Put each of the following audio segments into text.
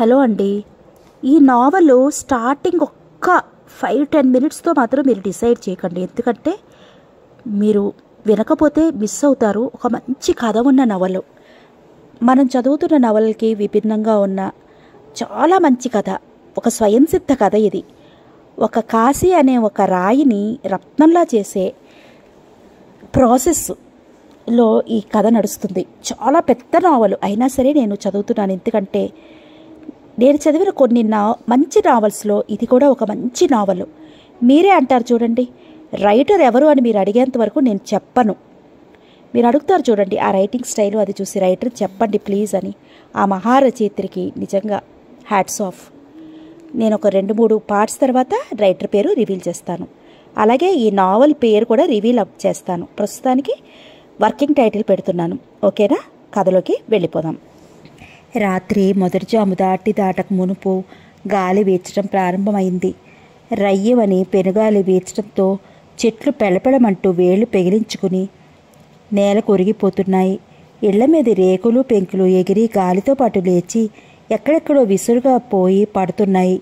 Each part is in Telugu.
హలో అండి ఈ నావెల్ స్టార్టింగ్ ఒక్క ఫైవ్ టెన్ మినిట్స్తో మాత్రం మీరు డిసైడ్ చేయకండి ఎందుకంటే మీరు వినకపోతే మిస్ అవుతారు ఒక మంచి కథ ఉన్న నవలు మనం చదువుతున్న నవలకి విభిన్నంగా ఉన్న చాలా మంచి కథ ఒక స్వయం సిద్ధ కథ ఇది ఒక కాశీ అనే ఒక రాయిని రత్నంలా చేసే ప్రాసెస్ లో ఈ కథ నడుస్తుంది చాలా పెద్ద నావలు అయినా సరే నేను చదువుతున్నాను ఎందుకంటే నేను చదివిన కొన్ని నా మంచి నావల్స్లో ఇది కూడా ఒక మంచి నావల్ మీరే అంటారు చూడండి రైటర్ ఎవరు అని మీరు అడిగేంత వరకు నేను చెప్పను మీరు అడుగుతారు చూడండి ఆ రైటింగ్ స్టైల్ అది చూసి రైటర్ చెప్పండి ప్లీజ్ అని ఆ మహారచయిత్రికి నిజంగా హ్యాట్స్ ఆఫ్ నేను ఒక రెండు మూడు పార్ట్స్ తర్వాత రైటర్ పేరు రివీల్ చేస్తాను అలాగే ఈ నావల్ పేరు కూడా రివీల్ అప్ చేస్తాను ప్రస్తుతానికి వర్కింగ్ టైటిల్ పెడుతున్నాను ఓకేనా కథలోకి వెళ్ళిపోదాం రాత్రి మొదటి జాము దాటి దాటక మునుపు గాలి వీచడం ప్రారంభమైంది రయ్యవని పెనుగాలి వీచడంతో చెట్లు పెళపెళమంటూ వేళ్లు పెగిలించుకుని నేల కొరిగిపోతున్నాయి ఇళ్ల మీద రేకులు పెంకులు ఎగిరి గాలితో పాటు లేచి ఎక్కడెక్కడో విసురుగా పోయి పడుతున్నాయి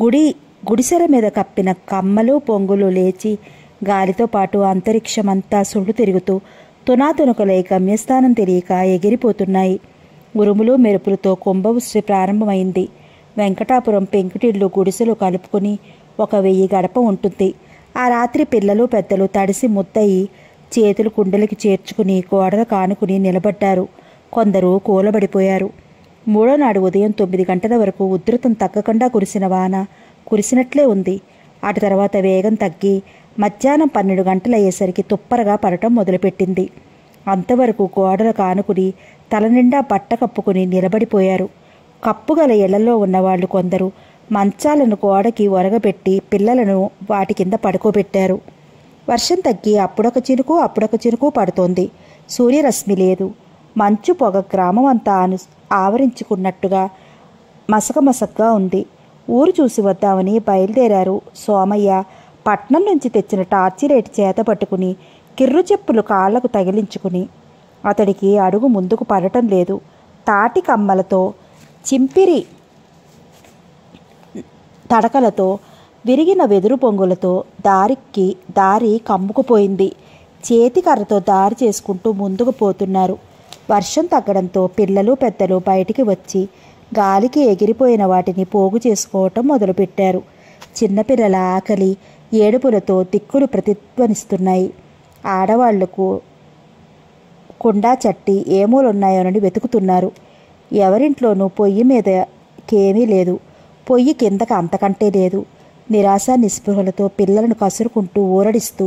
గుడి గుడిసెల మీద కప్పిన కమ్మలు పొంగులు లేచి గాలితో పాటు అంతరిక్షమంతా సుళ్ళు తిరుగుతూ తునాతునకలై గమ్యస్థానం తెలియక ఎగిరిపోతున్నాయి ఉరుములు మెరుపులతో కుంభవృష్టి ప్రారంభమైంది వెంకటాపురం పెంకుటిళ్ళు గుడిసెలు కలుపుకుని ఒక వెయ్యి గడప ఉంటుంది ఆ రాత్రి పిల్లలు పెద్దలు తడిసి ముద్దయి చేతులు కుండలకి చేర్చుకుని గోడలు కానుకుని నిలబడ్డారు కొందరు కూలబడిపోయారు మూడో నాడు ఉదయం తొమ్మిది గంటల వరకు ఉధృతం తగ్గకుండా కురిసిన వాన కురిసినట్లే ఉంది అటు తర్వాత వేగం తగ్గి మధ్యాహ్నం పన్నెండు గంటలయ్యేసరికి తుప్పరగా పడటం మొదలుపెట్టింది అంతవరకు గోడలు కానుకుని తలనిండా బట్ట కప్పుకుని నిలబడిపోయారు కప్పుగల ఇళ్లలో ఉన్నవాళ్లు కొందరు మంచాలను గోడకి ఒరగబెట్టి పిల్లలను వాటి కింద పడుకోబెట్టారు వర్షం తగ్గి అప్పుడొక చినుకు అప్పుడొక చినుకు పడుతోంది సూర్యరశ్మి లేదు మంచు పొగ గ్రామం అంతా అను ఆవరించుకున్నట్టుగా మసక్గా ఉంది ఊరు చూసి వద్దామని బయలుదేరారు సోమయ్య పట్నం నుంచి తెచ్చిన టార్చి లైట్ చేత పట్టుకుని కిర్రు చెప్పులు కాళ్లకు తగిలించుకుని అతడికి అడుగు ముందుకు పడటం లేదు తాటి కమ్మలతో చింపిరి తడకలతో విరిగిన వెదురు పొంగులతో దారికి దారి కమ్ముకుపోయింది చేతికర్రతో దారి చేసుకుంటూ ముందుకు పోతున్నారు వర్షం తగ్గడంతో పిల్లలు పెద్దలు బయటికి వచ్చి గాలికి ఎగిరిపోయిన వాటిని పోగు చేసుకోవటం మొదలుపెట్టారు చిన్నపిల్లల ఆకలి ఏడుపులతో దిక్కులు ప్రతిధ్వనిస్తున్నాయి ఆడవాళ్లకు కుండా చట్టి ఏమూలున్నాయోనని వెతుకుతున్నారు ఎవరింట్లోనూ పొయ్యి మీద కేమీ లేదు పొయ్యి కిందకు అంతకంటే లేదు నిరాశ నిస్పృహలతో పిల్లలను కసురుకుంటూ ఊరడిస్తూ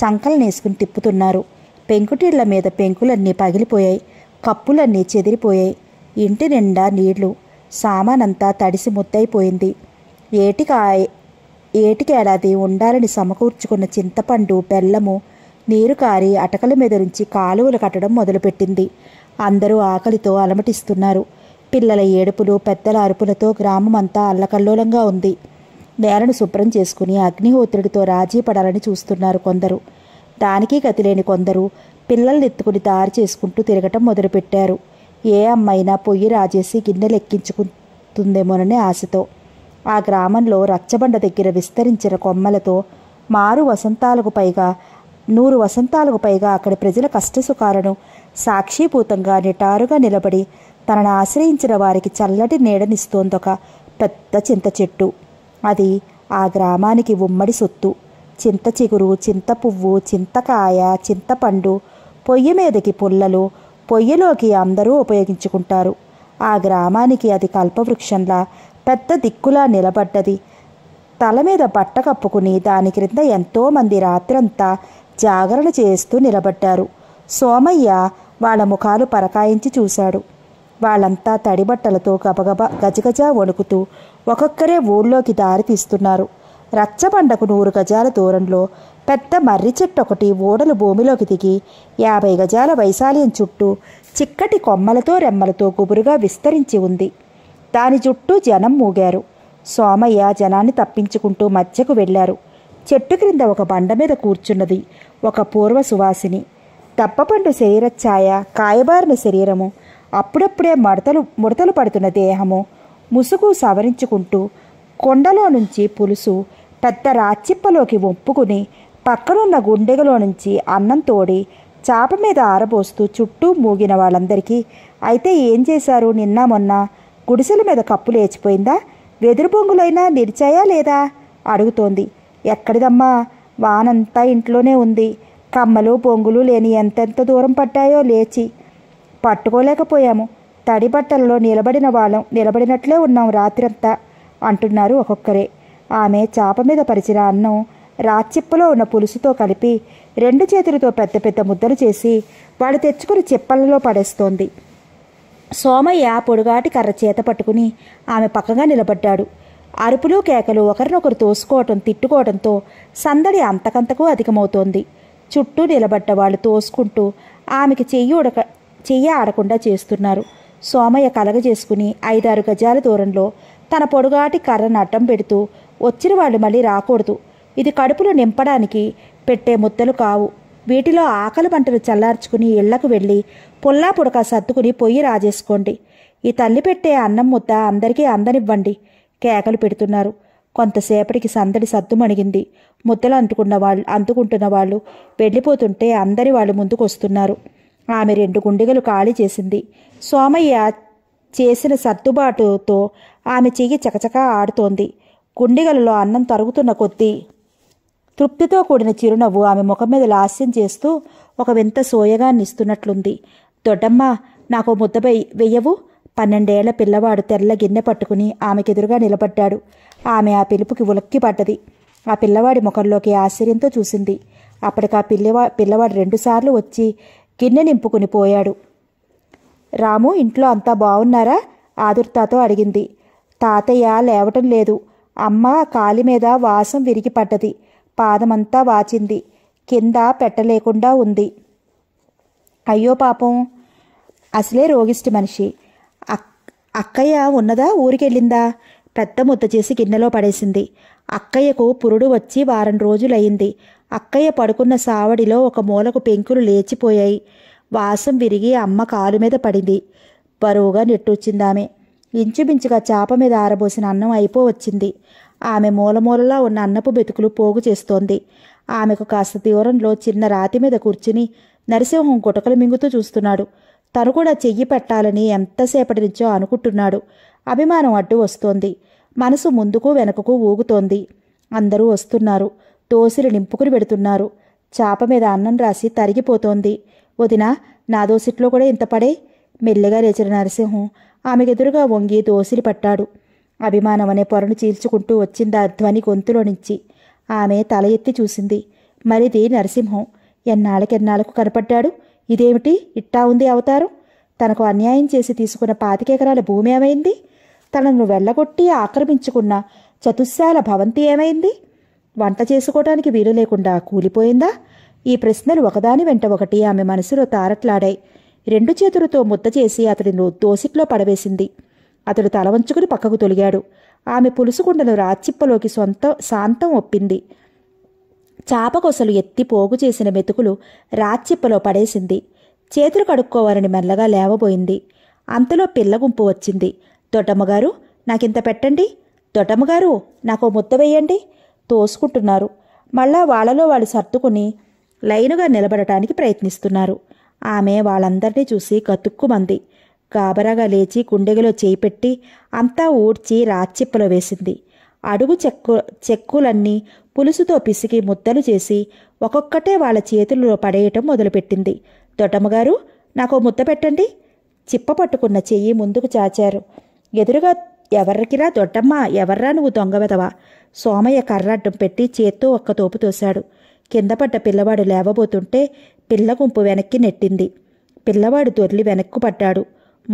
చంకలనేసుకుని తిప్పుతున్నారు పెంకుటిళ్ల మీద పెంకులన్నీ పగిలిపోయాయి కప్పులన్నీ చెదిరిపోయాయి ఇంటి నిండా నీళ్లు సామానంతా తడిసి ముద్దైపోయింది ఏటికాయ ఏటికేడాది ఉండాలని సమకూర్చుకున్న చింతపండు బెల్లము నీరు కారి అటకల మెదరించి కాలువలు కట్టడం మొదలుపెట్టింది అందరూ ఆకలితో అలమటిస్తున్నారు పిల్లల ఏడుపులు పెద్దల అరుపులతో గ్రామమంతా అల్లకల్లోలంగా ఉంది నేలను శుభ్రం చేసుకుని అగ్నిహోత్రుడితో రాజీ పడాలని చూస్తున్నారు కొందరు దానికి గతిలేని కొందరు పిల్లల్ని ఎత్తుకుని దారి చేసుకుంటూ తిరగటం మొదలుపెట్టారు ఏ అమ్మైనా పొయ్యి రాజేసి గిన్నెలు ఎక్కించుకుంటుందేమోననే ఆశతో ఆ గ్రామంలో రచ్చబండ దగ్గర విస్తరించిన కొమ్మలతో మారు వసంతాలకు పైగా నూరు వసంతాలకు పైగా అక్కడి ప్రజల కష్టసుఖాలను సాక్షీభూతంగా నిటారుగా నిలబడి తనను ఆశ్రయించిన వారికి చల్లటి నీడనిస్తోందొక పెద్ద చింత చెట్టు అది ఆ గ్రామానికి ఉమ్మడి సొత్తు చింత చిగురు చింత పువ్వు చింతకాయ చింతపండు పొయ్యి మీదకి పుల్లలు పొయ్యిలోకి అందరూ ఉపయోగించుకుంటారు ఆ గ్రామానికి అది కల్పవృక్షంలా పెద్ద దిక్కులా నిలబడ్డది తల మీద బట్ట కప్పుకుని దాని క్రింద ఎంతోమంది రాత్రంతా జాగరణ చేస్తూ నిలబడ్డారు సోమయ్య వాళ్ళ ముఖాలు పరకాయించి చూశాడు వాళ్ళంతా తడిబట్టలతో గబగబ గజగజ వణుకుతూ ఒక్కొక్కరే ఊళ్ళోకి దారి తీస్తున్నారు రచ్చబండకు నూరు గజాల దూరంలో పెద్ద మర్రి చెట్టు ఒకటి ఓడలు భూమిలోకి దిగి యాభై గజాల వైశాల్యం చుట్టూ చిక్కటి కొమ్మలతో రెమ్మలతో గుబురుగా విస్తరించి ఉంది దాని చుట్టూ జనం మూగారు సోమయ్య జనాన్ని తప్పించుకుంటూ మధ్యకు వెళ్ళారు చెట్టు క్రింద ఒక బండ మీద కూర్చున్నది ఒక పూర్వ సువాసిని తప్పపండు శరీరఛాయ కాయబారిన శరీరము అప్పుడప్పుడే మడతలు ముడతలు పడుతున్న దేహము ముసుగు సవరించుకుంటూ కొండలో నుంచి పులుసు పెద్ద రాచిప్పలోకి ఒప్పుకుని పక్కనున్న గుండెగలో నుంచి అన్నం తోడి చాప మీద ఆరబోస్తూ చుట్టూ మూగిన వాళ్ళందరికీ అయితే ఏం చేశారు నిన్న మొన్న గుడిసెల మీద కప్పు లేచిపోయిందా వెదురు బొంగులైనా నిలిచాయా లేదా అడుగుతోంది ఎక్కడిదమ్మా వానంతా ఇంట్లోనే ఉంది కమ్మలు పొంగులు లేని ఎంతెంత దూరం పట్టాయో లేచి పట్టుకోలేకపోయాము తడి బట్టల్లో నిలబడిన వాళ్ళం నిలబడినట్లే ఉన్నాం రాత్రంతా అంటున్నారు ఒక్కొక్కరే ఆమె చాప మీద పరిచిన అన్నం రాచిప్పలో ఉన్న పులుసుతో కలిపి రెండు చేతులతో పెద్ద పెద్ద ముద్దలు చేసి వాడు తెచ్చుకుని చిప్పలలో పడేస్తోంది సోమయ్య పొడుగాటి కర్ర చేత పట్టుకుని ఆమె పక్కగా నిలబడ్డాడు అరుపులు కేకలు ఒకరినొకరు తోసుకోవటం తిట్టుకోవటంతో సందడి అంతకంతకు అధికమవుతోంది చుట్టూ నిలబడ్డ వాళ్ళు తోసుకుంటూ ఆమెకి చెయ్యి ఉడక చెయ్యి ఆడకుండా చేస్తున్నారు సోమయ్య కలగజేసుకుని ఐదారు గజాల దూరంలో తన పొడుగాటి కర్రను అడ్డం పెడుతూ వచ్చిన వాళ్ళు మళ్ళీ రాకూడదు ఇది కడుపులో నింపడానికి పెట్టే ముద్దలు కావు వీటిలో ఆకలి మంటలు చల్లార్చుకుని ఇళ్లకు వెళ్ళి పుల్లా పుడక సర్దుకుని పొయ్యి రాజేసుకోండి ఈ తల్లి పెట్టే అన్నం ముద్ద అందరికీ అందనివ్వండి కేకలు పెడుతున్నారు కొంతసేపటికి సందడి మణిగింది ముద్దలు అంటుకున్న వాళ్ళు అంటుకుంటున్న వాళ్ళు వెళ్ళిపోతుంటే అందరి వాళ్ళు ముందుకు వస్తున్నారు ఆమె రెండు గుండెలు ఖాళీ చేసింది సోమయ్య చేసిన సర్దుబాటుతో ఆమె చెయ్యి చకచకా ఆడుతోంది గుండెగలలో అన్నం తరుగుతున్న కొద్దీ తృప్తితో కూడిన చిరునవ్వు ఆమె ముఖం మీద లాస్యం చేస్తూ ఒక వింత సోయగాన్నిస్తున్నట్లుంది దొడ్డమ్మ నాకు ముద్దపై వెయ్యవు పన్నెండేళ్ల పిల్లవాడు తెల్ల గిన్నె పట్టుకుని ఆమెకెదురుగా నిలబడ్డాడు ఆమె ఆ పిలుపుకి ఉలక్కి పడ్డది ఆ పిల్లవాడి ముఖంలోకి ఆశ్చర్యంతో చూసింది అప్పటికి ఆ పిల్లవా పిల్లవాడు రెండుసార్లు వచ్చి గిన్నె నింపుకుని పోయాడు రాము ఇంట్లో అంతా బాగున్నారా ఆదుర్తాతో అడిగింది తాతయ్య లేవటం లేదు అమ్మ కాలి మీద వాసం విరిగి పడ్డది పాదమంతా వాచింది కింద పెట్టలేకుండా ఉంది అయ్యో పాపం అసలే రోగిష్టి మనిషి అక్కయ్య ఉన్నదా ఊరికెళ్ళిందా పెద్ద ముద్ద చేసి గిన్నెలో పడేసింది అక్కయ్యకు పురుడు వచ్చి వారం రోజులయ్యింది అక్కయ్య పడుకున్న సావడిలో ఒక మూలకు పెంకులు లేచిపోయాయి వాసం విరిగి అమ్మ కాలు మీద పడింది బరువుగా నెట్టొచ్చిందామె ఇంచుమించుగా చాప మీద ఆరబోసిన అన్నం అయిపో వచ్చింది ఆమె మూలమూలలా ఉన్న అన్నపు బెతుకులు పోగు చేస్తోంది ఆమెకు కాస్త దూరంలో చిన్న రాతి మీద కూర్చుని నరసింహం గుటకలు మింగుతూ చూస్తున్నాడు తను కూడా చెయ్యి పెట్టాలని ఎంతసేపటి నుంచో అనుకుంటున్నాడు అభిమానం అడ్డు వస్తోంది మనసు ముందుకు వెనకకు ఊగుతోంది అందరూ వస్తున్నారు దోసిలు నింపుకుని పెడుతున్నారు చాప మీద అన్నం రాసి తరిగిపోతోంది వదిన నా దోసిట్లో కూడా ఇంత పడే మెల్లిగా లేచిన నరసింహం ఆమెకెదురుగా వంగి దోశలు పట్టాడు అభిమానం అనే పొరను చీల్చుకుంటూ వచ్చింది ఆ ధ్వని గొంతులో నుంచి ఆమె తల ఎత్తి చూసింది మరిది నరసింహం ఎన్నాళ్ళకెన్నాళ్ళకు కనపడ్డాడు ఇదేమిటి ఇట్టా ఉంది అవతారం తనకు అన్యాయం చేసి తీసుకున్న పాతికేకరాల భూమి ఏమైంది తనను వెళ్ళగొట్టి ఆక్రమించుకున్న చతుశాల భవంతి ఏమైంది వంట చేసుకోవటానికి వీలు లేకుండా కూలిపోయిందా ఈ ప్రశ్నలు ఒకదాని వెంట ఒకటి ఆమె మనసులో తారట్లాడాయి రెండు చేతులతో ముద్ద చేసి అతడిని దోసిట్లో పడవేసింది అతడు తల వంచుకుని పక్కకు తొలిగాడు ఆమె పులుసుకుండను రాచిప్పలోకి సొంత శాంతం ఒప్పింది చాపకొసలు ఎత్తి పోగు చేసిన మెతుకులు రాచిప్పలో పడేసింది చేతులు కడుక్కోవాలని మెల్లగా లేవబోయింది అంతలో పిల్ల గుంపు వచ్చింది తొటమ్మగారు నాకింత పెట్టండి తొటమ్మగారు నాకు ముద్ద వేయండి తోసుకుంటున్నారు మళ్ళా వాళ్ళలో వాళ్ళు సర్దుకుని లైనుగా నిలబడటానికి ప్రయత్నిస్తున్నారు ఆమె వాళ్ళందరినీ చూసి గతుక్కుమంది గాబరాగా లేచి కుండెగలో చేయి పెట్టి అంతా ఊడ్చి రాచిప్పలో వేసింది అడుగు చెక్కు చెక్కులన్నీ పులుసుతో పిసికి ముద్దలు చేసి ఒక్కొక్కటే వాళ్ళ చేతుల్లో పడేయటం మొదలుపెట్టింది దొడ్డమ్మగారు నాకు ముద్ద పెట్టండి చిప్ప పట్టుకున్న చెయ్యి ముందుకు చాచారు ఎదురుగా ఎవరికిరా దొడ్డమ్మ ఎవర్రా నువ్వు దొంగవెదవా సోమయ్య కర్రాడ్డం పెట్టి చేత్తో ఒక్క తోపు తోశాడు కిందపడ్డ పిల్లవాడు లేవబోతుంటే పిల్ల గుంపు వెనక్కి నెట్టింది పిల్లవాడు దొర్లి వెనక్కు పడ్డాడు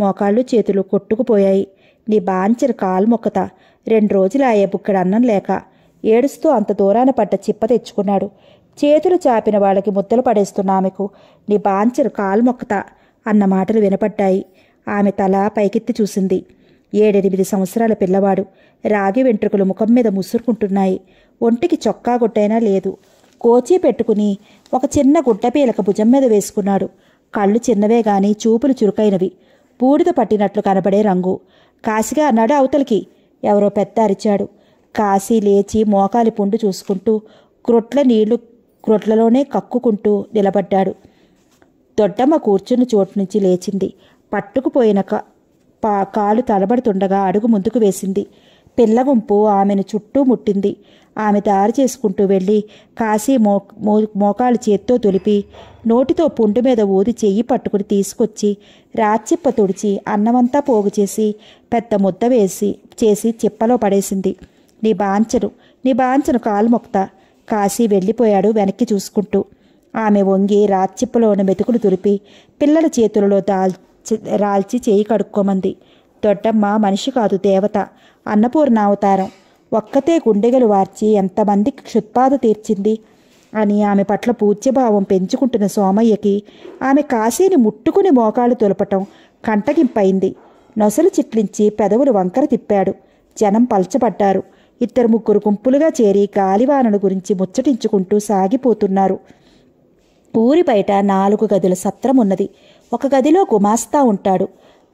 మోకాళ్ళు చేతులు కొట్టుకుపోయాయి నీ బాంచర్ కాలు మొక్కత రెండు రోజులు ఆయే బుక్కడన్నం లేక ఏడుస్తూ అంత దూరాన పడ్డ చిప్ప తెచ్చుకున్నాడు చేతులు చాపిన వాళ్ళకి ముద్దలు పడేస్తున్న ఆమెకు నీ బాంచరు కాలు మొక్కతా అన్న మాటలు వినపడ్డాయి ఆమె తల పైకెత్తి చూసింది ఏడెనిమిది సంవత్సరాల పిల్లవాడు రాగి వెంట్రుకలు ముఖం మీద ముసురుకుంటున్నాయి ఒంటికి చొక్కా గుట్టైనా లేదు కోచి పెట్టుకుని ఒక చిన్న గుడ్డపీలక భుజం మీద వేసుకున్నాడు కళ్ళు చిన్నవే గాని చూపులు చురుకైనవి బూడిద పట్టినట్లు కనబడే రంగు కాసిగా అన్నాడు అవతలికి ఎవరో పెద్ద అరిచాడు కాశీ లేచి మోకాలి పుండు చూసుకుంటూ క్రొట్ల నీళ్లు క్రొట్లలోనే కక్కుకుంటూ నిలబడ్డాడు దొడ్డమ్మ కూర్చున్న చోటు నుంచి లేచింది పట్టుకుపోయిన పా కాలు తలబడుతుండగా అడుగు ముందుకు వేసింది పిల్ల గుంపు ఆమెను చుట్టూ ముట్టింది ఆమె దారి చేసుకుంటూ వెళ్ళి కాశీ మో మోకాలు చేత్తో తొలిపి నోటితో పుండు మీద ఊది చెయ్యి పట్టుకుని తీసుకొచ్చి రాచిప్ప తుడిచి అన్నమంతా పోగు చేసి పెద్ద ముద్ద వేసి చేసి చిప్పలో పడేసింది నీ బాంచను నీ బాంచను కాలు మొక్త కాశీ వెళ్ళిపోయాడు వెనక్కి చూసుకుంటూ ఆమె వంగి రాచిప్పలో ఉన్న మెతుకులు తురిపి పిల్లల చేతులలో దాల్చి రాల్చి చేయి కడుక్కోమంది దొడ్డమ్మ మనిషి కాదు దేవత అన్నపూర్ణ అవతారం ఒక్కతే గుండెగలు వార్చి ఎంతమందికి క్షుత్పాద తీర్చింది అని ఆమె పట్ల పూజ్యభావం పెంచుకుంటున్న సోమయ్యకి ఆమె కాశీని ముట్టుకుని మోకాలు తొలపటం కంటగింపైంది నొసలు చిట్లించి పెదవులు వంకర తిప్పాడు జనం పలచబడ్డారు ఇద్దరు ముగ్గురు గుంపులుగా చేరి గాలివానను గురించి ముచ్చటించుకుంటూ సాగిపోతున్నారు ఊరి బయట నాలుగు గదుల సత్రం ఉన్నది ఒక గదిలో గుమాస్తా ఉంటాడు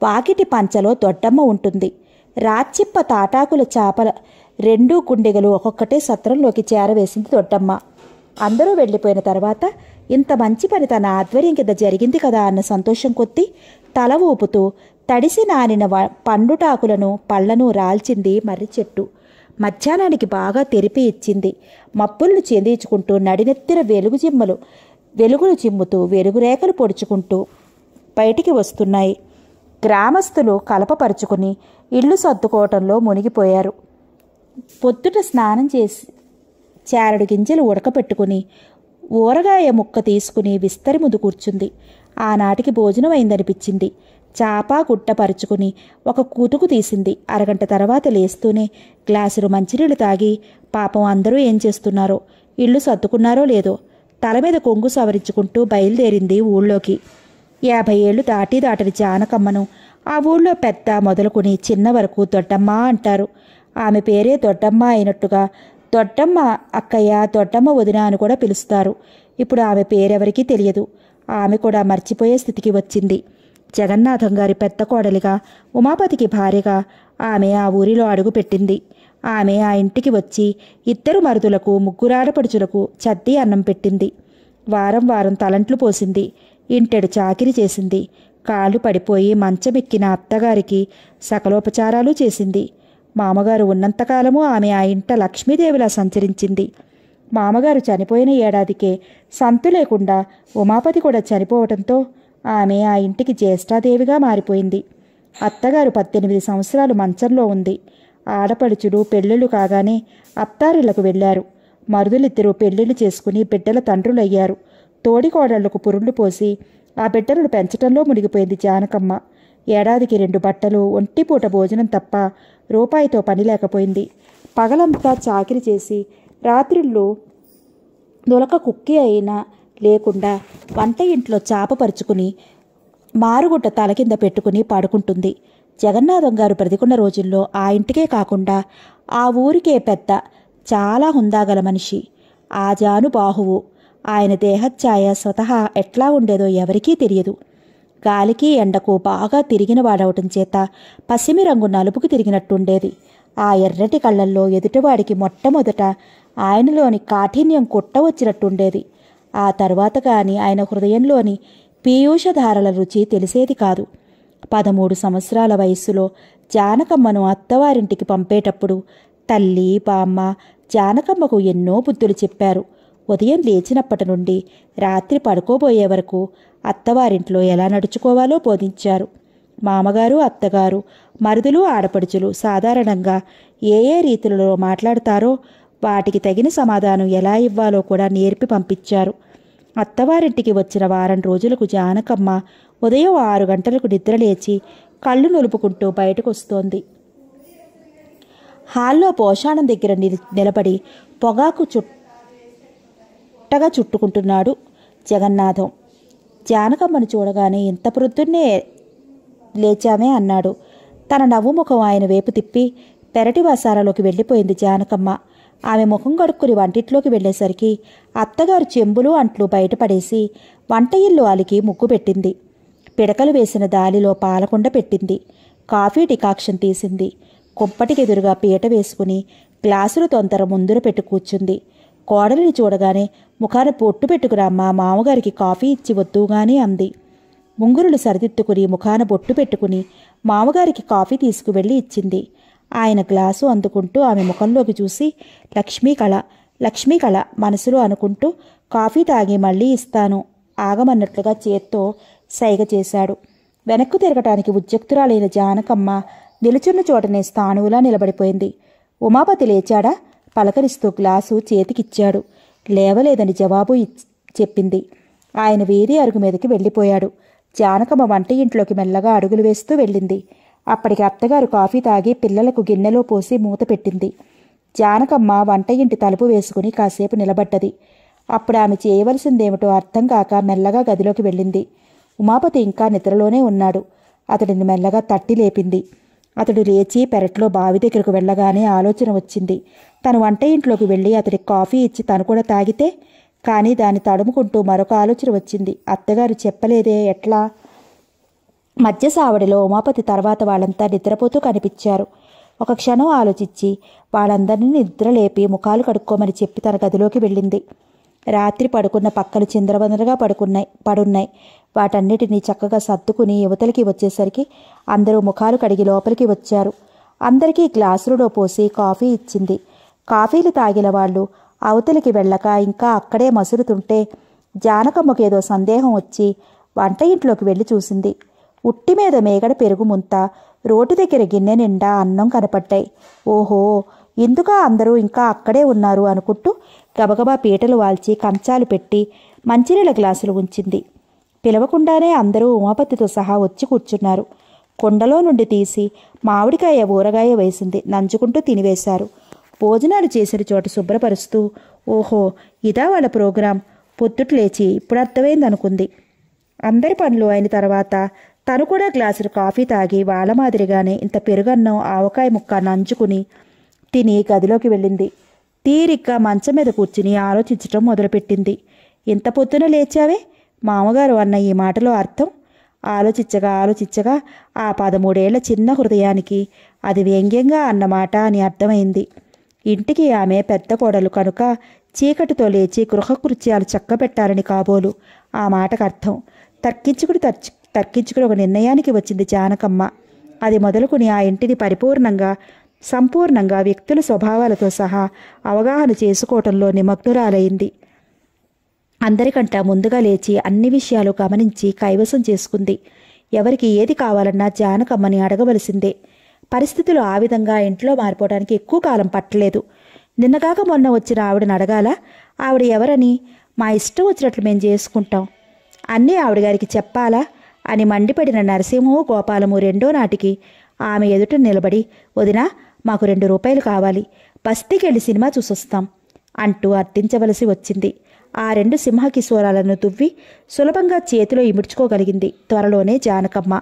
వాకిటి పంచలో దొడ్డమ్మ ఉంటుంది రాచిప్ప తాటాకుల చేపల రెండు గుండెగలు ఒక్కొక్కటే సత్రంలోకి చేరవేసింది దొడ్డమ్మ అందరూ వెళ్ళిపోయిన తర్వాత ఇంత మంచి పని తన ఆధ్వర్యం కింద జరిగింది కదా అన్న సంతోషం కొద్ది తల ఊపుతూ తడిసి నానిన పండుటాకులను పళ్లను రాల్చింది మర్రి చెట్టు మధ్యాహ్నానికి బాగా తెరిపి ఇచ్చింది మప్పుల్ని చెందించుకుంటూ నడినెత్తిన వెలుగు జిమ్మలు వెలుగులు చిమ్ముతూ వెలుగురేఖలు పొడుచుకుంటూ బయటికి వస్తున్నాయి గ్రామస్తులు కలపపరుచుకుని ఇల్లు సర్దుకోవటంలో మునిగిపోయారు పొద్దుట స్నానం చేసి చారడు గింజలు ఉడకపెట్టుకుని ఊరగాయ ముక్క తీసుకుని విస్తరి ముందు కూర్చుంది ఆనాటికి భోజనం అయిందనిపించింది చాపా గుట్టపరుచుకుని ఒక కూతుకు తీసింది అరగంట తర్వాత లేస్తూనే గ్లాసులు మంచినీళ్ళు తాగి పాపం అందరూ ఏం చేస్తున్నారో ఇల్లు సర్దుకున్నారో లేదో తల మీద కొంగు సవరించుకుంటూ బయలుదేరింది ఊళ్ళోకి యాభై ఏళ్ళు దాటి దాటని జానకమ్మను ఆ ఊళ్ళో పెద్ద మొదలుకుని చిన్న వరకు దొడ్డమ్మ అంటారు ఆమె పేరే దొడ్డమ్మ అయినట్టుగా దొడ్డమ్మ అక్కయ్య దొడ్డమ్మ వదిన అని కూడా పిలుస్తారు ఇప్పుడు ఆమె పేరెవరికీ తెలియదు ఆమె కూడా మర్చిపోయే స్థితికి వచ్చింది జగన్నాథం గారి పెద్ద కోడలిగా ఉమాపతికి భార్యగా ఆమె ఆ ఊరిలో అడుగుపెట్టింది ఆమె ఆ ఇంటికి వచ్చి ఇద్దరు మరుదులకు ముగ్గురాడపడుచులకు చద్ది అన్నం పెట్టింది వారం వారం తలంట్లు పోసింది ఇంటెడు చాకిరి చేసింది కాలు పడిపోయి మంచమెక్కిన అత్తగారికి సకలోపచారాలు చేసింది మామగారు ఉన్నంతకాలము ఆమె ఆ ఇంట లక్ష్మీదేవిలా సంచరించింది మామగారు చనిపోయిన ఏడాదికే సంతు లేకుండా ఉమాపతి కూడా చనిపోవటంతో ఆమె ఆ ఇంటికి జ్యేష్ఠాదేవిగా మారిపోయింది అత్తగారు పద్దెనిమిది సంవత్సరాలు మంచంలో ఉంది ఆడపడుచుడు పెళ్ళిళ్ళు కాగానే అత్తారిళ్లకు వెళ్లారు మరుదులిద్దరూ పెళ్లిళ్ళు చేసుకుని బిడ్డల తండ్రులయ్యారు తోడికోడళ్లకు పురుళ్ళు పోసి ఆ బిడ్డలను పెంచటంలో మునిగిపోయింది జానకమ్మ ఏడాదికి రెండు బట్టలు ఒంటిపూట భోజనం తప్ప రూపాయితో పని లేకపోయింది పగలంతా చాకిరి చేసి రాత్రిళ్ళు దొలక కుక్కి అయినా లేకుండా వంట ఇంట్లో చాపపరుచుకుని మారుగుడ్డ తల కింద పెట్టుకుని పడుకుంటుంది జగన్నాథం గారు బ్రతికున్న రోజుల్లో ఆ ఇంటికే కాకుండా ఆ ఊరికే పెద్ద చాలా హుందాగల మనిషి ఆ బాహువు ఆయన దేహఛాయ స్వతహా ఎట్లా ఉండేదో ఎవరికీ తెలియదు గాలికి ఎండకు బాగా తిరిగిన వాడవటం చేత పసిమి రంగు నలుపుకు తిరిగినట్టుండేది ఆ ఎర్రటి కళ్ళల్లో ఎదుటివాడికి మొట్టమొదట ఆయనలోని కాఠిన్యం వచ్చినట్టుండేది ఆ తర్వాత కాని ఆయన హృదయంలోని పీయూషధారల రుచి తెలిసేది కాదు పదమూడు సంవత్సరాల వయస్సులో జానకమ్మను అత్తవారింటికి పంపేటప్పుడు తల్లి బామ్మ జానకమ్మకు ఎన్నో బుద్ధులు చెప్పారు ఉదయం లేచినప్పటి నుండి రాత్రి పడుకోబోయే వరకు అత్తవారింట్లో ఎలా నడుచుకోవాలో బోధించారు మామగారు అత్తగారు మరుదులు ఆడపడుచులు సాధారణంగా ఏ ఏ రీతులలో మాట్లాడతారో వాటికి తగిన సమాధానం ఎలా ఇవ్వాలో కూడా నేర్పి పంపించారు అత్తవారింటికి వచ్చిన వారం రోజులకు జానకమ్మ ఉదయం ఆరు గంటలకు నిద్రలేచి కళ్ళు నొలుపుకుంటూ బయటకు వస్తోంది హాల్లో పోషాణం దగ్గర నిలబడి పొగాకు చుట్టగా చుట్టుకుంటున్నాడు జగన్నాథం జానకమ్మను చూడగానే ఇంత ప్రొద్దున్నే లేచామే అన్నాడు తన నవ్వుముఖం ఆయన వైపు తిప్పి పెరటి వాసాలలోకి వెళ్ళిపోయింది జానకమ్మ ఆమె ముఖం కడుక్కుని వంటిట్లోకి వెళ్ళేసరికి అత్తగారు చెంబులు అంట్లు బయటపడేసి వంట ఇల్లు అలికి ముగ్గు పెట్టింది పిడకలు వేసిన దాలిలో పాలకుండ పెట్టింది కాఫీ డికాక్షన్ తీసింది కుప్పటికెదురుగా పీట వేసుకుని గ్లాసులు తొందర ముందుర పెట్టు కూర్చుంది కోడలిని చూడగానే ముఖాన పొట్టు పెట్టుకురామ్మ మామగారికి కాఫీ ఇచ్చి వద్దుగానే అంది ముంగురులు సరిదిద్దుకుని ముఖాన బొట్టు పెట్టుకుని మామగారికి కాఫీ తీసుకువెళ్ళి ఇచ్చింది ఆయన గ్లాసు అందుకుంటూ ఆమె ముఖంలోకి చూసి లక్ష్మీ కళ లక్ష్మీ కళ మనసులో అనుకుంటూ కాఫీ తాగి మళ్ళీ ఇస్తాను ఆగమన్నట్లుగా చేత్తో సైగ చేశాడు వెనక్కు తిరగటానికి ఉద్యక్తురాలైన జానకమ్మ నిలుచున్న చోటనే స్థానువులా నిలబడిపోయింది ఉమాపతి లేచాడా పలకరిస్తూ గ్లాసు చేతికిచ్చాడు లేవలేదని జవాబు చెప్పింది ఆయన వీధి అరుగు మీదకి వెళ్ళిపోయాడు జానకమ్మ వంట ఇంట్లోకి మెల్లగా అడుగులు వేస్తూ వెళ్ళింది అప్పటికి అత్తగారు కాఫీ తాగి పిల్లలకు గిన్నెలో పోసి మూత పెట్టింది జానకమ్మ వంట ఇంటి తలుపు వేసుకుని కాసేపు నిలబడ్డది అప్పుడు ఆమె చేయవలసిందేమిటో అర్థం కాక మెల్లగా గదిలోకి వెళ్ళింది ఉమాపతి ఇంకా నిద్రలోనే ఉన్నాడు అతడిని మెల్లగా తట్టి లేపింది అతడు లేచి పెరట్లో బావి దగ్గరకు వెళ్ళగానే ఆలోచన వచ్చింది తను వంట ఇంట్లోకి వెళ్ళి అతడికి కాఫీ ఇచ్చి తను కూడా తాగితే కానీ దాన్ని తడుముకుంటూ మరొక ఆలోచన వచ్చింది అత్తగారు చెప్పలేదే ఎట్లా మధ్య సావడిలో ఉమాపతి తర్వాత వాళ్ళంతా నిద్రపోతూ కనిపించారు ఒక క్షణం ఆలోచించి వాళ్ళందరినీ నిద్రలేపి ముఖాలు కడుక్కోమని చెప్పి తన గదిలోకి వెళ్ళింది రాత్రి పడుకున్న పక్కలు చిందరవందరగా పడుకున్నాయి పడున్నాయి వాటన్నిటినీ చక్కగా సర్దుకుని యువతలకి వచ్చేసరికి అందరూ ముఖాలు కడిగి లోపలికి వచ్చారు అందరికీ గ్లాసులలో పోసి కాఫీ ఇచ్చింది కాఫీలు తాగిన వాళ్ళు అవతలికి వెళ్ళక ఇంకా అక్కడే మసురుతుంటే జానకమ్మకేదో సందేహం వచ్చి వంట ఇంట్లోకి వెళ్ళి చూసింది ఉట్టి మీద మేగడ పెరుగు ముంత రోటి దగ్గర గిన్నె నిండా అన్నం కనపడ్డాయి ఓహో ఇందుక అందరూ ఇంకా అక్కడే ఉన్నారు అనుకుంటూ గబగబా పీటలు వాల్చి కంచాలు పెట్టి మంచినీళ్ళ గ్లాసులు ఉంచింది పిలవకుండానే అందరూ ఉమాపతితో సహా వచ్చి కూర్చున్నారు కొండలో నుండి తీసి మామిడికాయ ఊరగాయ వేసింది నంచుకుంటూ తినివేశారు భోజనాలు చేసిన చోట శుభ్రపరుస్తూ ఓహో ఇదా వాళ్ళ ప్రోగ్రాం పొద్దుట లేచి ఇప్పుడు అర్థమైందనుకుంది అందరి పనులు అయిన తర్వాత తను కూడా గ్లాసులు కాఫీ తాగి వాళ్ళ మాదిరిగానే ఇంత పెరుగన్నం ఆవకాయ ముక్క నంచుకుని తిని గదిలోకి వెళ్ళింది తీరిక్క మంచం మీద కూర్చుని ఆలోచించటం మొదలుపెట్టింది ఇంత పొద్దున లేచావే మామగారు అన్న ఈ మాటలో అర్థం ఆలోచించగా ఆలోచించగా ఆ పదమూడేళ్ల చిన్న హృదయానికి అది వ్యంగ్యంగా అన్నమాట అని అర్థమైంది ఇంటికి ఆమె పెద్ద కోడలు కనుక చీకటితో లేచి గృహకృత్యాలు చక్కబెట్టాలని కాబోలు ఆ మాటకు అర్థం తర్కించుకుని తర్చి తర్కించుకుని ఒక నిర్ణయానికి వచ్చింది జానకమ్మ అది మొదలుకుని ఆ ఇంటిని పరిపూర్ణంగా సంపూర్ణంగా వ్యక్తుల స్వభావాలతో సహా అవగాహన చేసుకోవటంలో నిమగ్నురాలైంది అందరికంట ముందుగా లేచి అన్ని విషయాలు గమనించి కైవసం చేసుకుంది ఎవరికి ఏది కావాలన్నా జానకమ్మని అడగవలసిందే పరిస్థితులు ఆ విధంగా ఇంట్లో మారిపోవడానికి ఎక్కువ కాలం పట్టలేదు నిన్నగాక మొన్న వచ్చిన ఆవిడని అడగాల ఆవిడ ఎవరని మా ఇష్టం వచ్చినట్లు మేము చేసుకుంటాం అన్నీ ఆవిడగారికి చెప్పాలా అని మండిపడిన నరసింహము గోపాలము రెండో నాటికి ఆమె ఎదుట నిలబడి వదినా మాకు రెండు రూపాయలు కావాలి బస్తీకెళ్ళి సినిమా చూసొస్తాం అంటూ అర్థించవలసి వచ్చింది ఆ రెండు సింహకిశోరాలను దువ్వి సులభంగా చేతిలో ఇముడ్చుకోగలిగింది త్వరలోనే జానకమ్మ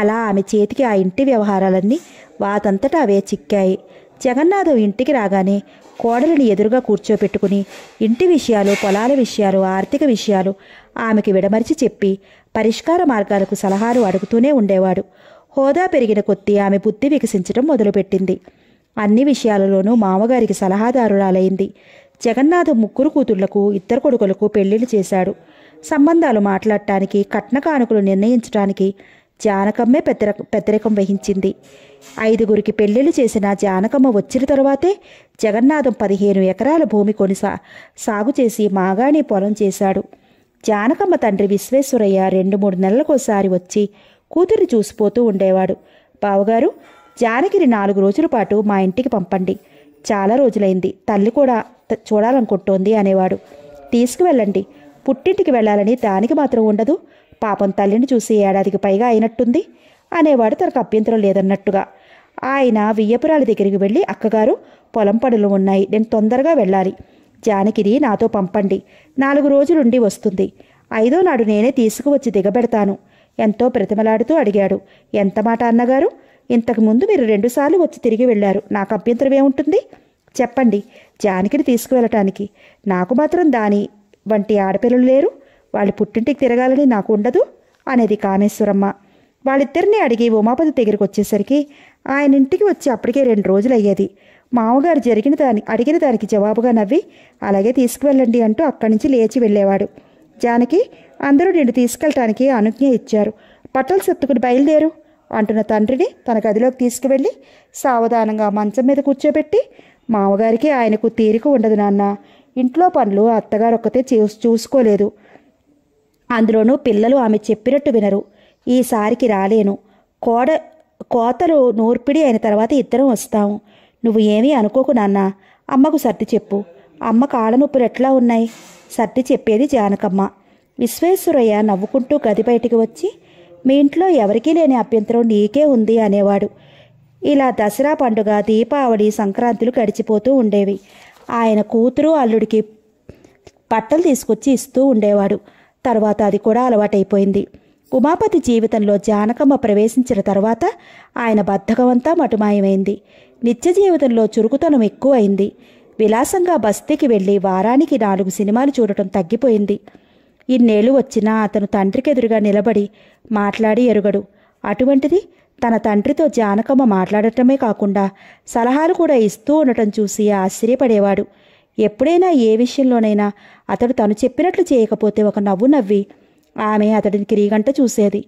అలా ఆమె చేతికి ఆ ఇంటి వ్యవహారాలన్నీ వాతంతటా అవే చిక్కాయి జగన్నాథం ఇంటికి రాగానే కోడలిని ఎదురుగా కూర్చోపెట్టుకుని ఇంటి విషయాలు పొలాల విషయాలు ఆర్థిక విషయాలు ఆమెకి విడమరిచి చెప్పి పరిష్కార మార్గాలకు సలహాలు అడుగుతూనే ఉండేవాడు హోదా పెరిగిన కొద్దీ ఆమె బుద్ధి వికసించడం మొదలుపెట్టింది అన్ని విషయాలలోనూ మామగారికి సలహాదారురాలైంది జగన్నాథం ముగ్గురు కూతుళ్లకు ఇద్దరు కొడుకులకు పెళ్లిళ్ళు చేశాడు సంబంధాలు మాట్లాడటానికి కట్న కానుకలు నిర్ణయించడానికి జానకమ్మే పెద్దర పెద్దరికం వహించింది ఐదుగురికి పెళ్లిళ్ళు చేసిన జానకమ్మ వచ్చిన తరువాతే జగన్నాథం పదిహేను ఎకరాల భూమి కొని సాగు చేసి మాగాణి పొలం చేశాడు జానకమ్మ తండ్రి విశ్వేశ్వరయ్య రెండు మూడు నెలలకోసారి వచ్చి కూతురు చూసిపోతూ ఉండేవాడు బావగారు జానకిని నాలుగు రోజుల పాటు మా ఇంటికి పంపండి చాలా రోజులైంది తల్లి కూడా చూడాలనుకుంటోంది అనేవాడు తీసుకువెళ్ళండి పుట్టింటికి వెళ్ళాలని దానికి మాత్రం ఉండదు పాపం తల్లిని చూసి ఏడాదికి పైగా అయినట్టుంది అనేవాడు తనకు అభ్యంతరం లేదన్నట్టుగా ఆయన వియ్యపురాల దగ్గరికి వెళ్ళి అక్కగారు పొలం పడులు ఉన్నాయి నేను తొందరగా వెళ్ళాలి జానకిని నాతో పంపండి నాలుగు రోజులుండి వస్తుంది ఐదో నాడు నేనే తీసుకువచ్చి దిగబెడతాను ఎంతో ప్రతిమలాడుతూ అడిగాడు ఎంత మాట అన్నగారు ఇంతకుముందు మీరు రెండుసార్లు వచ్చి తిరిగి వెళ్ళారు నాకు అభ్యంతరం ఏముంటుంది చెప్పండి జానకిని తీసుకువెళ్ళటానికి నాకు మాత్రం దాని వంటి ఆడపిల్లలు లేరు వాళ్ళు పుట్టింటికి తిరగాలని నాకు ఉండదు అనేది కామేశ్వరమ్మ వాళ్ళిద్దరిని అడిగి ఉమాపతి దగ్గరికి వచ్చేసరికి ఆయన ఇంటికి వచ్చి అప్పటికే రెండు రోజులు అయ్యేది మామగారు జరిగిన దాని అడిగిన దానికి జవాబుగా నవ్వి అలాగే తీసుకువెళ్ళండి అంటూ అక్కడి నుంచి లేచి వెళ్ళేవాడు జానకి అందరూ నిన్ను తీసుకెళ్ళటానికి అనుజ్ఞ ఇచ్చారు పట్టలు సెత్తుకుని బయలుదేరు అంటున్న తండ్రిని తన గదిలోకి తీసుకువెళ్ళి సావధానంగా మంచం మీద కూర్చోబెట్టి మామగారికి ఆయనకు తీరిక ఉండదు నాన్న ఇంట్లో పనులు అత్తగారు ఒక్కతే చూసుకోలేదు అందులోనూ పిల్లలు ఆమె చెప్పినట్టు వినరు ఈసారికి రాలేను కోడ కోతలు నూర్పిడి అయిన తర్వాత ఇద్దరం వస్తాము నువ్వు ఏమీ అనుకోకు నాన్న అమ్మకు సర్ది చెప్పు అమ్మ కాళ్ళ నొప్పులు ఎట్లా ఉన్నాయి సర్ది చెప్పేది జానకమ్మ విశ్వేశ్వరయ్య నవ్వుకుంటూ గది బయటికి వచ్చి మీ ఇంట్లో ఎవరికీ లేని అభ్యంతరం నీకే ఉంది అనేవాడు ఇలా దసరా పండుగ దీపావళి సంక్రాంతులు గడిచిపోతూ ఉండేవి ఆయన కూతురు అల్లుడికి బట్టలు తీసుకొచ్చి ఇస్తూ ఉండేవాడు తర్వాత అది కూడా అలవాటైపోయింది ఉమాపతి జీవితంలో జానకమ్మ ప్రవేశించిన తర్వాత ఆయన బద్ధకమంతా మటుమాయమైంది నిత్య జీవితంలో చురుకుతనం ఎక్కువైంది విలాసంగా బస్తీకి వెళ్ళి వారానికి నాలుగు సినిమాలు చూడటం తగ్గిపోయింది ఇన్నేళ్ళు వచ్చినా అతను తండ్రికెదురుగా నిలబడి మాట్లాడి ఎరుగడు అటువంటిది తన తండ్రితో జానకమ్మ మాట్లాడటమే కాకుండా సలహాలు కూడా ఇస్తూ ఉండటం చూసి ఆశ్చర్యపడేవాడు ఎప్పుడైనా ఏ విషయంలోనైనా అతడు తను చెప్పినట్లు చేయకపోతే ఒక నవ్వు నవ్వి ఆమె అతడిని కిరీగంట చూసేది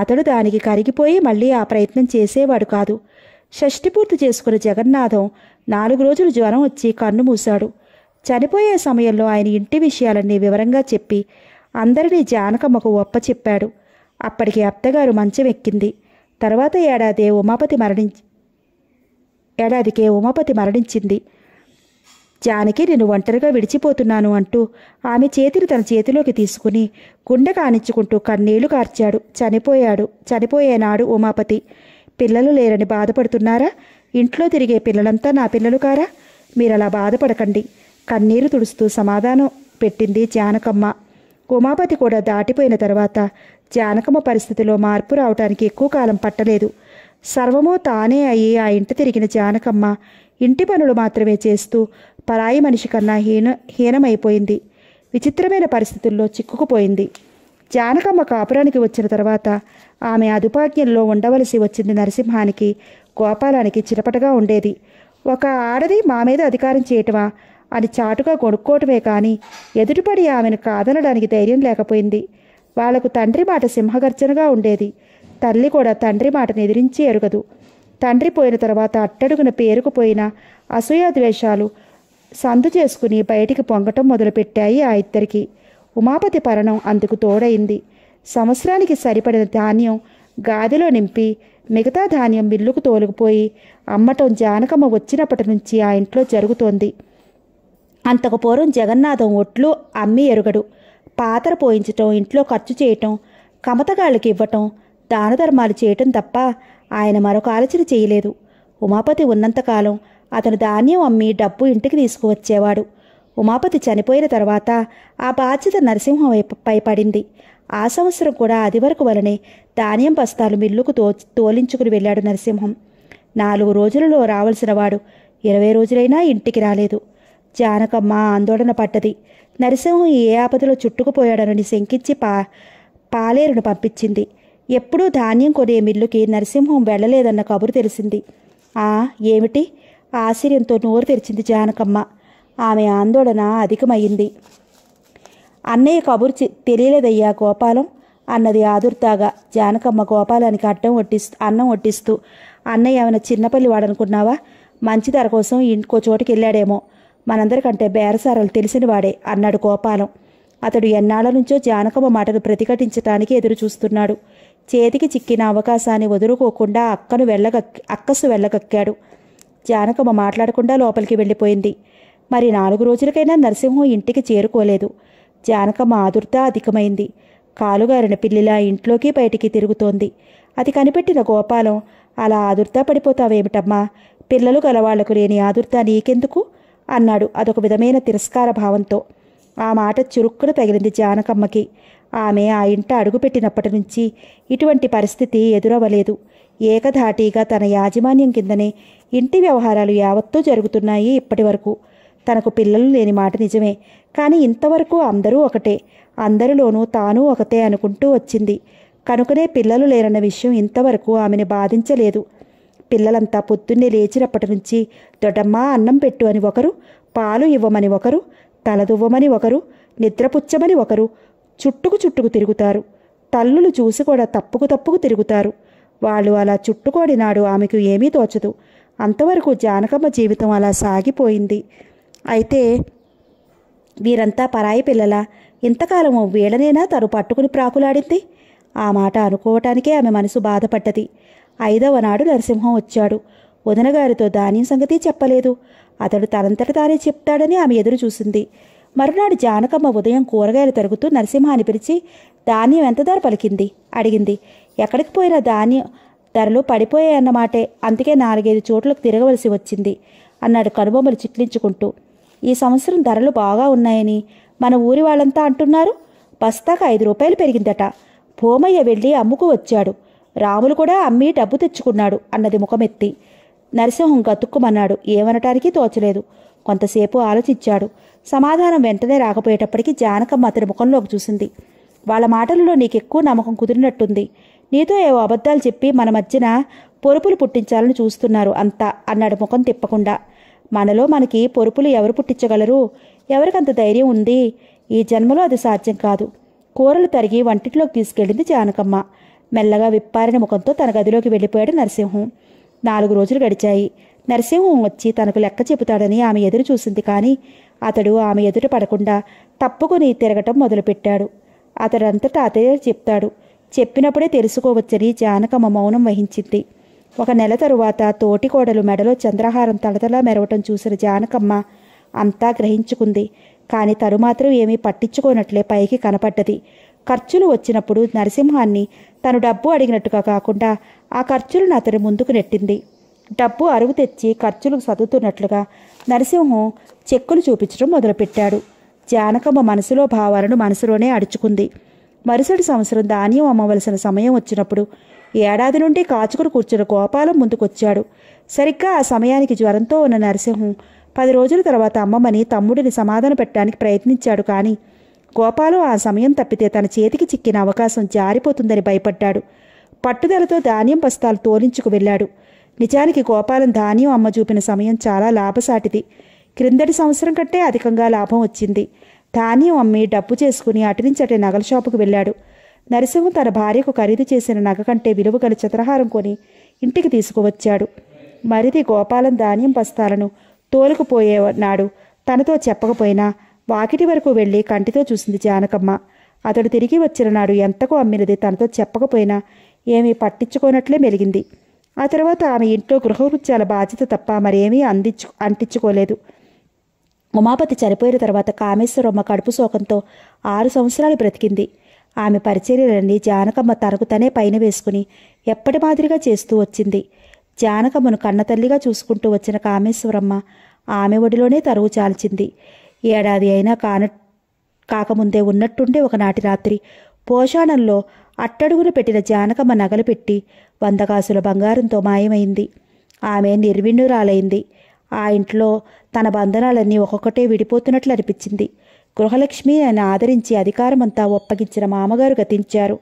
అతడు దానికి కరిగిపోయి మళ్ళీ ఆ ప్రయత్నం చేసేవాడు కాదు షష్టి పూర్తి చేసుకున్న జగన్నాథం నాలుగు రోజులు జ్వరం వచ్చి కన్ను మూశాడు చనిపోయే సమయంలో ఆయన ఇంటి విషయాలన్నీ వివరంగా చెప్పి అందరినీ జానకమ్మకు ఒప్పచెప్పాడు అప్పటికి అత్తగారు మంచం ఎక్కింది తర్వాత ఏడాది ఉమాపతి మరణించి ఏడాదికే ఉమాపతి మరణించింది జానకి నేను ఒంటరిగా విడిచిపోతున్నాను అంటూ ఆమె చేతిని తన చేతిలోకి తీసుకుని గుండె కానించుకుంటూ కన్నీళ్లు కార్చాడు చనిపోయాడు చనిపోయేనాడు ఉమాపతి పిల్లలు లేరని బాధపడుతున్నారా ఇంట్లో తిరిగే పిల్లలంతా నా పిల్లలు కారా మీరు అలా బాధపడకండి కన్నీరు తుడుస్తూ సమాధానం పెట్టింది జానకమ్మ ఉమాపతి కూడా దాటిపోయిన తర్వాత జానకమ్మ పరిస్థితిలో మార్పు రావటానికి ఎక్కువ కాలం పట్టలేదు సర్వము తానే అయ్యి ఆ ఇంటి తిరిగిన జానకమ్మ ఇంటి పనులు మాత్రమే చేస్తూ పరాయి మనిషి కన్నా హీన హీనమైపోయింది విచిత్రమైన పరిస్థితుల్లో చిక్కుకుపోయింది జానకమ్మ కాపురానికి వచ్చిన తర్వాత ఆమె అదుపాజ్ఞంలో ఉండవలసి వచ్చింది నరసింహానికి గోపాలానికి చిరపటగా ఉండేది ఒక ఆడది మా మీద అధికారం చేయటమా అని చాటుగా కొనుక్కోవటమే కానీ ఎదుటిపడి ఆమెను కాదనడానికి ధైర్యం లేకపోయింది వాళ్లకు తండ్రి మాట సింహగర్జనగా ఉండేది తల్లి కూడా తండ్రి మాటను ఎదిరించి ఎరుగదు తండ్రి పోయిన తర్వాత అట్టడుగున పేరుకుపోయిన అసూయాద్వేషాలు సందు చేసుకుని బయటికి పొంగటం మొదలుపెట్టాయి ఆ ఇద్దరికి ఉమాపతి పరణం అందుకు తోడైంది సంవత్సరానికి సరిపడిన ధాన్యం గాదిలో నింపి మిగతా ధాన్యం మిల్లుకు తోలుకుపోయి అమ్మటం జానకమ్మ వచ్చినప్పటి నుంచి ఆ ఇంట్లో జరుగుతోంది అంతకు పూర్వం జగన్నాథం ఒట్లు అమ్మి ఎరుగడు పాతర పోయించటం ఇంట్లో ఖర్చు చేయటం కమతగాళ్ళకి ఇవ్వటం దాన ధర్మాలు చేయటం తప్ప ఆయన మరొక ఆలోచన చేయలేదు ఉమాపతి ఉన్నంతకాలం అతను ధాన్యం అమ్మి డబ్బు ఇంటికి తీసుకువచ్చేవాడు ఉమాపతి చనిపోయిన తర్వాత ఆ బాధ్యత నరసింహం పై పడింది ఆ సంవత్సరం కూడా అది వరకు వలనే ధాన్యం బస్తాలు మిల్లుకు తో తోలించుకుని వెళ్ళాడు నరసింహం నాలుగు రోజులలో రావలసిన వాడు ఇరవై రోజులైనా ఇంటికి రాలేదు జానకమ్మ ఆందోళన పడ్డది నరసింహం ఏ ఆపదలో చుట్టుకుపోయాడనని శంకించి పా పాలేరును పంపించింది ఎప్పుడూ ధాన్యం కొనే మిల్లుకి నరసింహం వెళ్ళలేదన్న కబురు తెలిసింది ఆ ఏమిటి ఆశ్చర్యంతో నోరు తెరిచింది జానకమ్మ ఆమె ఆందోళన అధికమైంది అన్నయ్య కబురు తెలియలేదయ్యా గోపాలం అన్నది ఆదుర్తాగా జానకమ్మ గోపాలానికి అడ్డం వడ్డిస్తూ అన్నం వట్టిస్తూ అన్నయ్య ఏమైనా చిన్నపల్లి వాడనుకున్నావా మంచి ధర కోసం ఇంకో చోటుకి వెళ్ళాడేమో మనందరికంటే బేరసారాలు వాడే అన్నాడు గోపాలం అతడు ఎన్నాళ్ల నుంచో జానకమ్మ మాటను ప్రతిఘటించటానికి ఎదురు చూస్తున్నాడు చేతికి చిక్కిన అవకాశాన్ని వదులుకోకుండా అక్కను వెళ్ళగక్ అక్కసు వెళ్ళగక్కాడు జానకమ్మ మాట్లాడకుండా లోపలికి వెళ్ళిపోయింది మరి నాలుగు రోజులకైనా నరసింహం ఇంటికి చేరుకోలేదు జానకమ్మ ఆదుర్త అధికమైంది కాలుగారిన పిల్లిలా ఇంట్లోకి బయటికి తిరుగుతోంది అది కనిపెట్టిన గోపాలం అలా ఆదుర్త పడిపోతావేమిటమ్మా పిల్లలు గలవాళ్లకు లేని ఆదుర్త నీకెందుకు అన్నాడు అదొక విధమైన తిరస్కార భావంతో ఆ మాట చురుక్కున తగిలింది జానకమ్మకి ఆమె ఆ ఇంట అడుగుపెట్టినప్పటి నుంచి ఇటువంటి పరిస్థితి ఎదురవ్వలేదు ఏకధాటిగా తన యాజమాన్యం కిందనే ఇంటి వ్యవహారాలు యావత్తూ జరుగుతున్నాయి ఇప్పటి వరకు తనకు పిల్లలు లేని మాట నిజమే కానీ ఇంతవరకు అందరూ ఒకటే అందరిలోనూ తాను ఒకతే అనుకుంటూ వచ్చింది కనుకనే పిల్లలు లేరన్న విషయం ఇంతవరకు ఆమెను బాధించలేదు పిల్లలంతా పొద్దున్నే లేచినప్పటి నుంచి దొడమ్మా అన్నం పెట్టు అని ఒకరు పాలు ఇవ్వమని ఒకరు తలదువ్వమని ఒకరు నిద్రపుచ్చమని ఒకరు చుట్టుకు చుట్టుకు తిరుగుతారు తల్లులు చూసి కూడా తప్పుకు తప్పుకు తిరుగుతారు వాళ్ళు అలా చుట్టుకోడినాడు ఆమెకు ఏమీ తోచదు అంతవరకు జానకమ్మ జీవితం అలా సాగిపోయింది అయితే వీరంతా పరాయి పిల్లల ఇంతకాలము వీళ్ళనేనా తను పట్టుకుని ప్రాకులాడింది ఆ మాట అనుకోవటానికే ఆమె మనసు బాధపడ్డది ఐదవ నాడు నరసింహం వచ్చాడు వదనగారితో ధాన్యం సంగతి చెప్పలేదు అతడు తనంతట తానే చెప్తాడని ఆమె ఎదురు చూసింది మరునాడు జానకమ్మ ఉదయం కూరగాయలు తరుగుతూ నరసింహాన్ని పిలిచి ధాన్యం ఎంత ధర పలికింది అడిగింది ఎక్కడికి పోయిన ధాన్యం ధరలు పడిపోయాయన్నమాటే అందుకే నాలుగైదు చోట్లకు తిరగవలసి వచ్చింది అన్నాడు కనుబొమ్మలు చిట్లించుకుంటూ ఈ సంవత్సరం ధరలు బాగా ఉన్నాయని మన ఊరి వాళ్ళంతా అంటున్నారు బస్తాకు ఐదు రూపాయలు పెరిగిందట భూమయ్య వెళ్ళి అమ్ముకు వచ్చాడు రాములు కూడా అమ్మి డబ్బు తెచ్చుకున్నాడు అన్నది ముఖమెత్తి నరసింహం గతుక్కుమన్నాడు ఏమనటానికి తోచలేదు కొంతసేపు ఆలోచించాడు సమాధానం వెంటనే రాకపోయేటప్పటికి జానకమ్మ అతని ముఖంలోకి చూసింది వాళ్ళ మాటలలో నీకెక్కువ నమ్మకం కుదిరినట్టుంది నీతో ఏవో అబద్ధాలు చెప్పి మన మధ్యన పొరుపులు పుట్టించాలని చూస్తున్నారు అంతా అన్నాడు ముఖం తిప్పకుండా మనలో మనకి పొరుపులు ఎవరు పుట్టించగలరు ఎవరికంత ధైర్యం ఉంది ఈ జన్మలో అది సాధ్యం కాదు కూరలు తరిగి వంటింట్లోకి తీసుకెళ్ళింది జానకమ్మ మెల్లగా విప్పారిన ముఖంతో తన గదిలోకి వెళ్ళిపోయాడు నరసింహం నాలుగు రోజులు గడిచాయి నరసింహం వచ్చి తనకు లెక్క చెబుతాడని ఆమె ఎదురు చూసింది కానీ అతడు ఆమె ఎదురు పడకుండా తప్పుకుని తిరగటం మొదలుపెట్టాడు అతడంతటా అతయ్య చెప్తాడు చెప్పినప్పుడే తెలుసుకోవచ్చని జానకమ్మ మౌనం వహించింది ఒక నెల తరువాత తోటికోడలు మెడలో చంద్రహారం తలతలా మెరవటం చూసిన జానకమ్మ అంతా గ్రహించుకుంది కాని తరుమాత్రం ఏమీ పట్టించుకోనట్లే పైకి కనపడ్డది ఖర్చులు వచ్చినప్పుడు నరసింహాన్ని తను డబ్బు అడిగినట్టుగా కాకుండా ఆ ఖర్చులను అతని ముందుకు నెట్టింది డబ్బు అరుగు తెచ్చి ఖర్చులకు సర్దుతున్నట్లుగా నరసింహం చెక్కులు చూపించడం మొదలుపెట్టాడు జానకమ్మ మనసులో భావాలను మనసులోనే అడుచుకుంది మరుసటి సంవత్సరం ధాన్యం అమ్మవలసిన సమయం వచ్చినప్పుడు ఏడాది నుండి కాచుకుని కూర్చున్న గోపాలం ముందుకొచ్చాడు సరిగ్గా ఆ సమయానికి జ్వరంతో ఉన్న నరసింహం పది రోజుల తర్వాత అమ్మమ్మని తమ్ముడిని సమాధాన పెట్టడానికి ప్రయత్నించాడు కానీ గోపాలు ఆ సమయం తప్పితే తన చేతికి చిక్కిన అవకాశం జారిపోతుందని భయపడ్డాడు పట్టుదలతో ధాన్యం బస్తాలు తోలించుకు వెళ్ళాడు నిజానికి గోపాలం ధాన్యం అమ్మ చూపిన సమయం చాలా లాభసాటిది క్రిందటి సంవత్సరం కంటే అధికంగా లాభం వచ్చింది ధాన్యం అమ్మి డబ్బు చేసుకుని అటు నుంచి అటే నగల షాపుకు వెళ్ళాడు నరసింహం తన భార్యకు ఖరీదు చేసిన నగ కంటే విలువగల చిత్రహారం కొని ఇంటికి తీసుకువచ్చాడు మరిది గోపాలం ధాన్యం బస్తాలను తోలుకుపోయేనాడు తనతో చెప్పకపోయినా వాకిటి వరకు వెళ్ళి కంటితో చూసింది జానకమ్మ అతడు తిరిగి వచ్చిన నాడు ఎంతకు అమ్మినది తనతో చెప్పకపోయినా ఏమీ పట్టించుకోనట్లే మెలిగింది ఆ తర్వాత ఆమె ఇంట్లో గృహవృత్యాల బాధ్యత తప్ప మరేమీ అందించు అంటించుకోలేదు ఉమాపతి చనిపోయిన తర్వాత కామేశ్వరమ్మ కడుపు శోకంతో ఆరు సంవత్సరాలు బ్రతికింది ఆమె పరిచర్యలన్నీ జానకమ్మ తనకు తనే పైన వేసుకుని ఎప్పటి మాదిరిగా చేస్తూ వచ్చింది జానకమ్మను కన్నతల్లిగా చూసుకుంటూ వచ్చిన కామేశ్వరమ్మ ఆమె ఒడిలోనే తరువు చాల్చింది ఏడాది అయినా కాన కాకముందే ఉన్నట్టుండే ఒకనాటి రాత్రి పోషాణంలో అట్టడుగున పెట్టిన జానకమ్మ నగలు పెట్టి వందగాసుల బంగారంతో మాయమైంది ఆమె నిర్విణురాలైంది ఆ ఇంట్లో తన బంధనాలన్నీ ఒక్కొక్కటే విడిపోతున్నట్లు అనిపించింది గృహలక్ష్మి అని ఆదరించి అధికారమంతా ఒప్పగించిన మామగారు గతించారు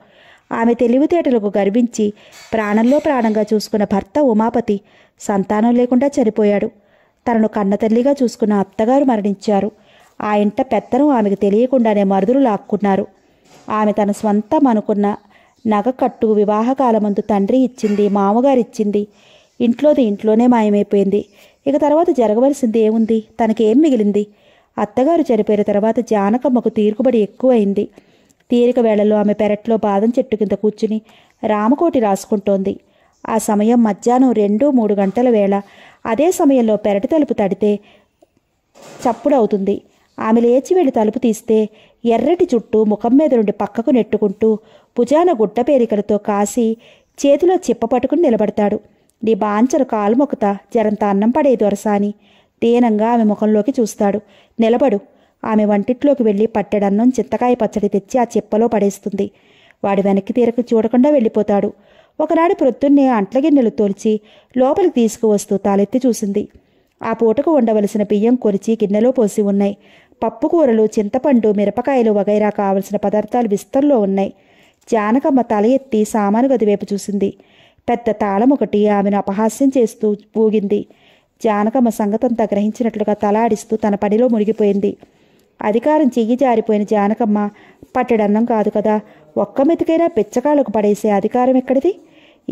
ఆమె తెలివితేటలకు గర్వించి ప్రాణంలో ప్రాణంగా చూసుకున్న భర్త ఉమాపతి సంతానం లేకుండా చనిపోయాడు తనను కన్నతల్లిగా చూసుకున్న అత్తగారు మరణించారు ఆ ఇంట పెత్తనం ఆమెకు తెలియకుండానే మరుదులు లాక్కున్నారు ఆమె తన స్వంతం అనుకున్న నగ కట్టు వివాహకాలమందు తండ్రి ఇచ్చింది మామగారిచ్చింది ఇంట్లోది ఇంట్లోనే మాయమైపోయింది ఇక తర్వాత జరగవలసింది ఏముంది తనకేం మిగిలింది అత్తగారు చనిపోయిన తర్వాత జానకమ్మకు తీరుకుబడి ఎక్కువైంది తీరిక వేళలో ఆమె పెరట్లో బాదం చెట్టు కింద కూర్చుని రామకోటి రాసుకుంటోంది ఆ సమయం మధ్యాహ్నం రెండు మూడు గంటల వేళ అదే సమయంలో పెరటి తలుపు తడితే చప్పుడవుతుంది ఆమె లేచి వెళ్ళి తలుపు తీస్తే ఎర్రటి చుట్టూ ముఖం మీద నుండి పక్కకు నెట్టుకుంటూ భుజాన గుడ్డ పేరికలతో కాసి చేతిలో చిప్ప పట్టుకుని నిలబడతాడు నీ బాంచలు కాలు మొక్కుతా జరంత అన్నం పడే దొరసాని దీనంగా ఆమె ముఖంలోకి చూస్తాడు నిలబడు ఆమె వంటిట్లోకి వెళ్ళి పట్టెడన్నం చింతకాయ పచ్చడి తెచ్చి ఆ చిప్పలో పడేస్తుంది వాడు వెనక్కి తీరకు చూడకుండా వెళ్ళిపోతాడు ఒకనాడు ప్రొద్దున్నే అంట్లగిన్నెలు తోల్చి లోపలికి తీసుకువస్తూ తాలెత్తి చూసింది ఆ పూటకు ఉండవలసిన బియ్యం కొరిచి గిన్నెలో పోసి ఉన్నాయి పప్పుకూరలు చింతపండు మిరపకాయలు వగైరా కావలసిన పదార్థాలు విస్తరలో ఉన్నాయి జానకమ్మ తల ఎత్తి సామాను గదివైపు చూసింది పెద్ద తాళం ఒకటి ఆమెను అపహాస్యం చేస్తూ ఊగింది జానకమ్మ సంగతంతా గ్రహించినట్లుగా తలాడిస్తూ తన పనిలో మునిగిపోయింది అధికారం చెయ్యి జారిపోయిన జానకమ్మ పట్టడన్నం కాదు కదా ఒక్క మెతికైనా పిచ్చకాళ్ళకు పడేసే అధికారం ఎక్కడిది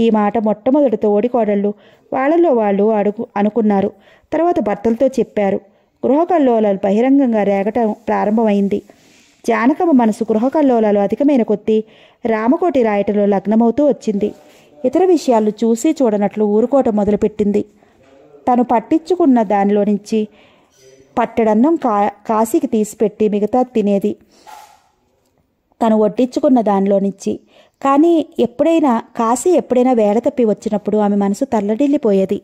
ఈ మాట మొట్టమొదటితో ఓడికోడళ్ళు వాళ్ళల్లో వాళ్ళు అడుగు అనుకున్నారు తర్వాత భర్తలతో చెప్పారు గృహకల్లోలాలు బహిరంగంగా రేగటం ప్రారంభమైంది జానకమ్మ మనసు గృహకల్లోలాలు అధికమైన కొద్దీ రామకోటి రాయటంలో లగ్నమవుతూ వచ్చింది ఇతర విషయాలు చూసి చూడనట్లు ఊరుకోవటం మొదలుపెట్టింది తను పట్టించుకున్న దానిలో నుంచి పట్టడన్నం కా కాశీకి తీసిపెట్టి మిగతా తినేది తను వడ్డించుకున్న దానిలో నుంచి కానీ ఎప్పుడైనా కాశీ ఎప్పుడైనా వేళ తప్పి వచ్చినప్పుడు ఆమె మనసు తల్లడిల్లిపోయేది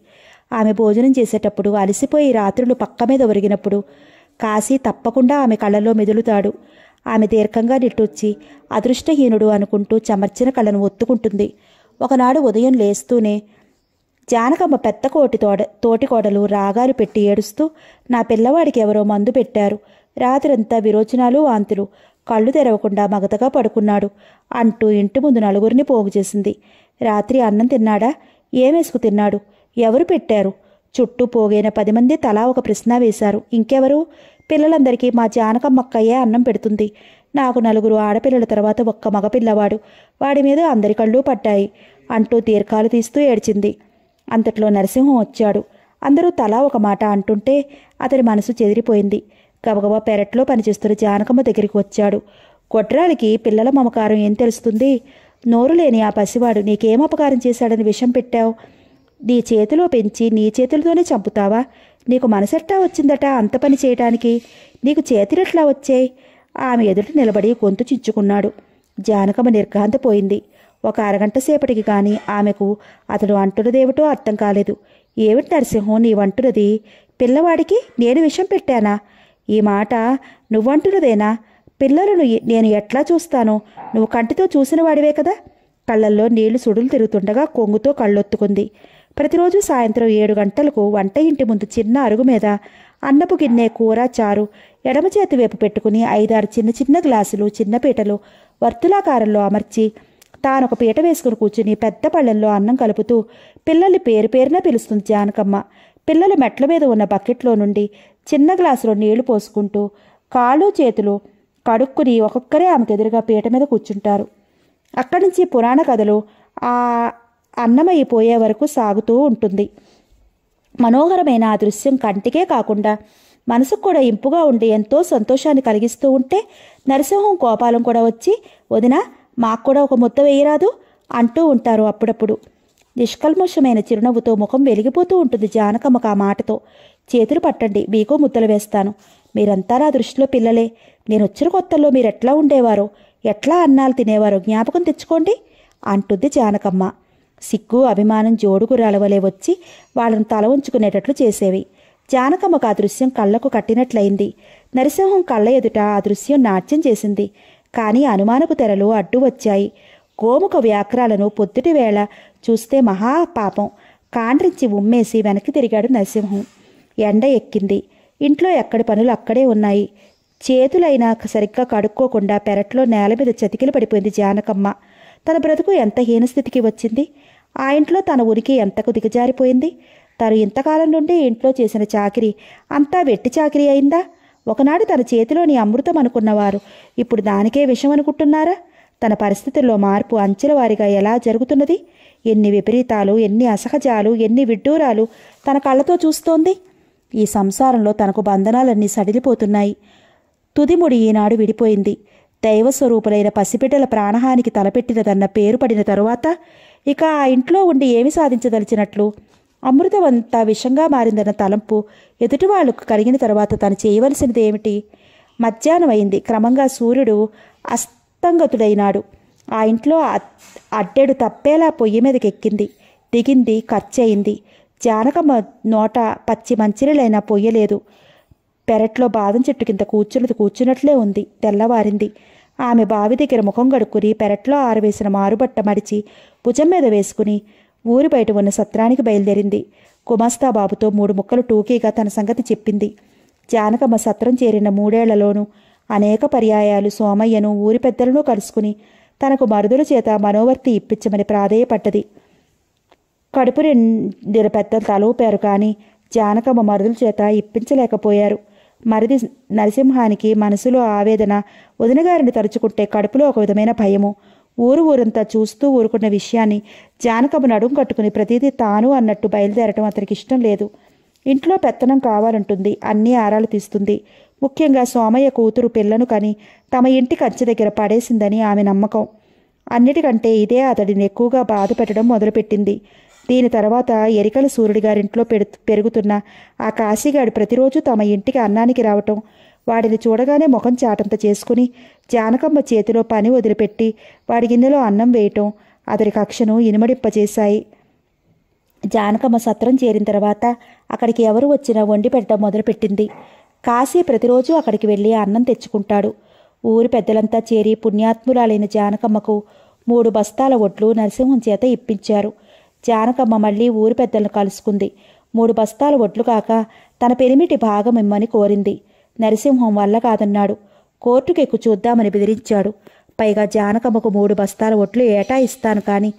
ఆమె భోజనం చేసేటప్పుడు అలసిపోయి రాత్రులు పక్క మీద ఒరిగినప్పుడు కాశీ తప్పకుండా ఆమె కళ్ళలో మెదులుతాడు ఆమె దీర్ఘంగా నిట్టూర్చి అదృష్టహీనుడు అనుకుంటూ చమర్చిన కళ్ళను ఒత్తుకుంటుంది ఒకనాడు ఉదయం లేస్తూనే జానకమ్మ పెద్ద కోటి తోడ తోటికోడలు రాగాలు పెట్టి ఏడుస్తూ నా పిల్లవాడికి ఎవరో మందు పెట్టారు రాత్రంతా విరోచనాలు వాంతులు కళ్ళు తెరవకుండా మగతగా పడుకున్నాడు అంటూ ఇంటి ముందు నలుగురిని పోగు చేసింది రాత్రి అన్నం తిన్నాడా ఏమేసుకు తిన్నాడు ఎవరు పెట్టారు చుట్టూ పోగైన పది మంది తలా ఒక ప్రశ్న వేశారు ఇంకెవరు పిల్లలందరికీ మా జానకమ్మక్కయ్యే అన్నం పెడుతుంది నాకు నలుగురు ఆడపిల్లల తర్వాత ఒక్క మగపిల్లవాడు వాడి మీద అందరి కళ్ళు పట్టాయి అంటూ దీర్ఘాలు తీస్తూ ఏడ్చింది అంతట్లో నరసింహం వచ్చాడు అందరూ తలా ఒక మాట అంటుంటే అతని మనసు చెదిరిపోయింది గబగబా పెరట్లో పనిచేస్తున్న జానకమ్మ దగ్గరికి వచ్చాడు కొట్రాలికి పిల్లల మమకారం ఏం తెలుస్తుంది నోరు లేని ఆ పసివాడు నీకేం అపకారం చేశాడని విషం పెట్టావు నీ చేతిలో పెంచి నీ చేతులతోనే చంపుతావా నీకు మనసెట్టా వచ్చిందట అంత పని చేయటానికి నీకు చేతిరెట్లా వచ్చాయి ఆమె ఎదుట నిలబడి గొంతు చిచ్చుకున్నాడు జానకమ్మ నిర్ఘాంతపోయింది ఒక అరగంట సేపటికి కానీ ఆమెకు అతడు అంటున్నదేమిటో అర్థం కాలేదు ఏమిటి నరసింహం నీవంటున్నది పిల్లవాడికి నేను విషం పెట్టానా ఈ మాట నువ్వంటున్నదేనా పిల్లలను నేను ఎట్లా చూస్తాను నువ్వు కంటితో చూసిన వాడివే కదా కళ్ళల్లో నీళ్లు సుడులు తిరుగుతుండగా కొంగుతో కళ్ళొత్తుకుంది ప్రతిరోజు సాయంత్రం ఏడు గంటలకు వంట ఇంటి ముందు చిన్న అరుగు మీద అన్నపు గిన్నె కూర చారు ఎడమ చేతి వైపు పెట్టుకుని ఐదారు చిన్న చిన్న గ్లాసులు చిన్న పీటలు వర్తులాకారంలో అమర్చి తాను ఒక పీట వేసుకుని కూర్చుని పెద్ద పళ్ళల్లో అన్నం కలుపుతూ పిల్లల్ని పేరు పేరునే పిలుస్తుంది జానకమ్మ పిల్లలు మెట్ల మీద ఉన్న బకెట్లో నుండి చిన్న గ్లాసులో నీళ్లు పోసుకుంటూ కాళ్ళు చేతులు కడుక్కుని ఒక్కొక్కరే ఆమెకు ఎదురుగా పీట మీద కూర్చుంటారు అక్కడి నుంచి పురాణ కథలు ఆ అన్నమయ్య వరకు సాగుతూ ఉంటుంది మనోహరమైన ఆ దృశ్యం కంటికే కాకుండా మనసుకు కూడా ఇంపుగా ఉండి ఎంతో సంతోషాన్ని కలిగిస్తూ ఉంటే నరసింహం కోపాలం కూడా వచ్చి వదినా మాకు కూడా ఒక ముద్ద వేయరాదు అంటూ ఉంటారు అప్పుడప్పుడు నిష్కల్మషమైన చిరునవ్వుతో ముఖం వెలిగిపోతూ ఉంటుంది జానకమ్మకు ఆ మాటతో చేతులు పట్టండి మీకు ముద్దలు వేస్తాను మీరంతా నా దృష్టిలో పిల్లలే నేను వచ్చిన కొత్తల్లో మీరెట్లా ఉండేవారో ఎట్లా అన్నాలు తినేవారో జ్ఞాపకం తెచ్చుకోండి అంటుంది జానకమ్మ సిగ్గు అభిమానం జోడుగురాలవలే వచ్చి వాళ్ళను తల ఉంచుకునేటట్లు చేసేవి జానకమ్మకు ఆ దృశ్యం కళ్ళకు కట్టినట్లయింది నరసింహం కళ్ళ ఎదుట ఆ దృశ్యం నాట్యం చేసింది కానీ అనుమానపు తెరలు అడ్డు వచ్చాయి గోముఖ వ్యాక్రాలను పొద్దుటి వేళ చూస్తే మహాపాపం కాండ్రించి ఉమ్మేసి వెనక్కి తిరిగాడు నరసింహం ఎండ ఎక్కింది ఇంట్లో ఎక్కడి పనులు అక్కడే ఉన్నాయి చేతులైనా సరిగ్గా కడుక్కోకుండా పెరట్లో నేల మీద చతికిలు పడిపోయింది జానకమ్మ తన బ్రతుకు ఎంత హీనస్థితికి వచ్చింది ఆ ఇంట్లో తన ఉనికి ఎంతకు దిగజారిపోయింది తను ఇంతకాలం నుండి ఇంట్లో చేసిన చాకిరి అంతా వెట్టి చాకరీ అయిందా ఒకనాడు తన చేతిలోని అమృతం అనుకున్నవారు ఇప్పుడు దానికే విషం అనుకుంటున్నారా తన పరిస్థితుల్లో మార్పు వారిగా ఎలా జరుగుతున్నది ఎన్ని విపరీతాలు ఎన్ని అసహజాలు ఎన్ని విడ్డూరాలు తన కళ్ళతో చూస్తోంది ఈ సంసారంలో తనకు బంధనాలన్నీ సడిలిపోతున్నాయి తుదిముడి ఈనాడు విడిపోయింది దైవస్వరూపులైన పసిబిడ్డల ప్రాణహానికి తలపెట్టినదన్న పేరు పడిన తరువాత ఇక ఆ ఇంట్లో ఉండి ఏమి సాధించదలిచినట్లు అమృతమంతా విషంగా మారిందన్న తలంపు ఎదుటివాళ్లకు కలిగిన తర్వాత తను చేయవలసినది ఏమిటి మధ్యాహ్నం అయింది క్రమంగా సూర్యుడు అస్తంగతుడైనాడు ఆ ఇంట్లో అడ్డెడు తప్పేలా పొయ్యి మీదకెక్కింది దిగింది ఖర్చయింది జానకమ్మ నోట పచ్చి మంచినీళ్ళైనా పొయ్యలేదు పెరట్లో బాదం చెట్టు కింద కూర్చున్నది కూర్చున్నట్లే ఉంది తెల్లవారింది ఆమె బావి దగ్గర ముఖం గడుక్కుని పెరట్లో ఆరవేసిన మారుబట్ట మడిచి భుజం మీద వేసుకుని ఊరి బయట ఉన్న సత్రానికి బయలుదేరింది కుమస్తా బాబుతో మూడు ముక్కలు టూకీగా తన సంగతి చెప్పింది జానకమ్మ సత్రం చేరిన మూడేళ్లలోనూ అనేక పర్యాయాలు సోమయ్యను ఊరి పెద్దలను కలుసుకుని తనకు మరుదుల చేత మనోవర్తి ఇప్పించమని ప్రాధేయపడ్డది కడుపు రెండిర పెద్దలు తలూపారు కానీ జానకమ్మ మరుదుల చేత ఇప్పించలేకపోయారు మరిది నరసింహానికి మనసులో ఆవేదన వదినగారిని తలుచుకుంటే కడుపులో ఒక విధమైన భయము ఊరు ఊరంతా చూస్తూ ఊరుకున్న విషయాన్ని జానకమ్మ నడుం కట్టుకుని ప్రతిదీ తాను అన్నట్టు బయలుదేరటం అతనికి ఇష్టం లేదు ఇంట్లో పెత్తనం కావాలంటుంది అన్నీ ఆరాలు తీస్తుంది ముఖ్యంగా సోమయ్య కూతురు పిల్లను కానీ తమ ఇంటి కంచె దగ్గర పడేసిందని ఆమె నమ్మకం అన్నిటికంటే ఇదే అతడిని ఎక్కువగా బాధ పెట్టడం మొదలుపెట్టింది దీని తర్వాత ఎరికల సూర్యుడి గారింట్లో పెడు పెరుగుతున్న ఆ కాశీగాడు ప్రతిరోజు తమ ఇంటికి అన్నానికి రావటం వాడిని చూడగానే ముఖం చాటంత చేసుకుని జానకమ్మ చేతిలో పని వదిలిపెట్టి వాడి గిన్నెలో అన్నం వేయటం అతడి కక్షను చేశాయి జానకమ్మ సత్రం చేరిన తర్వాత అక్కడికి ఎవరు వచ్చినా వండి పెట్టడం మొదలుపెట్టింది కాశీ ప్రతిరోజు అక్కడికి వెళ్ళి అన్నం తెచ్చుకుంటాడు ఊరి పెద్దలంతా చేరి పుణ్యాత్మురాలైన జానకమ్మకు మూడు బస్తాల ఒడ్లు నరసింహం చేత ఇప్పించారు జానకమ్మ మళ్ళీ ఊరి పెద్దలను కలుసుకుంది మూడు బస్తాల ఒడ్లు కాక తన పెనిమిటి భాగం ఇమ్మని కోరింది నరసింహం వల్ల కాదన్నాడు కోర్టుకెక్కు చూద్దామని బెదిరించాడు పైగా జానకమ్మకు మూడు బస్తాల ఒట్లు ఏటా ఇస్తాను కానీ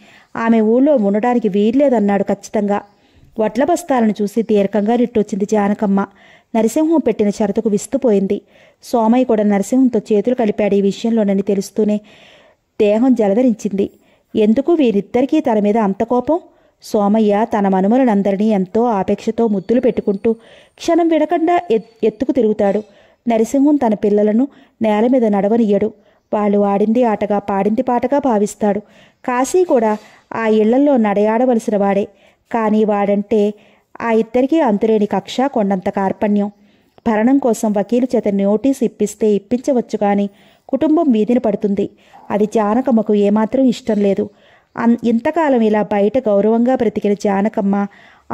ఆమె ఊళ్ళో ఉండడానికి వీల్లేదన్నాడు ఖచ్చితంగా వడ్ల బస్తాలను చూసి దీర్ఘంగా నిట్టొచ్చింది జానకమ్మ నరసింహం పెట్టిన షరతుకు విస్తుపోయింది సోమయ్య కూడా నరసింహంతో చేతులు కలిపాడు ఈ విషయంలోనని తెలుస్తూనే దేహం జలధరించింది ఎందుకు వీరిద్దరికీ తన మీద అంత కోపం సోమయ్య తన మనుమలనందరినీ ఎంతో ఆపేక్షతో ముద్దులు పెట్టుకుంటూ క్షణం విడకుండా ఎత్తుకు తిరుగుతాడు నరసింహం తన పిల్లలను నేల మీద నడవనియ్యడు వాళ్ళు ఆడింది ఆటగా పాడింది పాటగా భావిస్తాడు కాశీ కూడా ఆ ఇళ్లలో నడయాడవలసిన వాడే కానీ వాడంటే ఆ ఇద్దరికీ అంతులేని కక్ష కొండంత కార్పణ్యం భరణం కోసం వకీలు చేత నోటీసు ఇప్పిస్తే ఇప్పించవచ్చు కానీ కుటుంబం వీధిని పడుతుంది అది జానకమ్మకు ఏమాత్రం ఇష్టం లేదు ఇంతకాలం ఇలా బయట గౌరవంగా బ్రతికిన జానకమ్మ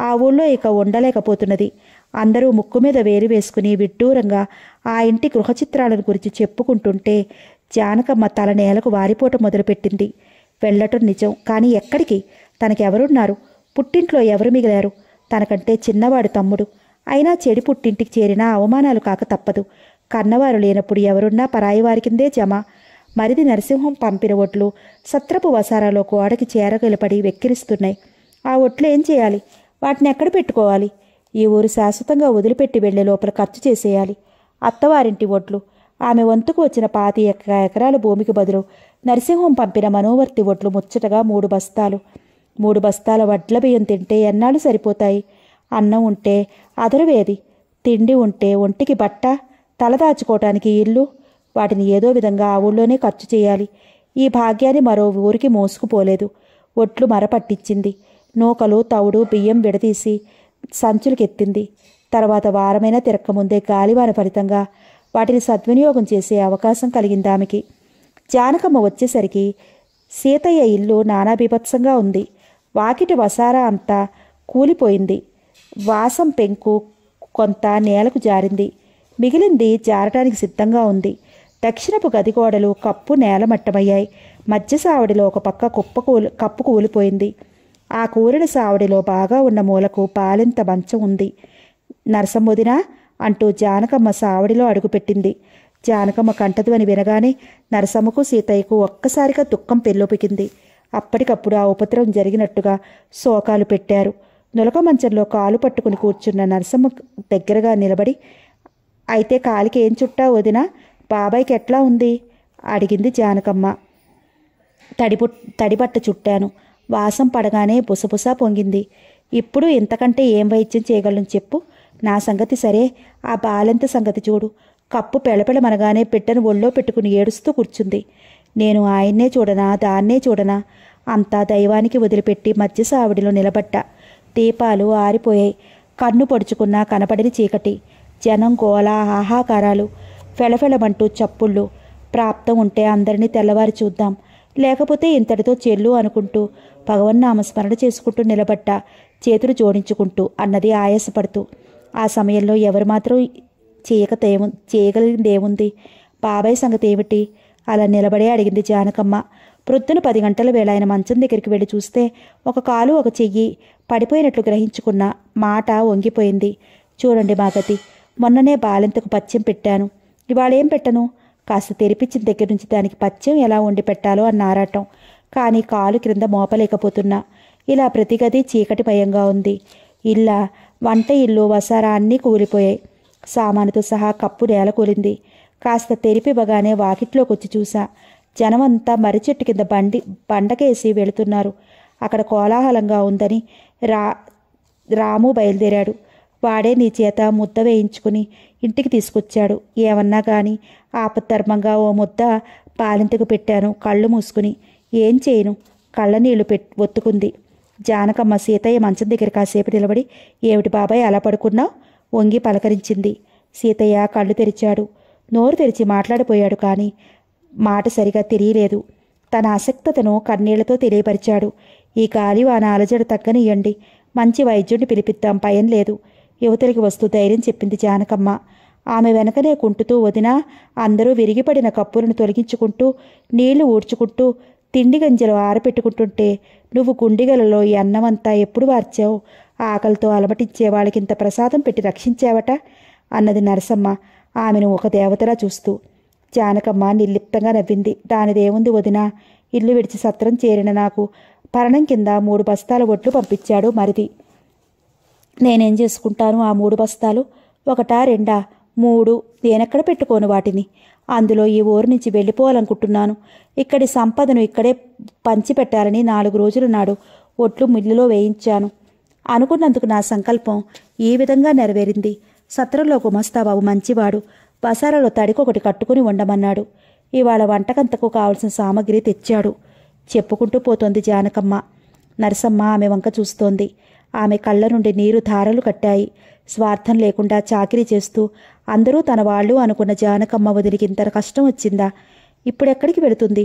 ఆ ఊళ్ళో ఇక ఉండలేకపోతున్నది అందరూ ముక్కు మీద వేరు వేసుకుని విడ్డూరంగా ఆ ఇంటి గృహ చిత్రాలను గురించి చెప్పుకుంటుంటే జానకమ్మ తల నేలకు వారిపోవటం మొదలుపెట్టింది వెళ్ళటం నిజం కానీ ఎక్కడికి తనకెవరున్నారు పుట్టింట్లో ఎవరు మిగిలారు తనకంటే చిన్నవాడు తమ్ముడు అయినా చెడి పుట్టింటికి చేరినా అవమానాలు కాక తప్పదు కన్నవారు లేనప్పుడు ఎవరున్నా పరాయి వారి కిందే మరిది నరసింహం పంపిన ఒట్లు సత్రపు వసారాలో గోడకి చేరగలపడి వెక్కిరిస్తున్నాయి ఆ ఒట్లు ఏం చేయాలి వాటిని ఎక్కడ పెట్టుకోవాలి ఈ ఊరు శాశ్వతంగా వదిలిపెట్టి వెళ్లే లోపల ఖర్చు చేసేయాలి అత్తవారింటి ఒట్లు ఆమె వంతుకు వచ్చిన పాతి ఎకరాల భూమికి బదులు నరసింహం పంపిన మనోవర్తి ఒట్లు ముచ్చటగా మూడు బస్తాలు మూడు బస్తాల వడ్ల బియ్యం తింటే ఎన్నాళ్ళు సరిపోతాయి అన్నం ఉంటే అదరవేది తిండి ఉంటే ఒంటికి బట్ట తలదాచుకోవటానికి ఇల్లు వాటిని ఏదో విధంగా ఆ ఊళ్ళోనే ఖర్చు చేయాలి ఈ భాగ్యాన్ని మరో ఊరికి మోసుకుపోలేదు ఒట్లు మరపట్టించింది నూకలు తవుడు బియ్యం విడదీసి సంచులకెత్తింది తర్వాత వారమైనా తిరక్కముందే గాలివాన ఫలితంగా వాటిని సద్వినియోగం చేసే అవకాశం కలిగింది ఆమెకి జానకమ్మ వచ్చేసరికి సీతయ్య ఇల్లు నానా బీభత్సంగా ఉంది వాకిటి వసారా అంతా కూలిపోయింది వాసం పెంకు కొంత నేలకు జారింది మిగిలింది జారటానికి సిద్ధంగా ఉంది దక్షిణపు గది గోడలు కప్పు నేలమట్టమయ్యాయి మధ్య సావడిలో ఒక పక్క కుప్ప కూలు కప్పు కూలిపోయింది ఆ కూలిన సావడిలో బాగా ఉన్న మూలకు పాలింత మంచం ఉంది నరసమ్మొదిన అంటూ జానకమ్మ సావడిలో అడుగుపెట్టింది జానకమ్మ అని వినగానే నరసమ్మకు సీతయ్యకు ఒక్కసారిగా దుఃఖం పెళ్ళొపికింది అప్పటికప్పుడు ఆ ఉపద్రవం జరిగినట్టుగా శోకాలు పెట్టారు నులక మంచంలో కాలు పట్టుకుని కూర్చున్న నరసమ్మ దగ్గరగా నిలబడి అయితే కాలికి ఏం చుట్టా వదినా బాబాయ్కి ఎట్లా ఉంది అడిగింది జానకమ్మ తడిపు తడిబట్ట చుట్టాను వాసం పడగానే బుసబుస పొంగింది ఇప్పుడు ఇంతకంటే ఏం వైద్యం చేయగలను చెప్పు నా సంగతి సరే ఆ బాలెంత సంగతి చూడు కప్పు పెళపెళమనగానే బిడ్డను ఒళ్ళో పెట్టుకుని ఏడుస్తూ కూర్చుంది నేను ఆయన్నే చూడనా దాన్నే చూడనా అంతా దైవానికి వదిలిపెట్టి మధ్య సావిడిలో నిలబడ్డా దీపాలు ఆరిపోయాయి కన్ను పొడుచుకున్నా కనపడిన చీకటి జనం గోళ ఆహాకారాలు ఫెలఫెలమంటూ చప్పుళ్ళు ప్రాప్తం ఉంటే అందరినీ తెల్లవారి చూద్దాం లేకపోతే ఇంతటితో చెల్లు అనుకుంటూ నామస్మరణ చేసుకుంటూ నిలబడ్డ చేతులు జోడించుకుంటూ అన్నది ఆయాసపడుతూ ఆ సమయంలో ఎవరు మాత్రం చేయక తేము చేయగలిగిందేముంది బాబాయ్ సంగతి ఏమిటి అలా నిలబడే అడిగింది జానకమ్మ ప్రొద్దున పది గంటల వేళ ఆయన మంచం దగ్గరికి వెళ్ళి చూస్తే ఒక కాలు ఒక చెయ్యి పడిపోయినట్లు గ్రహించుకున్న మాట వంగిపోయింది చూడండి మా గతి మొన్ననే బాలింతకు పచ్చం పెట్టాను ఇవాళ ఏం పెట్టను కాస్త తెరిపించిన దగ్గర నుంచి దానికి పచ్చయం ఎలా వండి పెట్టాలో అన్న ఆరాటం కానీ కాలు క్రింద మోపలేకపోతున్నా ఇలా ప్రతి గది చీకటి భయంగా ఉంది ఇల్లా వంట ఇల్లు వసారా అన్నీ కూలిపోయాయి సామానుతో సహా కప్పు నేల కూలింది కాస్త తెరిపివ్వగానే వాకిట్లోకి వచ్చి చూసా జనమంతా మర్రి చెట్టు కింద బండి బండకేసి వెళుతున్నారు అక్కడ కోలాహలంగా ఉందని రా రాము బయలుదేరాడు వాడే నీ చేత ముద్ద వేయించుకుని ఇంటికి తీసుకొచ్చాడు ఏమన్నా కానీ ఆపధర్మంగా ఓ ముద్ద పాలింతకు పెట్టాను కళ్ళు మూసుకుని ఏం చేయను కళ్ళ నీళ్లు పెట్ ఒత్తుకుంది జానకమ్మ సీతయ్య మంచం దగ్గర కాసేపు నిలబడి ఏమిటి బాబాయ్ అలా పడుకున్నావు వంగి పలకరించింది సీతయ్య కళ్ళు తెరిచాడు నోరు తెరిచి మాట్లాడిపోయాడు కానీ మాట సరిగా తెలియలేదు తన అసక్తతను కన్నీళ్లతో తెలియపరిచాడు ఈ గాలి వాన అలజడు తగ్గనియండి మంచి వైద్యుడిని పిలిపిద్దాం భయం లేదు యువతలకి వస్తూ ధైర్యం చెప్పింది జానకమ్మ ఆమె వెనకనే కుంటుతూ వదిన అందరూ విరిగిపడిన కప్పులను తొలగించుకుంటూ నీళ్లు ఊడ్చుకుంటూ తిండి గంజలు ఆరపెట్టుకుంటుంటే నువ్వు గుండిగలలో ఈ అన్నమంతా ఎప్పుడు వార్చావు ఆకలితో అలమటించే వాళ్ళకింత ప్రసాదం పెట్టి రక్షించావట అన్నది నరసమ్మ ఆమెను ఒక దేవతలా చూస్తూ జానకమ్మ నిర్లిప్తంగా నవ్వింది దానిదేముంది వదిన ఇల్లు విడిచి సత్రం చేరిన నాకు పరణం కింద మూడు బస్తాల ఒడ్లు పంపించాడు మరిది నేనేం చేసుకుంటాను ఆ మూడు బస్తాలు ఒకటా రెండా మూడు నేనెక్కడ పెట్టుకోను వాటిని అందులో ఈ ఊరు నుంచి వెళ్ళిపోవాలనుకుంటున్నాను ఇక్కడి సంపదను ఇక్కడే పంచిపెట్టాలని నాలుగు రోజులు నాడు ఒట్లు మిల్లులో వేయించాను అనుకున్నందుకు నా సంకల్పం ఈ విధంగా నెరవేరింది సత్రంలో గుమస్తాబాబు మంచివాడు బసారాలో తడికొకటి కట్టుకుని ఉండమన్నాడు ఇవాళ వంటకంతకు కావలసిన సామాగ్రి తెచ్చాడు చెప్పుకుంటూ పోతోంది జానకమ్మ నరసమ్మ ఆమె వంక చూస్తోంది ఆమె కళ్ళ నుండి నీరు ధారలు కట్టాయి స్వార్థం లేకుండా చాకరీ చేస్తూ అందరూ తన వాళ్ళు అనుకున్న జానకమ్మ వదిలికి ఇంత కష్టం వచ్చిందా ఇప్పుడెక్కడికి వెళుతుంది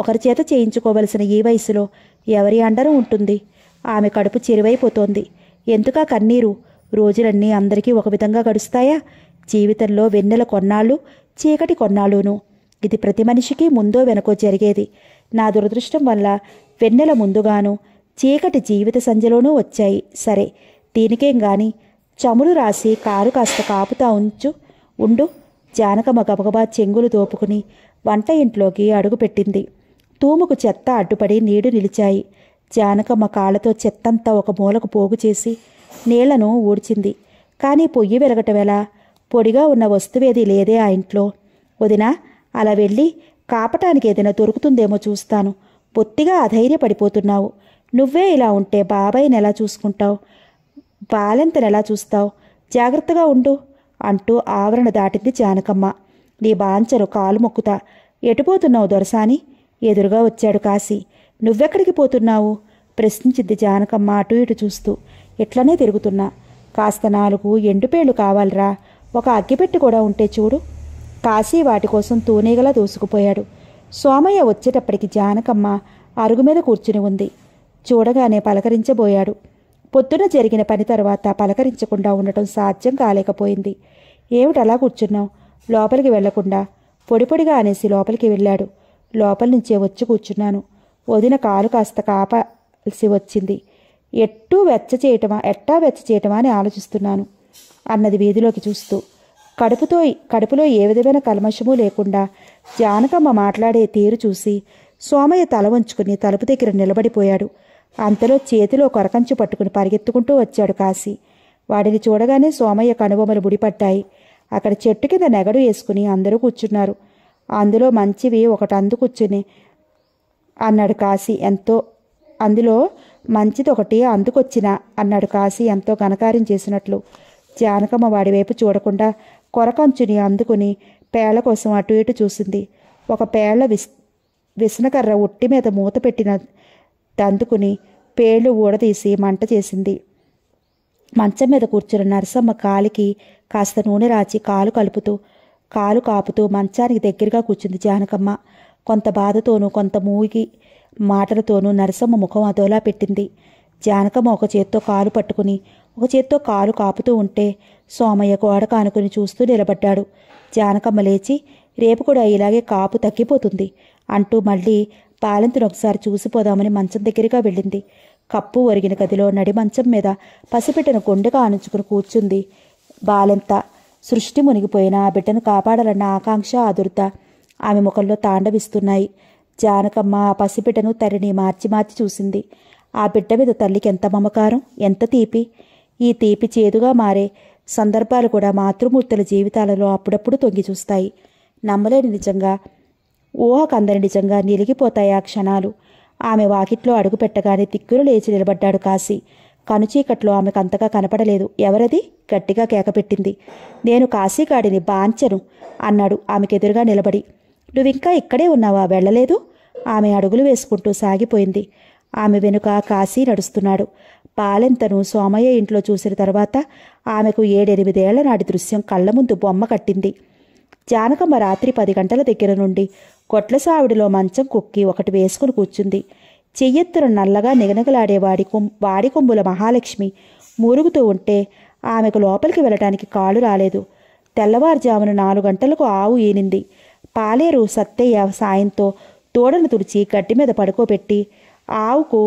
ఒకరి చేత చేయించుకోవలసిన ఈ వయసులో ఎవరి అండను ఉంటుంది ఆమె కడుపు చెరువైపోతోంది ఎందుకా కన్నీరు రోజులన్నీ అందరికీ ఒక విధంగా గడుస్తాయా జీవితంలో వెన్నెల కొన్నాళ్ళు చీకటి కొన్నాళ్ళును ఇది ప్రతి మనిషికి ముందో వెనకో జరిగేది నా దురదృష్టం వల్ల వెన్నెల ముందుగాను చీకటి జీవిత సంధ్యలోనూ వచ్చాయి సరే దీనికేం గాని చమురు రాసి కారు కాస్త కాపుతా ఉంచు ఉండు జానకమ్మ గబగబా చెంగులు దోపుకుని వంట ఇంట్లోకి అడుగుపెట్టింది తూముకు చెత్త అడ్డుపడి నీడు నిలిచాయి జానకమ్మ కాళ్ళతో చెత్తంతా ఒక మూలకు పోగు చేసి నీళ్లను ఊడ్చింది కానీ పొయ్యి వెలగటం ఎలా పొడిగా ఉన్న వస్తువేది లేదే ఆ ఇంట్లో వదిన అలా వెళ్ళి కాపటానికి ఏదైనా దొరుకుతుందేమో చూస్తాను బొత్తిగా అధైర్యపడిపోతున్నావు నువ్వే ఇలా ఉంటే బాబాయ్ని ఎలా చూసుకుంటావు బాలంతని ఎలా చూస్తావు జాగ్రత్తగా ఉండు అంటూ ఆవరణ దాటింది జానకమ్మ నీ బాంచరు కాలు మొక్కుతా ఎటుపోతున్నావు దొరసాని ఎదురుగా వచ్చాడు కాశీ నువ్వెక్కడికి పోతున్నావు ప్రశ్నించింది జానకమ్మ అటు ఇటు చూస్తూ ఎట్లనే తిరుగుతున్నా కాస్త నాలుగు ఎండుపేళ్లు కావాలరా ఒక అగ్గిపెట్టి కూడా ఉంటే చూడు కాశీ వాటి కోసం తూనీగలా దూసుకుపోయాడు సోమయ్య వచ్చేటప్పటికి జానకమ్మ అరుగు మీద కూర్చుని ఉంది చూడగానే పలకరించబోయాడు పొద్దున జరిగిన పని తర్వాత పలకరించకుండా ఉండటం సాధ్యం కాలేకపోయింది ఏమిటలా కూర్చున్నావు లోపలికి వెళ్లకుండా పొడిపొడిగా అనేసి లోపలికి వెళ్ళాడు లోపల నుంచే వచ్చి కూర్చున్నాను వదిన కాలు కాస్త కాపాల్సి వచ్చింది ఎట్టూ వెచ్చ చేయటమా ఎట్టా వెచ్చ చేయటమా అని ఆలోచిస్తున్నాను అన్నది వీధిలోకి చూస్తూ కడుపుతో కడుపులో ఏ విధమైన కల్మషమూ లేకుండా జానకమ్మ మాట్లాడే తీరు చూసి సోమయ్య తల వంచుకుని తలుపు దగ్గర నిలబడిపోయాడు అంతలో చేతిలో కొరకంచు పట్టుకుని పరిగెత్తుకుంటూ వచ్చాడు కాశీ వాడిని చూడగానే సోమయ్య కనుబొమ్మలు ముడిపడ్డాయి అక్కడ చెట్టు కింద నెగడు వేసుకుని అందరూ కూర్చున్నారు అందులో మంచివి ఒకటి అందు కూర్చుని అన్నాడు కాశీ ఎంతో అందులో మంచిది ఒకటి అందుకొచ్చిన అన్నాడు కాశీ ఎంతో ఘనకార్యం చేసినట్లు జానకమ్మ వాడి వైపు చూడకుండా కొరకంచుని అందుకుని పేళ్ల కోసం అటు ఇటు చూసింది ఒక పేళ్ల విస్ విసనకర్ర ఒట్టి మీద మూత పెట్టిన అందుకుని పేళ్లు ఊడదీసి మంట చేసింది మంచం మీద కూర్చున్న నరసమ్మ కాలికి కాస్త నూనె రాచి కాలు కలుపుతూ కాలు కాపుతూ మంచానికి దగ్గరగా కూర్చుంది జానకమ్మ కొంత బాధతోనూ కొంత మూగి మాటలతోనూ నరసమ్మ ముఖం అదోలా పెట్టింది జానకమ్మ ఒక చేత్తో కాలు పట్టుకుని ఒక చేత్తో కాలు కాపుతూ ఉంటే సోమయ్య గోడ కానుకుని చూస్తూ నిలబడ్డాడు జానకమ్మ లేచి రేపు కూడా ఇలాగే కాపు తగ్గిపోతుంది అంటూ మళ్ళీ పాలంతిని ఒకసారి చూసిపోదామని మంచం దగ్గరగా వెళ్ళింది కప్పు ఒరిగిన గదిలో నడి మంచం మీద పసిబిడ్డను కొండగా ఆనుచుకుని కూర్చుంది బాలెంత సృష్టి మునిగిపోయిన ఆ బిడ్డను కాపాడాలన్న ఆకాంక్ష ఆదుర్త ఆమె ముఖంలో తాండవిస్తున్నాయి జానకమ్మ ఆ పసిబిడ్డను తరిని మార్చి మార్చి చూసింది ఆ బిడ్డ మీద తల్లికి ఎంత మమకారం ఎంత తీపి ఈ తీపి చేదుగా మారే సందర్భాలు కూడా మాతృమూర్తుల జీవితాలలో అప్పుడప్పుడు తొంగి చూస్తాయి నమ్మలేని నిజంగా ఊహకందరి నిజంగా నిలిగిపోతాయి ఆ క్షణాలు ఆమె వాకిట్లో అడుగు పెట్టగానే తిక్కులు లేచి నిలబడ్డాడు కాశీ కనుచీకట్లో ఆమెకు అంతగా కనపడలేదు ఎవరది గట్టిగా కేకపెట్టింది నేను కాశీగాడిని బాంచను అన్నాడు ఆమెకెదురుగా నిలబడి నువ్వింకా ఇక్కడే ఉన్నావా వెళ్ళలేదు ఆమె అడుగులు వేసుకుంటూ సాగిపోయింది ఆమె వెనుక కాశీ నడుస్తున్నాడు పాలెంతను సోమయ్య ఇంట్లో చూసిన తర్వాత ఆమెకు ఏడెనిమిదేళ్ల నాటి దృశ్యం కళ్ళ ముందు బొమ్మ కట్టింది జానకమ్మ రాత్రి పది గంటల దగ్గర నుండి గొట్ల సావిడిలో మంచం కుక్కి ఒకటి వేసుకుని కూర్చుంది చెయ్యెత్తున నల్లగా నిగనగలాడే వాడి కొం వాడి కొమ్ముల మహాలక్ష్మి మురుగుతూ ఉంటే ఆమెకు లోపలికి వెళ్ళటానికి కాళ్ళు రాలేదు తెల్లవారుజామున నాలుగు గంటలకు ఆవు ఈనింది పాలేరు సత్తయ్య సాయంతో తోడను తుడిచి గడ్డి మీద పడుకోబెట్టి ఆవుకు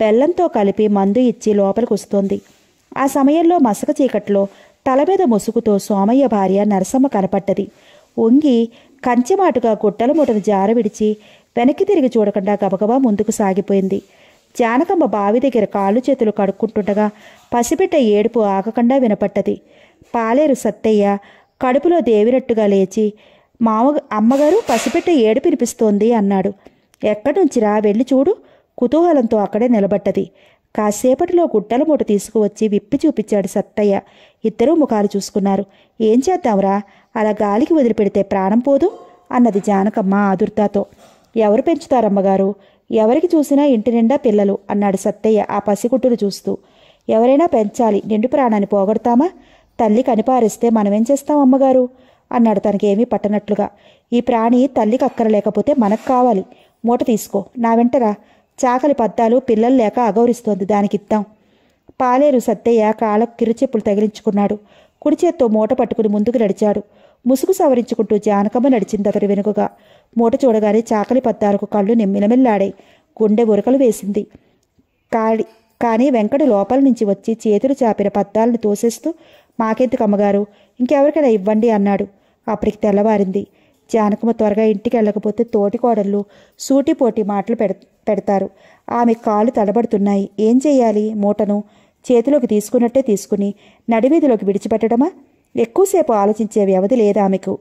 బెల్లంతో కలిపి మందు ఇచ్చి లోపలికి వస్తోంది ఆ సమయంలో మసక చీకట్లో తల మీద ముసుగుతో సోమయ్య భార్య నరసమ్మ కనపడ్డది వంగి కంచెమాటుగా గుట్టల మూటను జార విడిచి వెనక్కి తిరిగి చూడకుండా గబగబా ముందుకు సాగిపోయింది జానకమ్మ బావి దగ్గర కాళ్ళు చేతులు కడుక్కుంటుండగా పసిబిడ్డ ఏడుపు ఆగకుండా వినపట్టది పాలేరు సత్తయ్య కడుపులో దేవినట్టుగా లేచి మామ అమ్మగారు పసిబిడ్డ ఏడు పినిపిస్తోంది అన్నాడు ఎక్కడి నుంచిరా వెళ్ళి చూడు కుతూహలంతో అక్కడే నిలబట్టది కాసేపటిలో గుట్టల మూట తీసుకువచ్చి విప్పి చూపించాడు సత్తయ్య ఇద్దరూ ముఖాలు చూసుకున్నారు ఏం చేద్దాంరా అలా గాలికి వదిలిపెడితే ప్రాణం పోదు అన్నది జానకమ్మ ఆదుర్తాతో ఎవరు పెంచుతారమ్మగారు ఎవరికి చూసినా ఇంటి నిండా పిల్లలు అన్నాడు సత్తయ్య ఆ పసిగుడ్డును చూస్తూ ఎవరైనా పెంచాలి నిండు ప్రాణాన్ని పోగొడతామా తల్లి కనిపారిస్తే మనమేం చేస్తాం అమ్మగారు అన్నాడు తనకేమీ పట్టనట్లుగా ఈ ప్రాణి తల్లికి అక్కరలేకపోతే మనకు కావాలి మూట తీసుకో నా వెంటరా చాకలి పద్దాలు పిల్లలు లేక అగౌరిస్తోంది దానికిద్దాం పాలేరు సత్తయ్య కాళ్ళకు కిరుచెప్పులు తగిలించుకున్నాడు కుడి చేత్తో మూట పట్టుకుని ముందుకు నడిచాడు ముసుగు సవరించుకుంటూ జానకమ్మ నడిచింది అతడి వెనుకగా మూట చూడగానే చాకలి పద్దాలకు కళ్ళు నిమ్మిలమిల్లాడాయి గుండె ఉరకలు వేసింది కాడి కానీ వెంకట లోపల నుంచి వచ్చి చేతులు చాపిన పద్దాలను తోసేస్తూ మాకెందుకు అమ్మగారు ఇంకెవరికైనా ఇవ్వండి అన్నాడు అప్పటికి తెల్లవారింది జానకమ్మ త్వరగా ఇంటికి వెళ్ళకపోతే తోటికోడళ్ళు సూటిపోటి మాటలు పెడ పెడతారు ఆమె కాళ్ళు తడబడుతున్నాయి ఏం చేయాలి మూటను చేతిలోకి తీసుకున్నట్టే తీసుకుని నడివీధిలోకి విడిచిపెట్టడమా ఎక్కువసేపు ఆలోచించే వ్యవధి లేదు ఆమెకు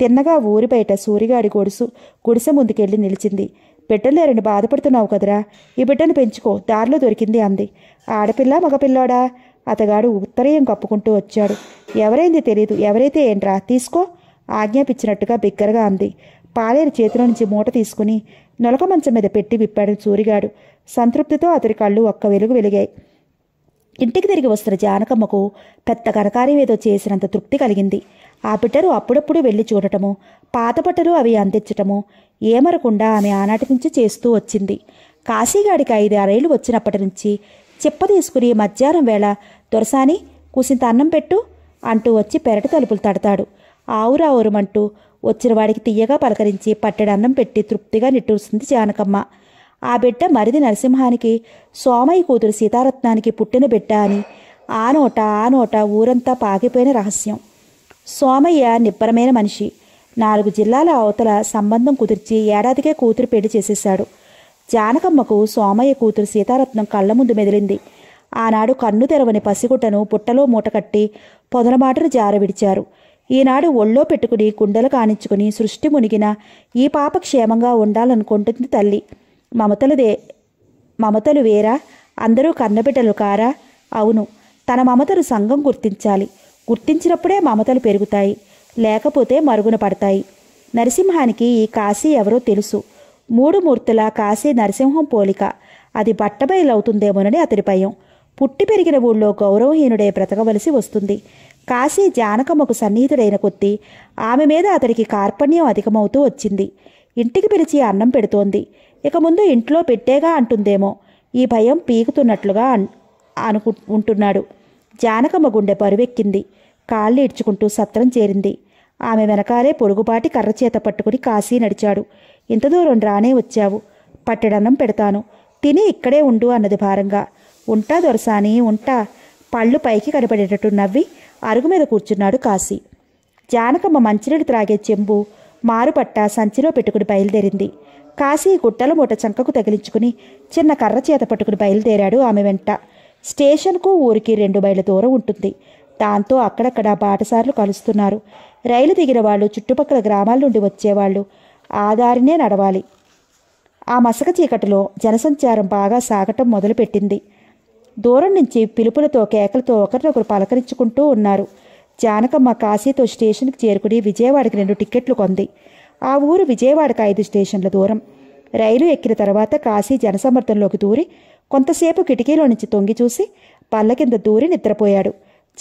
తిన్నగా ఊరి బయట సూరిగాడి గొడుసు గుడిసె ముందుకెళ్ళి నిలిచింది బిడ్డలేరని బాధపడుతున్నావు కదరా ఈ బిడ్డను పెంచుకో దారిలో దొరికింది అంది ఆడపిల్ల మగపిల్లోడా అతగాడు ఉత్తరయం కప్పుకుంటూ వచ్చాడు ఎవరైంది తెలియదు ఎవరైతే ఏంట్రా తీసుకో ఆజ్ఞాపించినట్టుగా బిగ్గరగా అంది పాలేరు చేతిలో నుంచి మూట తీసుకుని నొలక మంచం మీద పెట్టి విప్పాడు సూరిగాడు సంతృప్తితో అతడి కళ్ళు ఒక్క వెలుగు వెలిగాయి ఇంటికి తిరిగి వస్తున్న జానకమ్మకు పెద్ద కనకార్యం ఏదో చేసినంత తృప్తి కలిగింది ఆ బిడ్డరు అప్పుడప్పుడు వెళ్ళి చూడటము పాత బట్టలు అవి అందించటము ఏమరకుండా ఆమె ఆనాటి నుంచి చేస్తూ వచ్చింది కాశీగాడికి ఐదు ఆరేళ్లు వచ్చినప్పటి నుంచి చెప్ప తీసుకుని మధ్యాహ్నం వేళ దొరసాని కూసింత అన్నం పెట్టు అంటూ వచ్చి పెరటి తలుపులు తడతాడు ఆవురా వచ్చిన వచ్చినవాడికి తీయగా పలకరించి పట్టెడన్నం పెట్టి తృప్తిగా నిట్టూరుస్తుంది జానకమ్మ ఆ బిడ్డ మరిది నరసింహానికి సోమయ్య కూతురు సీతారత్నానికి పుట్టిన బిడ్డ అని ఆ నోట ఆ నోట ఊరంతా పాకిపోయిన రహస్యం సోమయ్య నిబ్బరమైన మనిషి నాలుగు జిల్లాల అవతల సంబంధం కుదిర్చి ఏడాదికే కూతురు పెళ్లి చేసేశాడు జానకమ్మకు సోమయ్య కూతురు సీతారత్నం కళ్ళ ముందు మెదిలింది ఆనాడు కన్ను తెరవని పసిగుట్టను పుట్టలో మూటకట్టి పొదలమాటను జారవిడిచారు ఈనాడు ఒళ్ళో పెట్టుకుని కుండలు కానించుకుని సృష్టి మునిగిన ఈ పాప క్షేమంగా ఉండాలనుకుంటుంది తల్లి మమతలుదే మమతలు వేరా అందరూ కన్నబిడ్డలు కారా అవును తన మమతలు సంఘం గుర్తించాలి గుర్తించినప్పుడే మమతలు పెరుగుతాయి లేకపోతే మరుగున పడతాయి నరసింహానికి ఈ కాశీ ఎవరో తెలుసు మూడు మూర్తుల కాశీ నరసింహం పోలిక అది బట్టబయలవుతుందేమోనని అతడి భయం పుట్టి పెరిగిన ఊళ్ళో గౌరవహీనుడే బ్రతకవలసి వస్తుంది కాశీ జానకమ్మకు సన్నిహితుడైన కొద్దీ ఆమె మీద అతడికి కార్పణ్యం అధికమవుతూ వచ్చింది ఇంటికి పిలిచి అన్నం పెడుతోంది ఇక ముందు ఇంట్లో పెట్టేగా అంటుందేమో ఈ భయం పీకుతున్నట్లుగా అనుకు ఉంటున్నాడు జానకమ్మ గుండె పరువెక్కింది కాళ్ళు ఇడ్చుకుంటూ సత్రం చేరింది ఆమె వెనకాలే పొరుగుబాటి కర్ర చేత పట్టుకుని కాశీ నడిచాడు ఇంత దూరం రానే వచ్చావు పట్టెడన్నం పెడతాను తిని ఇక్కడే ఉండు అన్నది భారంగా ఉంటా దొరసాని ఉంటా పళ్ళు పైకి కనపడేటట్టు నవ్వి అరుగు మీద కూర్చున్నాడు కాశీ జానకమ్మ మంచినీళ్ళు త్రాగే చెంబు మారుపట్ట సంచిలో పెట్టుకుని బయలుదేరింది కాశీ గుట్టల మూట చంకకు తగిలించుకుని చిన్న కర్ర చేత పట్టుకుని బయలుదేరాడు ఆమె వెంట స్టేషన్కు ఊరికి రెండు బయలు దూరం ఉంటుంది దాంతో అక్కడక్కడ బాటసార్లు కలుస్తున్నారు రైలు దిగిన వాళ్ళు చుట్టుపక్కల గ్రామాల నుండి వచ్చేవాళ్ళు ఆదారినే నడవాలి ఆ మసక చీకటిలో జనసంచారం బాగా సాగటం మొదలుపెట్టింది దూరం నుంచి పిలుపులతో కేకలతో ఒకరినొకరు పలకరించుకుంటూ ఉన్నారు జానకమ్మ కాశీతో స్టేషన్కి చేరుకుని విజయవాడకి రెండు టిక్కెట్లు కొంది ఆ ఊరు విజయవాడకు ఐదు స్టేషన్ల దూరం రైలు ఎక్కిన తర్వాత కాశీ జనసమర్థంలోకి దూరి కొంతసేపు కిటికీలో నుంచి తొంగి చూసి పళ్ళ కింద దూరి నిద్రపోయాడు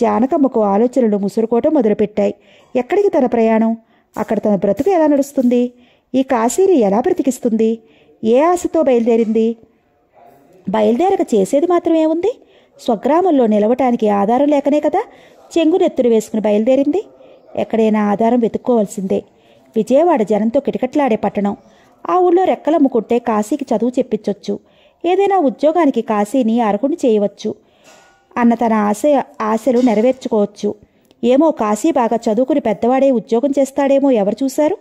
జానకమ్మకు ఆలోచనలు ముసురుకోవటం మొదలుపెట్టాయి ఎక్కడికి తన ప్రయాణం అక్కడ తన బ్రతుకు ఎలా నడుస్తుంది ఈ కాశీని ఎలా బ్రతికిస్తుంది ఏ ఆశతో బయలుదేరింది బయలుదేరక చేసేది మాత్రమేముంది స్వగ్రామంలో నిలవటానికి ఆధారం లేకనే కదా చెంగునెత్తురు వేసుకుని బయలుదేరింది ఎక్కడైనా ఆధారం వెతుక్కోవాల్సిందే విజయవాడ జనంతో కిటకట్లాడే పట్టణం ఆ ఊళ్ళో రెక్కలమ్ముకుంటే కాశీకి చదువు చెప్పించవచ్చు ఏదైనా ఉద్యోగానికి కాశీని అరకుని చేయవచ్చు అన్న తన ఆశ ఆశలు నెరవేర్చుకోవచ్చు ఏమో కాశీ బాగా చదువుకుని పెద్దవాడే ఉద్యోగం చేస్తాడేమో ఎవరు చూశారు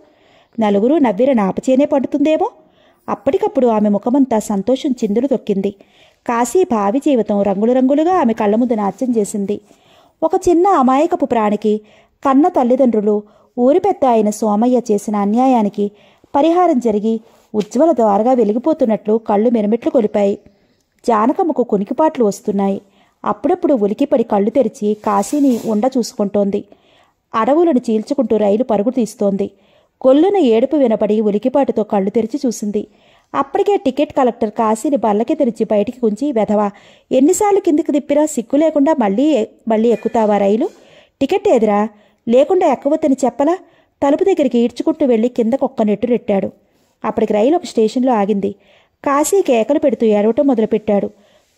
నలుగురు నవ్విర నాపచేనే పడుతుందేమో అప్పటికప్పుడు ఆమె ముఖమంతా సంతోషం చిందులు తొక్కింది కాశీ భావి జీవితం రంగులు రంగులుగా ఆమె కళ్ళ ముందు నాట్యం చేసింది ఒక చిన్న అమాయకపు ప్రాణికి కన్న తల్లిదండ్రులు ఊరి పెద్ద అయిన సోమయ్య చేసిన అన్యాయానికి పరిహారం జరిగి ఉజ్వల ద్వారగా వెలిగిపోతున్నట్లు కళ్ళు మిరమిట్లు కొలిపాయి జానకమ్మకు కొనికిపాట్లు వస్తున్నాయి అప్పుడప్పుడు ఉలికిపడి కళ్ళు తెరిచి కాశీని ఉండ చూసుకుంటోంది అడవులను చీల్చుకుంటూ రైలు పరుగు తీస్తోంది గొల్లున ఏడుపు వినపడి ఉలికిపాటుతో కళ్ళు తెరిచి చూసింది అప్పటికే టికెట్ కలెక్టర్ కాశీని బల్లకి తెరిచి బయటికి ఉంచి వెధవా ఎన్నిసార్లు కిందికి తిప్పినా సిగ్గు లేకుండా మళ్ళీ మళ్ళీ ఎక్కుతావా రైలు టికెట్ ఏదిరా లేకుండా ఎక్కవద్దని చెప్పలా తలుపు దగ్గరికి ఈడ్చుకుంటూ వెళ్ళి కిందకు ఒక్క నెట్టు నెట్టాడు అప్పటికి రైలు ఒక స్టేషన్లో ఆగింది కాశీ కేకలు పెడుతూ ఏడవటం మొదలుపెట్టాడు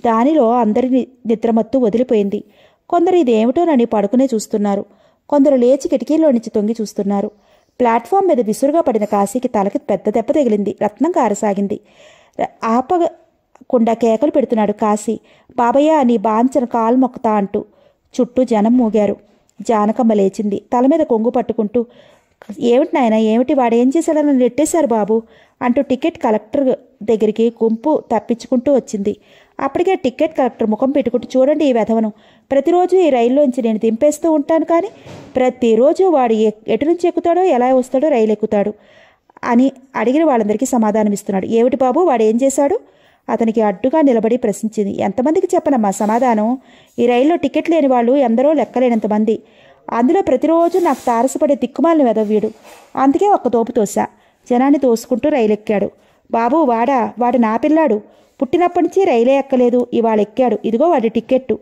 దానిలో అందరి నిద్రమత్తు వదిలిపోయింది కొందరు ఇదేమిటోనని పడుకునే చూస్తున్నారు కొందరు లేచి కిటికీలో నుంచి తొంగి చూస్తున్నారు ప్లాట్ఫామ్ మీద విసురుగా పడిన కాశీకి తలకి పెద్ద దెబ్బ తగిలింది రత్నం కారసాగింది ఆపకుండా కేకలు పెడుతున్నాడు కాశీ బాబయ్య నీ బాంచన కాలు మొక్కుతా అంటూ చుట్టూ జనం మూగారు జానకమ్మ లేచింది తల మీద కొంగు పట్టుకుంటూ ఏమిటి నాయన ఏమిటి వాడేం చేశాడని నెట్టేశారు బాబు అంటూ టికెట్ కలెక్టర్ దగ్గరికి గుంపు తప్పించుకుంటూ వచ్చింది అప్పటికే టికెట్ కలెక్టర్ ముఖం పెట్టుకుంటూ చూడండి ఈ వెధవను ప్రతిరోజు ఈ రైల్లోంచి నేను దింపేస్తూ ఉంటాను కానీ ప్రతిరోజు వాడు ఎటు నుంచి ఎక్కుతాడో ఎలా వస్తాడో రైలు ఎక్కుతాడు అని అడిగిన వాళ్ళందరికీ సమాధానం ఇస్తున్నాడు ఏమిటి బాబు వాడు ఏం చేశాడు అతనికి అడ్డుగా నిలబడి ప్రశ్నించింది ఎంతమందికి చెప్పనమ్మా సమాధానం ఈ రైల్లో టికెట్ లేని వాళ్ళు ఎందరో లెక్కలేనంతమంది అందులో ప్రతిరోజు నాకు తారసపడే దిక్కుమాలిన వెదవ్వీడు అందుకే ఒక్క తోపు తోసా జనాన్ని తోసుకుంటూ రైలెక్కాడు బాబు వాడా వాడు నా పిల్లాడు పుట్టినప్పటి నుంచి రైలే ఎక్కలేదు ఇవాళ ఎక్కాడు ఇదిగో వాడి టిక్కెట్టు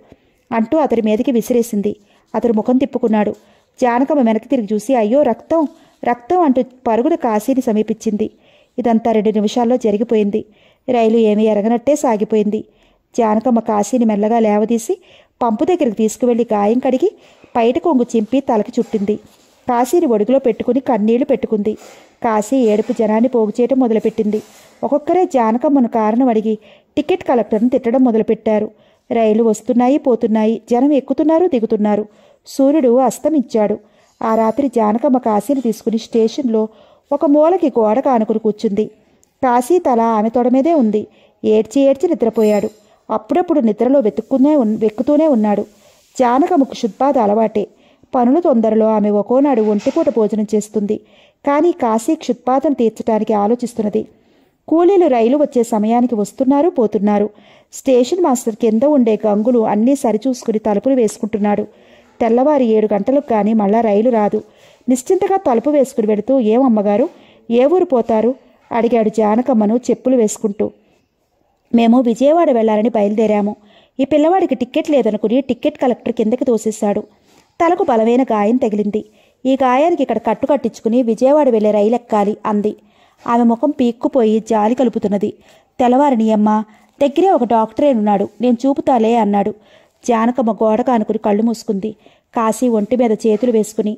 అంటూ అతడి మీదకి విసిరేసింది అతడు ముఖం తిప్పుకున్నాడు జానకమ్మ వెనక్కి తిరిగి చూసి అయ్యో రక్తం రక్తం అంటూ పరుగుడు కాశీని సమీపించింది ఇదంతా రెండు నిమిషాల్లో జరిగిపోయింది రైలు ఏమీ ఎరగనట్టే సాగిపోయింది జానకమ్మ కాశీని మెల్లగా లేవదీసి పంపు దగ్గరికి తీసుకువెళ్లి గాయం కడిగి బయట కొంగు చింపి తలకి చుట్టింది కాశీని ఒడుగులో పెట్టుకుని కన్నీళ్లు పెట్టుకుంది కాశీ ఏడుపు జనాన్ని పోగు చేయటం మొదలుపెట్టింది ఒక్కొక్కరే జానకమ్మను కారణం అడిగి టికెట్ కలెక్టర్ను తిట్టడం మొదలుపెట్టారు రైలు వస్తున్నాయి పోతున్నాయి జనం ఎక్కుతున్నారు దిగుతున్నారు సూర్యుడు అస్తమించాడు ఆ రాత్రి జానకమ్మ కాశీని తీసుకుని స్టేషన్లో ఒక మూలకి గోడ కానుకుని కూర్చుంది కాశీ తల ఆమె తొడమీదే ఉంది ఏడ్చి ఏడ్చి నిద్రపోయాడు అప్పుడప్పుడు నిద్రలో వెతుక్కునే వెక్కుతూనే ఉన్నాడు జానకముకు శుద్ధాద అలవాటే పనులు తొందరలో ఆమె ఒకోనాడు ఒంటిపూట భోజనం చేస్తుంది కానీ కాశీ క్షుత్పాతం తీర్చడానికి ఆలోచిస్తున్నది కూలీలు రైలు వచ్చే సమయానికి వస్తున్నారు పోతున్నారు స్టేషన్ మాస్టర్ కింద ఉండే గంగులు అన్నీ సరిచూసుకుని తలుపులు వేసుకుంటున్నాడు తెల్లవారి ఏడు గంటలకు కానీ మళ్ళా రైలు రాదు నిశ్చింతగా తలుపు వేసుకుని పెడుతూ ఏమమ్మగారు ఏ ఊరు పోతారు అడిగాడు జానకమ్మను చెప్పులు వేసుకుంటూ మేము విజయవాడ వెళ్ళాలని బయలుదేరాము ఈ పిల్లవాడికి టిక్కెట్ లేదనుకుని టిక్కెట్ కలెక్టర్ కిందకి తోసేశాడు తలకు బలమైన గాయం తగిలింది ఈ గాయానికి ఇక్కడ కట్టు కట్టించుకుని విజయవాడ వెళ్లే రైలు ఎక్కాలి అంది ఆమె ముఖం పీక్కుపోయి జాలి కలుపుతున్నది తెల్లవారిని అమ్మ దగ్గరే ఒక డాక్టరే ఉన్నాడు నేను చూపుతాలే అన్నాడు జానకమ్మ గోడ కానుకుని కళ్ళు మూసుకుంది కాశీ ఒంటి మీద చేతులు వేసుకుని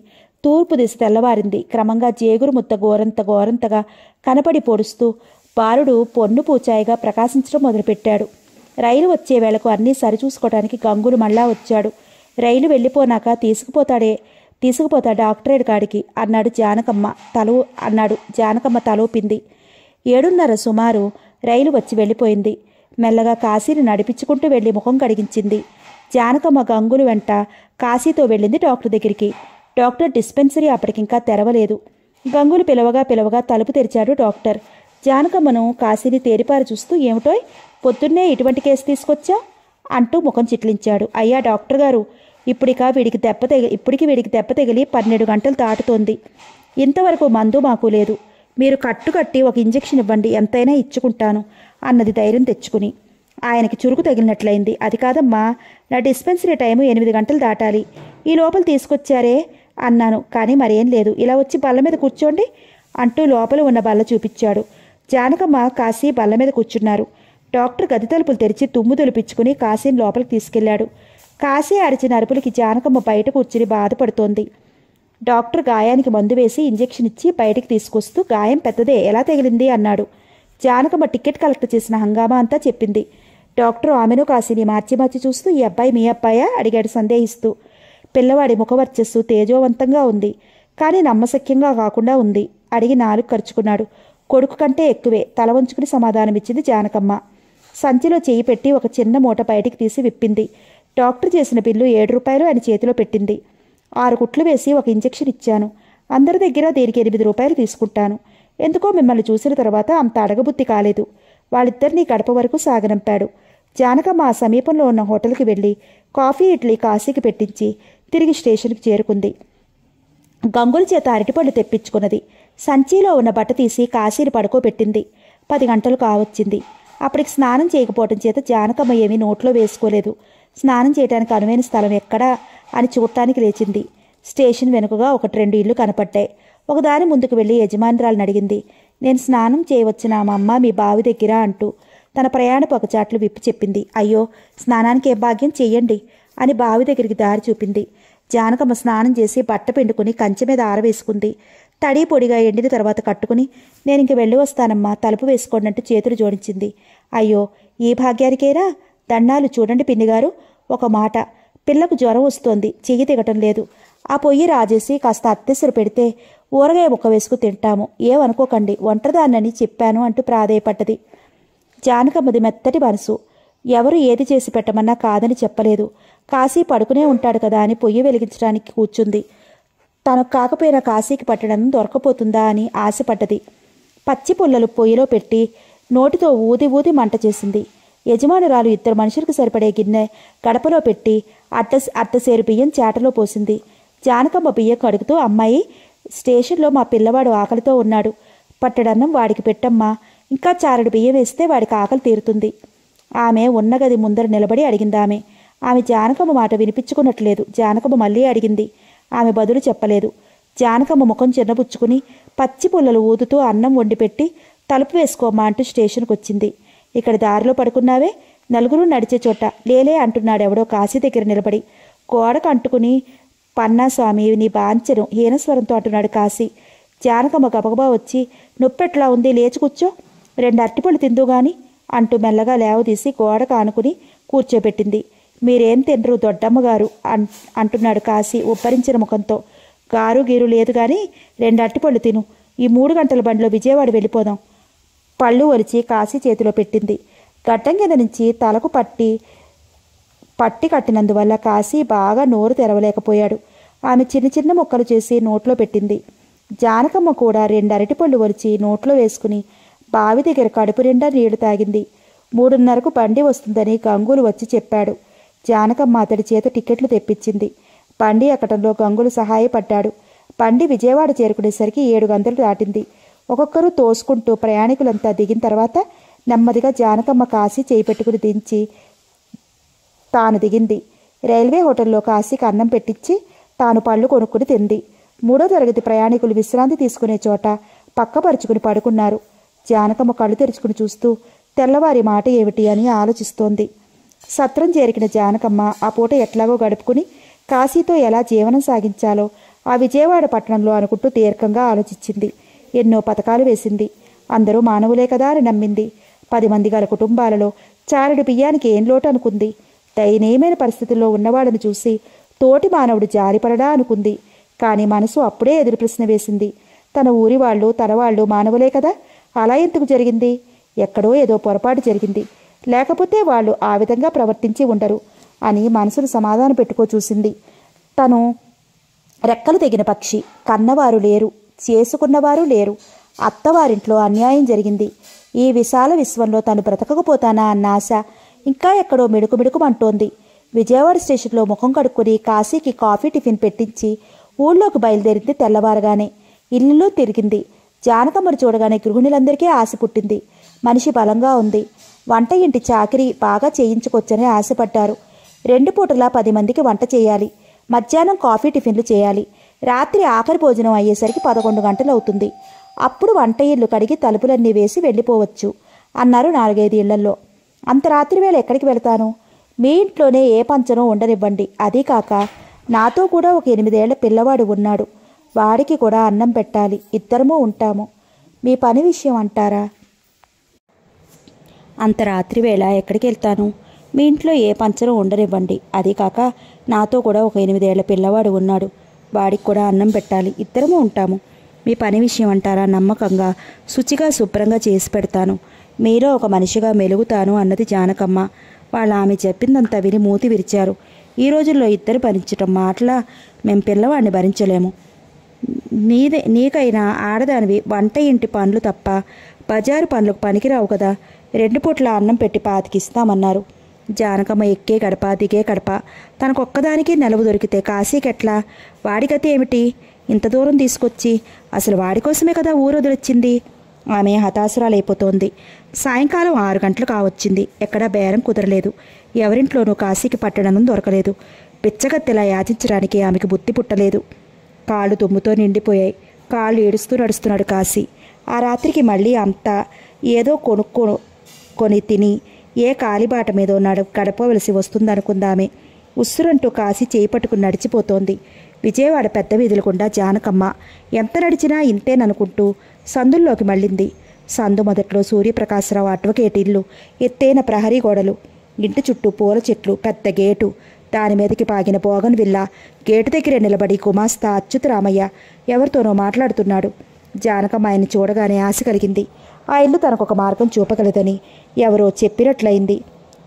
తూర్పు దిశ తెల్లవారింది క్రమంగా జేగురు ముత్త గోరంత గోరంతగా కనపడి పొడుస్తూ బారుడు పొన్ను పూచాయిగా ప్రకాశించడం మొదలుపెట్టాడు రైలు వచ్చే వేళకు అన్నీ సరిచూసుకోవడానికి గంగులు మళ్ళా వచ్చాడు రైలు వెళ్ళిపోనాక తీసుకుపోతాడే తీసుకుపోతా డాక్టరేట్ కాడికి అన్నాడు జానకమ్మ తలు అన్నాడు జానకమ్మ తలూపింది ఏడున్నర సుమారు రైలు వచ్చి వెళ్ళిపోయింది మెల్లగా కాశీని నడిపించుకుంటూ వెళ్ళి ముఖం కడిగించింది జానకమ్మ గంగులు వెంట కాశీతో వెళ్ళింది డాక్టర్ దగ్గరికి డాక్టర్ డిస్పెన్సరీ అప్పటికింకా తెరవలేదు గంగులు పిలవగా పిలవగా తలుపు తెరిచాడు డాక్టర్ జానకమ్మను కాశీని తేరిపారు చూస్తూ ఏమిటోయ్ పొద్దున్నే ఇటువంటి కేసు తీసుకొచ్చా అంటూ ముఖం చిట్లించాడు అయ్యా డాక్టర్ గారు ఇప్పుడిక వీడికి దెబ్బ తెగి ఇప్పటికి వీడికి దెబ్బ తగిలి పన్నెండు గంటలు దాటుతోంది ఇంతవరకు మందు మాకు లేదు మీరు కట్టుకట్టి ఒక ఇంజెక్షన్ ఇవ్వండి ఎంతైనా ఇచ్చుకుంటాను అన్నది ధైర్యం తెచ్చుకుని ఆయనకి చురుకు తగిలినట్లయింది అది కాదమ్మా నా డిస్పెన్సరీ టైము ఎనిమిది గంటలు దాటాలి ఈ లోపల తీసుకొచ్చారే అన్నాను కానీ మరేం లేదు ఇలా వచ్చి బల్ల మీద కూర్చోండి అంటూ లోపల ఉన్న బల్ల చూపించాడు జానకమ్మ కాశీ బల్ల మీద కూర్చున్నారు డాక్టర్ గది తలుపులు తెరిచి తుమ్ము తొలిపించుకుని కాశీని లోపలికి తీసుకెళ్లాడు కాశీ అరిచిన అరుపులకి జానకమ్మ బయట కూర్చుని బాధపడుతోంది డాక్టర్ గాయానికి మందు వేసి ఇంజెక్షన్ ఇచ్చి బయటికి తీసుకొస్తూ గాయం పెద్దదే ఎలా తగిలింది అన్నాడు జానకమ్మ టికెట్ కలెక్ట్ చేసిన హంగామా అంతా చెప్పింది డాక్టర్ ఆమెను కాశీని మార్చి మార్చి చూస్తూ ఈ అబ్బాయి మీ అబ్బాయా అడిగాడు సందేహిస్తూ పిల్లవాడి ముఖవర్చస్సు తేజోవంతంగా ఉంది కానీ నమ్మశక్యంగా కాకుండా ఉంది అడిగి నాలుగు ఖర్చుకున్నాడు కొడుకు కంటే ఎక్కువే తల వంచుకుని సమాధానమిచ్చింది జానకమ్మ సంచిలో చేయి పెట్టి ఒక చిన్న మూట బయటికి తీసి విప్పింది డాక్టర్ చేసిన బిల్లు ఏడు రూపాయలు ఆయన చేతిలో పెట్టింది ఆరు కుట్లు వేసి ఒక ఇంజెక్షన్ ఇచ్చాను అందరి దగ్గర దీనికి ఎనిమిది రూపాయలు తీసుకుంటాను ఎందుకో మిమ్మల్ని చూసిన తర్వాత అంత అడగబుద్ధి కాలేదు వాళ్ళిద్దరినీ గడప వరకు సాగనంపాడు జానకమ్మ ఆ సమీపంలో ఉన్న హోటల్కి వెళ్ళి కాఫీ ఇడ్లీ కాశీకి పెట్టించి తిరిగి స్టేషన్కి చేరుకుంది గంగుల చేత అరటిపళ్ళు తెప్పించుకున్నది సంచిలో ఉన్న బట్ట తీసి కాశీని పడుకోబెట్టింది పది గంటలు కావచ్చింది అప్పటికి స్నానం చేయకపోవటం చేత జానకమ్మ ఏమీ నోట్లో వేసుకోలేదు స్నానం చేయడానికి అనువైన స్థలం ఎక్కడా అని చూడటానికి లేచింది స్టేషన్ వెనుకగా ఒకటి రెండు ఇళ్ళు కనపడ్డాయి ఒకదాని ముందుకు వెళ్ళి యజమానురాలు అడిగింది నేను స్నానం చేయవచ్చిన మా అమ్మ మీ బావి దగ్గర అంటూ తన ప్రయాణ పొగచాట్లు విప్పి చెప్పింది అయ్యో స్నానానికి ఏ భాగ్యం చెయ్యండి అని బావి దగ్గరికి దారి చూపింది జానకమ్మ స్నానం చేసి బట్ట పిండుకుని కంచె మీద ఆరవేసుకుంది తడి పొడిగా ఎండిన తర్వాత కట్టుకుని నేను ఇంక వెళ్ళి వస్తానమ్మా తలుపు వేసుకోండి అంటూ చేతులు జోడించింది అయ్యో ఈ భాగ్యానికేరా దండాలు చూడండి పిన్నిగారు ఒక మాట పిల్లకు జ్వరం వస్తోంది చెయ్యి దిగటం లేదు ఆ పొయ్యి రాజేసి కాస్త అత్తెసరు పెడితే ఊరగాయ ముక్క వేసుకు తింటాము ఏమనుకోకండి ఒంటరిదాన్నని చెప్పాను అంటూ ప్రాధేయపడ్డది జానకమ్మది మెత్తటి మనసు ఎవరు ఏది చేసి పెట్టమన్నా కాదని చెప్పలేదు కాశీ పడుకునే ఉంటాడు కదా అని పొయ్యి వెలిగించడానికి కూర్చుంది తనకు కాకపోయిన కాశీకి పట్టడం దొరకపోతుందా అని ఆశపడ్డది పచ్చి పుల్లలు పొయ్యిలో పెట్టి నోటితో ఊది ఊది మంట చేసింది యజమానురాలు ఇద్దరు మనుషులకు సరిపడే గిన్నె గడపలో పెట్టి అట్ట అట్టసేరు బియ్యం చేటలో పోసింది జానకమ్మ బియ్యం కడుగుతూ అమ్మాయి స్టేషన్లో మా పిల్లవాడు ఆకలితో ఉన్నాడు పట్టడన్నం వాడికి పెట్టమ్మా ఇంకా చారడు బియ్యం వేస్తే వాడికి ఆకలి తీరుతుంది ఆమె ఉన్నగది ముందర నిలబడి అడిగింది ఆమె ఆమె జానకమ్మ మాట వినిపించుకున్నట్లేదు జానకమ్మ మళ్ళీ అడిగింది ఆమె బదులు చెప్పలేదు జానకమ్మ ముఖం చిన్నపుచ్చుకుని పచ్చి పుల్లలు ఊదుతూ అన్నం వండిపెట్టి తలుపు వేసుకోమా అంటూ స్టేషన్కి వచ్చింది ఇక్కడ దారిలో పడుకున్నావే నలుగురు నడిచే చోట లేలే అంటున్నాడు ఎవడో కాశీ దగ్గర నిలబడి గోడకు అంటుకుని పన్నా స్వామి నీ బాంచను హీనస్వరంతో అంటున్నాడు కాశీ జానకమ్మ గబగబా వచ్చి నొప్పెట్లా ఉంది లేచి కూర్చో రెండు అరటిపళ్ళు తిందు గాని అంటూ మెల్లగా లేవదీసి గోడకు ఆనుకుని కూర్చోబెట్టింది మీరేం తినరు గారు అన్ అంటున్నాడు కాశీ ఉబ్బరించిన ముఖంతో గారు గీరు లేదు కానీ రెండు అరటిపళ్ళు తిను ఈ మూడు గంటల బండిలో విజయవాడ వెళ్ళిపోదాం పళ్ళు ఒలిచి కాశీ చేతిలో పెట్టింది గడ్డం కింద నుంచి తలకు పట్టి పట్టి కట్టినందువల్ల కాశీ బాగా నోరు తెరవలేకపోయాడు ఆమె చిన్న చిన్న ముక్కలు చేసి నోట్లో పెట్టింది జానకమ్మ కూడా రెండు అరటిపళ్ళు ఒలిచి నోట్లో వేసుకుని బావి దగ్గర కడుపు నిండా నీళ్లు తాగింది మూడున్నరకు బండి వస్తుందని గంగులు వచ్చి చెప్పాడు జానకమ్మ అతడి చేత టిక్కెట్లు తెప్పించింది బండి ఎక్కడంలో గంగులు సహాయపడ్డాడు బండి విజయవాడ చేరుకునేసరికి ఏడు గంటలు దాటింది ఒక్కొక్కరు తోసుకుంటూ ప్రయాణికులంతా దిగిన తర్వాత నెమ్మదిగా జానకమ్మ కాశీ చేయి పెట్టుకుని దించి తాను దిగింది రైల్వే హోటల్లో కాశీకి అన్నం పెట్టించి తాను పళ్ళు కొనుక్కుని తింది మూడో తరగతి ప్రయాణికులు విశ్రాంతి తీసుకునే చోట పక్కపరుచుకుని పడుకున్నారు జానకమ్మ కళ్ళు తెరుచుకుని చూస్తూ తెల్లవారి మాట ఏమిటి అని ఆలోచిస్తోంది సత్రం చేరికిన జానకమ్మ ఆ పూట ఎట్లాగో గడుపుకుని కాశీతో ఎలా జీవనం సాగించాలో ఆ విజయవాడ పట్టణంలో అనుకుంటూ దీర్ఘంగా ఆలోచించింది ఎన్నో పథకాలు వేసింది అందరూ మానవులే కదా అని నమ్మింది పది మంది గల కుటుంబాలలో చారుడు బియ్యానికి ఏం లోటు అనుకుంది దయనీయమైన పరిస్థితుల్లో ఉన్నవాడని చూసి తోటి మానవుడు జారిపడడా అనుకుంది కానీ మనసు అప్పుడే ఎదురు ప్రశ్న వేసింది తన ఊరి వాళ్ళు తన వాళ్ళు మానవులే కదా అలా ఎందుకు జరిగింది ఎక్కడో ఏదో పొరపాటు జరిగింది లేకపోతే వాళ్ళు ఆ విధంగా ప్రవర్తించి ఉండరు అని మనసును సమాధానం పెట్టుకో చూసింది తను రెక్కలు తెగిన పక్షి కన్నవారు లేరు చేసుకున్నవారు లేరు అత్తవారింట్లో అన్యాయం జరిగింది ఈ విశాల విశ్వంలో తను బ్రతకకపోతానా అన్న ఆశ ఇంకా ఎక్కడో మెడుకు మెడుకుమంటోంది విజయవాడ స్టేషన్లో ముఖం కడుక్కుని కాశీకి కాఫీ టిఫిన్ పెట్టించి ఊళ్ళోకి బయలుదేరింది తెల్లవారగానే ఇల్లులో తిరిగింది జానకమ్మడు చూడగానే గృహిణులందరికీ ఆశ పుట్టింది మనిషి బలంగా ఉంది వంట ఇంటి చాకరీ బాగా చేయించుకొచ్చని ఆశపడ్డారు రెండు పూటలా పది మందికి వంట చేయాలి మధ్యాహ్నం కాఫీ టిఫిన్లు చేయాలి రాత్రి ఆఖరి భోజనం అయ్యేసరికి పదకొండు గంటలు అవుతుంది అప్పుడు వంట ఇల్లు కడిగి తలుపులన్నీ వేసి వెళ్ళిపోవచ్చు అన్నారు నాలుగైదు ఇళ్లల్లో అంత రాత్రి వేళ ఎక్కడికి వెళతాను మీ ఇంట్లోనే ఏ పంచనో ఉండనివ్వండి అదీ కాక నాతో కూడా ఒక ఎనిమిదేళ్ల పిల్లవాడు ఉన్నాడు వాడికి కూడా అన్నం పెట్టాలి ఇద్దరము ఉంటాము మీ పని విషయం అంటారా అంత రాత్రి వేళ ఎక్కడికి వెళ్తాను మీ ఇంట్లో ఏ పంచనో ఉండనివ్వండి అదీ కాక నాతో కూడా ఒక ఎనిమిదేళ్ల పిల్లవాడు ఉన్నాడు వాడికి కూడా అన్నం పెట్టాలి ఇద్దరము ఉంటాము మీ పని విషయం అంటారా నమ్మకంగా శుచిగా శుభ్రంగా చేసి పెడతాను మీరో ఒక మనిషిగా మెలుగుతాను అన్నది జానకమ్మ వాళ్ళ ఆమె చెప్పిందంతా విని మూతి విరిచారు ఈ రోజుల్లో ఇద్దరు భరించటం మాటల మేము పిల్లవాడిని భరించలేము నీదే నీకైనా ఆడదానివి వంట ఇంటి పనులు తప్ప బజారు పనులకు పనికిరావు కదా రెండు పూట్ల అన్నం పెట్టి పాతికిస్తామన్నారు జానకమ్మ ఎక్కే గడప దిగే గడప తనకొక్కదానికి నెలవు దొరికితే కాశీకెట్లా వాడికతే ఏమిటి ఇంత దూరం తీసుకొచ్చి అసలు వాడి కోసమే కదా ఊరు ఊరొదిలొచ్చింది ఆమె హతాశురాలైపోతోంది సాయంకాలం ఆరు గంటలు కావచ్చింది ఎక్కడా బేరం కుదరలేదు ఎవరింట్లోనూ కాశీకి పట్టణం దొరకలేదు పిచ్చగత్తెలా యాచించడానికి ఆమెకు బుద్ధి పుట్టలేదు కాళ్ళు దుమ్ముతో నిండిపోయాయి కాళ్ళు ఏడుస్తూ నడుస్తున్నాడు కాశీ ఆ రాత్రికి మళ్ళీ అంతా ఏదో కొనుక్కో కొని తిని ఏ కాలిబాట మీదో నడు గడపవలసి వస్తుందనుకుందామే ఉస్సురంటూ కాసి చేపట్టుకు నడిచిపోతోంది విజయవాడ పెద్ద వీధుల గుండా జానకమ్మ ఎంత నడిచినా ఇంతేననుకుంటూ సందుల్లోకి మళ్ళింది సందు మొదట్లో సూర్యప్రకాశరావు అడ్వకేట్ ఇల్లు ఎత్తైన ప్రహరీ గోడలు ఇంటి చుట్టూ పూల చెట్లు పెద్ద గేటు దాని మీదకి పాగిన బోగన్ విల్ల గేటు దగ్గర నిలబడి గుమాస్తా అచ్యుతరామయ్య ఎవరితోనో మాట్లాడుతున్నాడు జానకమ్మ ఆయన చూడగానే ఆశ కలిగింది ఆ ఇల్లు తనకొక మార్గం చూపగలదని ఎవరో చెప్పినట్లయింది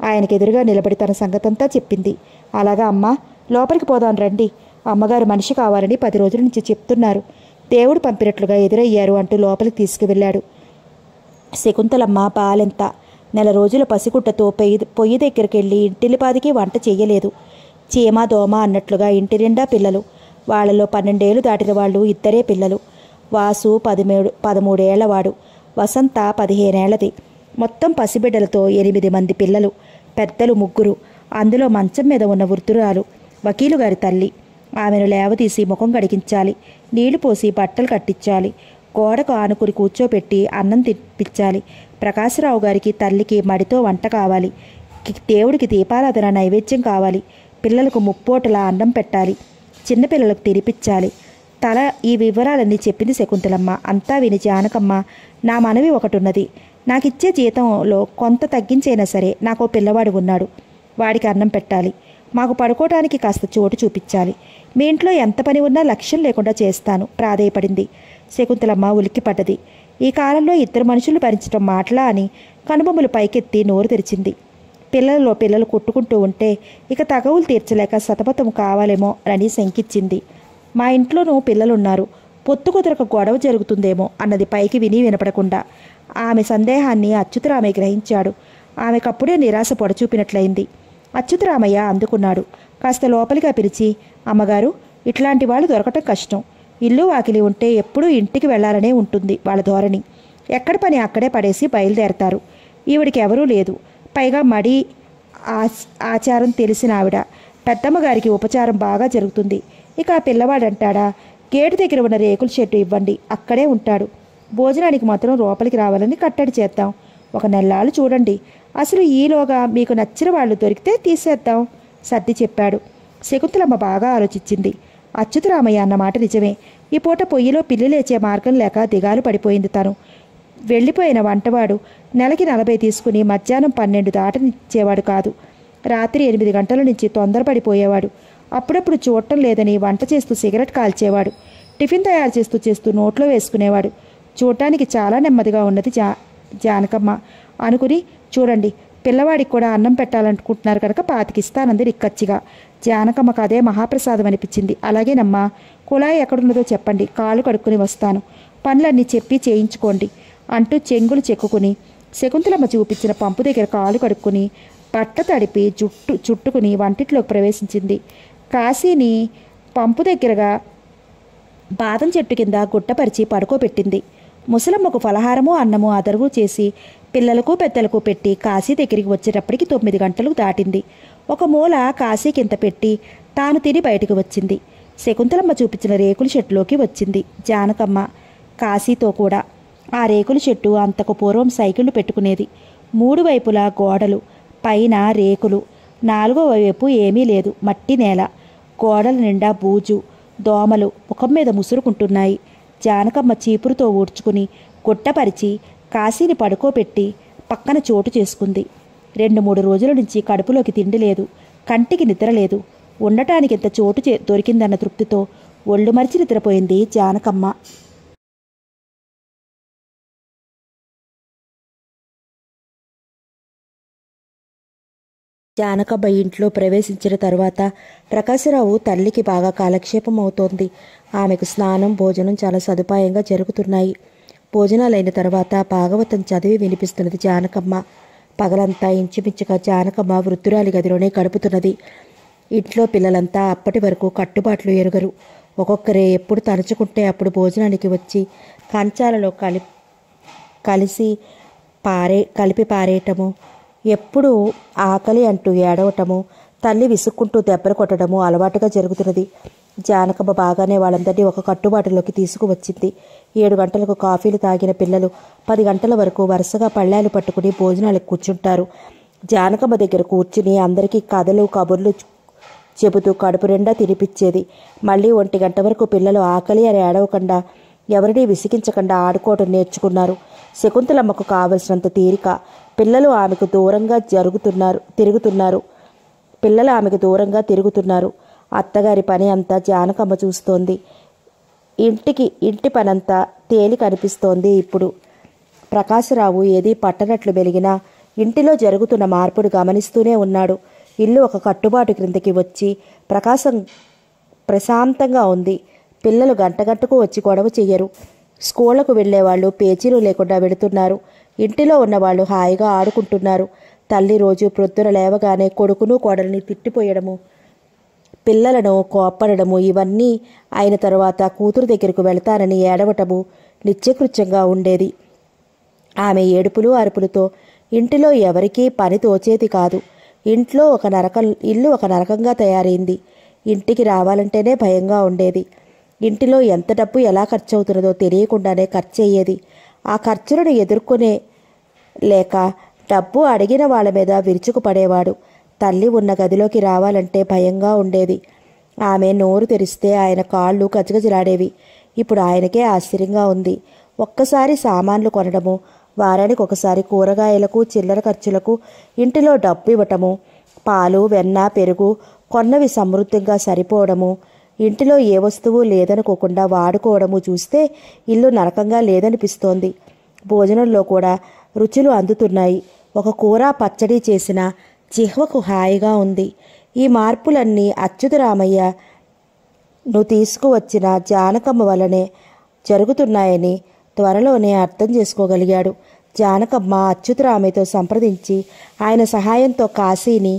ఆయనకు ఎదురుగా నిలబడి తన సంగతంతా చెప్పింది అలాగా అమ్మ లోపలికి పోదాం రండి అమ్మగారు మనిషి కావాలని పది రోజుల నుంచి చెప్తున్నారు దేవుడు పంపినట్లుగా ఎదురయ్యారు అంటూ లోపలికి తీసుకువెళ్ళాడు శకుంతలమ్మ బాలెంత నెల రోజుల పసిగుట్టతో పొయ్యి పొయ్యి దగ్గరికి వెళ్ళి ఇంటిలిపాదికి వంట చేయలేదు చీమ దోమ అన్నట్లుగా ఇంటి నిండా పిల్లలు వాళ్లలో పన్నెండేళ్లు దాటిన వాళ్ళు ఇద్దరే పిల్లలు వాసు పదిమూడు పదమూడేళ్లవాడు వసంత పదిహేనేళ్లది మొత్తం పసిబిడ్డలతో ఎనిమిది మంది పిల్లలు పెద్దలు ముగ్గురు అందులో మంచం మీద ఉన్న వృద్ధురాలు వకీలు గారి తల్లి ఆమెను లేవదీసి ముఖం గడిగించాలి నీళ్లు పోసి బట్టలు కట్టించాలి గోడకు ఆనుకుని కూర్చోపెట్టి అన్నం తిప్పించాలి ప్రకాశరావు గారికి తల్లికి మడితో వంట కావాలి దేవుడికి దీపారాధన నైవేద్యం కావాలి పిల్లలకు ముప్పోటల అన్నం పెట్టాలి చిన్నపిల్లలకు తినిపించాలి తల ఈ వివరాలన్నీ చెప్పింది శకుంతలమ్మ అంతా విని జానకమ్మ నా మనవి ఒకటున్నది నాకిచ్చే జీతంలో కొంత తగ్గించైనా సరే నాకు పిల్లవాడు ఉన్నాడు వాడికి అన్నం పెట్టాలి మాకు పడుకోవడానికి కాస్త చోటు చూపించాలి మీ ఇంట్లో ఎంత పని ఉన్నా లక్ష్యం లేకుండా చేస్తాను ప్రాధేయపడింది శకుంతలమ్మ ఉలిక్కిపడ్డది ఈ కాలంలో ఇద్దరు మనుషులు భరించడం మాటలా అని కనుబొమ్మలు పైకెత్తి నోరు తెరిచింది పిల్లల్లో పిల్లలు కొట్టుకుంటూ ఉంటే ఇక తగవులు తీర్చలేక సతమతం కావాలేమో అని శంకిచ్చింది మా ఇంట్లోనూ పిల్లలున్నారు పొత్తు కుదరక గొడవ జరుగుతుందేమో అన్నది పైకి విని వినపడకుండా ఆమె సందేహాన్ని అచ్యుతరామయ్య గ్రహించాడు ఆమెకప్పుడే నిరాశ పొడచూపినట్లయింది అచ్యుతరామయ్య అందుకున్నాడు కాస్త లోపలిగా పిలిచి అమ్మగారు ఇట్లాంటి వాళ్ళు దొరకటం కష్టం ఇల్లు వాకిలి ఉంటే ఎప్పుడూ ఇంటికి వెళ్లాలనే ఉంటుంది వాళ్ళ ధోరణి ఎక్కడ పని అక్కడే పడేసి బయలుదేరతారు ఈవిడికి ఎవరూ లేదు పైగా మడి ఆచారం తెలిసిన ఆవిడ పెద్దమ్మగారికి ఉపచారం బాగా జరుగుతుంది ఇక ఆ పిల్లవాడంటాడా గేటు దగ్గర ఉన్న రేకుల షెడ్డు ఇవ్వండి అక్కడే ఉంటాడు భోజనానికి మాత్రం లోపలికి రావాలని కట్టడి చేద్దాం ఒక నెల్లాలు చూడండి అసలు ఈలోగా మీకు నచ్చిన వాళ్ళు దొరికితే తీసేద్దాం సర్ది చెప్పాడు శకుంతలమ్మ బాగా ఆలోచించింది అచ్యుతరామయ్య అన్నమాట నిజమే ఈ పూట పొయ్యిలో పిల్లి లేచే మార్గం లేక దిగాలు పడిపోయింది తను వెళ్ళిపోయిన వంటవాడు నెలకి నలభై తీసుకుని మధ్యాహ్నం పన్నెండు దాటనిచ్చేవాడు కాదు రాత్రి ఎనిమిది గంటల నుంచి తొందరపడిపోయేవాడు అప్పుడప్పుడు చూడటం లేదని వంట చేస్తూ సిగరెట్ కాల్చేవాడు టిఫిన్ తయారు చేస్తూ చేస్తూ నోట్లో వేసుకునేవాడు చూడటానికి చాలా నెమ్మదిగా ఉన్నది జా జానకమ్మ అనుకుని చూడండి పిల్లవాడికి కూడా అన్నం పెట్టాలనుకుంటున్నారు కనుక పాతికిస్తానంది రిక్కచ్చిగా జానకమ్మకు అదే మహాప్రసాదం అనిపించింది అలాగేనమ్మా కుళాయి ఎక్కడున్నదో చెప్పండి కాలు కడుక్కుని వస్తాను పనులన్నీ చెప్పి చేయించుకోండి అంటూ చెంగులు చెక్కుకుని శకుంతలమ్మ చూపించిన పంపు దగ్గర కాలు కడుక్కుని బట్ట తడిపి జుట్టు చుట్టుకుని వంటిట్లోకి ప్రవేశించింది కాశీని పంపు దగ్గరగా బాదం చెట్టు కింద గుట్టపరిచి పడుకోబెట్టింది ముసలమ్మకు ఫలహారము అన్నము అదరువు చేసి పిల్లలకు పెద్దలకు పెట్టి కాశీ దగ్గరికి వచ్చేటప్పటికి తొమ్మిది గంటలకు దాటింది ఒక మూల కాశీ కింద పెట్టి తాను తిని బయటకు వచ్చింది శకుంతలమ్మ చూపించిన రేకుల చెట్టులోకి వచ్చింది జానకమ్మ కాశీతో కూడా ఆ రేకుల చెట్టు అంతకు పూర్వం సైకిళ్ళు పెట్టుకునేది మూడు వైపులా గోడలు పైన రేకులు నాలుగో వైపు ఏమీ లేదు మట్టి నేల గోడల నిండా బూజు దోమలు ముఖం మీద ముసురుకుంటున్నాయి జానకమ్మ చీపురుతో ఊడ్చుకుని గుట్టపరిచి కాశీని పడుకోబెట్టి పక్కన చోటు చేసుకుంది రెండు మూడు రోజుల నుంచి కడుపులోకి తిండి లేదు కంటికి నిద్రలేదు ఉండటానికి ఇంత చోటు దొరికిందన్న తృప్తితో ఒళ్ళు మరిచి నిద్రపోయింది జానకమ్మ జానకమ్మ ఇంట్లో ప్రవేశించిన తరువాత ప్రకాశరావు తల్లికి బాగా కాలక్షేపం అవుతోంది ఆమెకు స్నానం భోజనం చాలా సదుపాయంగా జరుగుతున్నాయి భోజనాలైన తర్వాత భాగవతం చదివి వినిపిస్తున్నది జానకమ్మ పగలంతా ఇంచుమించుగా జానకమ్మ వృద్ధురాలి గదిలోనే గడుపుతున్నది ఇంట్లో పిల్లలంతా అప్పటి వరకు కట్టుబాట్లు ఎరుగరు ఒక్కొక్కరే ఎప్పుడు తలుచుకుంటే అప్పుడు భోజనానికి వచ్చి కంచాలలో కలి కలిసి పారే కలిపి పారేయటము ఎప్పుడూ ఆకలి అంటూ ఏడవటము తల్లి విసుక్కుంటూ దెబ్బలు కొట్టడము అలవాటుగా జరుగుతున్నది జానకమ్మ బాగానే వాళ్ళందరినీ ఒక కట్టుబాటులోకి తీసుకువచ్చింది ఏడు గంటలకు కాఫీలు తాగిన పిల్లలు పది గంటల వరకు వరుసగా పళ్ళాలు పట్టుకుని భోజనాలకు కూర్చుంటారు జానకమ్మ దగ్గర కూర్చుని అందరికీ కథలు కబుర్లు చెబుతూ కడుపు నిండా తినిపించేది మళ్ళీ ఒంటి గంట వరకు పిల్లలు ఆకలి అని ఏడవకుండా ఎవరినీ విసిగించకుండా ఆడుకోవడం నేర్చుకున్నారు శకుంతలమ్మకు కావలసినంత తీరిక పిల్లలు ఆమెకు దూరంగా జరుగుతున్నారు తిరుగుతున్నారు పిల్లలు ఆమెకు దూరంగా తిరుగుతున్నారు అత్తగారి పని అంతా జానకమ్మ చూస్తోంది ఇంటికి ఇంటి పనంతా తేలి కనిపిస్తోంది ఇప్పుడు ప్రకాశరావు ఏది పట్టనట్లు వెలిగినా ఇంటిలో జరుగుతున్న మార్పును గమనిస్తూనే ఉన్నాడు ఇల్లు ఒక కట్టుబాటు క్రిందికి వచ్చి ప్రకాశం ప్రశాంతంగా ఉంది పిల్లలు గంటగంటకు వచ్చి గొడవ చెయ్యరు స్కూళ్లకు వెళ్లేవాళ్ళు పేచీలు లేకుండా వెళుతున్నారు ఇంటిలో ఉన్నవాళ్ళు హాయిగా ఆడుకుంటున్నారు తల్లి రోజు ప్రొద్దున లేవగానే కొడుకును కోడల్ని తిట్టిపోయడము పిల్లలను కోప్పడము ఇవన్నీ అయిన తర్వాత కూతురు దగ్గరకు వెళ్తానని ఏడవటము నిత్యకృత్యంగా ఉండేది ఆమె ఏడుపులు అరుపులతో ఇంటిలో ఎవరికీ పని తోచేది కాదు ఇంట్లో ఒక నరకం ఇల్లు ఒక నరకంగా తయారైంది ఇంటికి రావాలంటేనే భయంగా ఉండేది ఇంటిలో ఎంత డబ్బు ఎలా ఖర్చవుతున్నదో తెలియకుండానే ఖర్చు అయ్యేది ఆ ఖర్చులను ఎదుర్కొనే లేక డబ్బు అడిగిన వాళ్ళ మీద విరుచుకుపడేవాడు తల్లి ఉన్న గదిలోకి రావాలంటే భయంగా ఉండేది ఆమె నోరు తెరిస్తే ఆయన కాళ్ళు గజగజలాడేవి ఇప్పుడు ఆయనకే ఆశ్చర్యంగా ఉంది ఒక్కసారి సామాన్లు కొనడము వారానికి ఒకసారి కూరగాయలకు చిల్లర ఖర్చులకు ఇంటిలో డబ్బు ఇవ్వటము పాలు వెన్న పెరుగు కొన్నవి సమృద్ధిగా సరిపోవడము ఇంటిలో ఏ వస్తువు లేదనుకోకుండా వాడుకోవడము చూస్తే ఇల్లు నరకంగా లేదనిపిస్తోంది భోజనంలో కూడా రుచులు అందుతున్నాయి ఒక కూర పచ్చడి చేసిన చిహ్వకు హాయిగా ఉంది ఈ మార్పులన్నీ అచ్యుతరామయ్య నువ్వు తీసుకువచ్చిన జానకమ్మ వలనే జరుగుతున్నాయని త్వరలోనే అర్థం చేసుకోగలిగాడు జానకమ్మ అచ్యుతరామయ్యతో సంప్రదించి ఆయన సహాయంతో కాశీని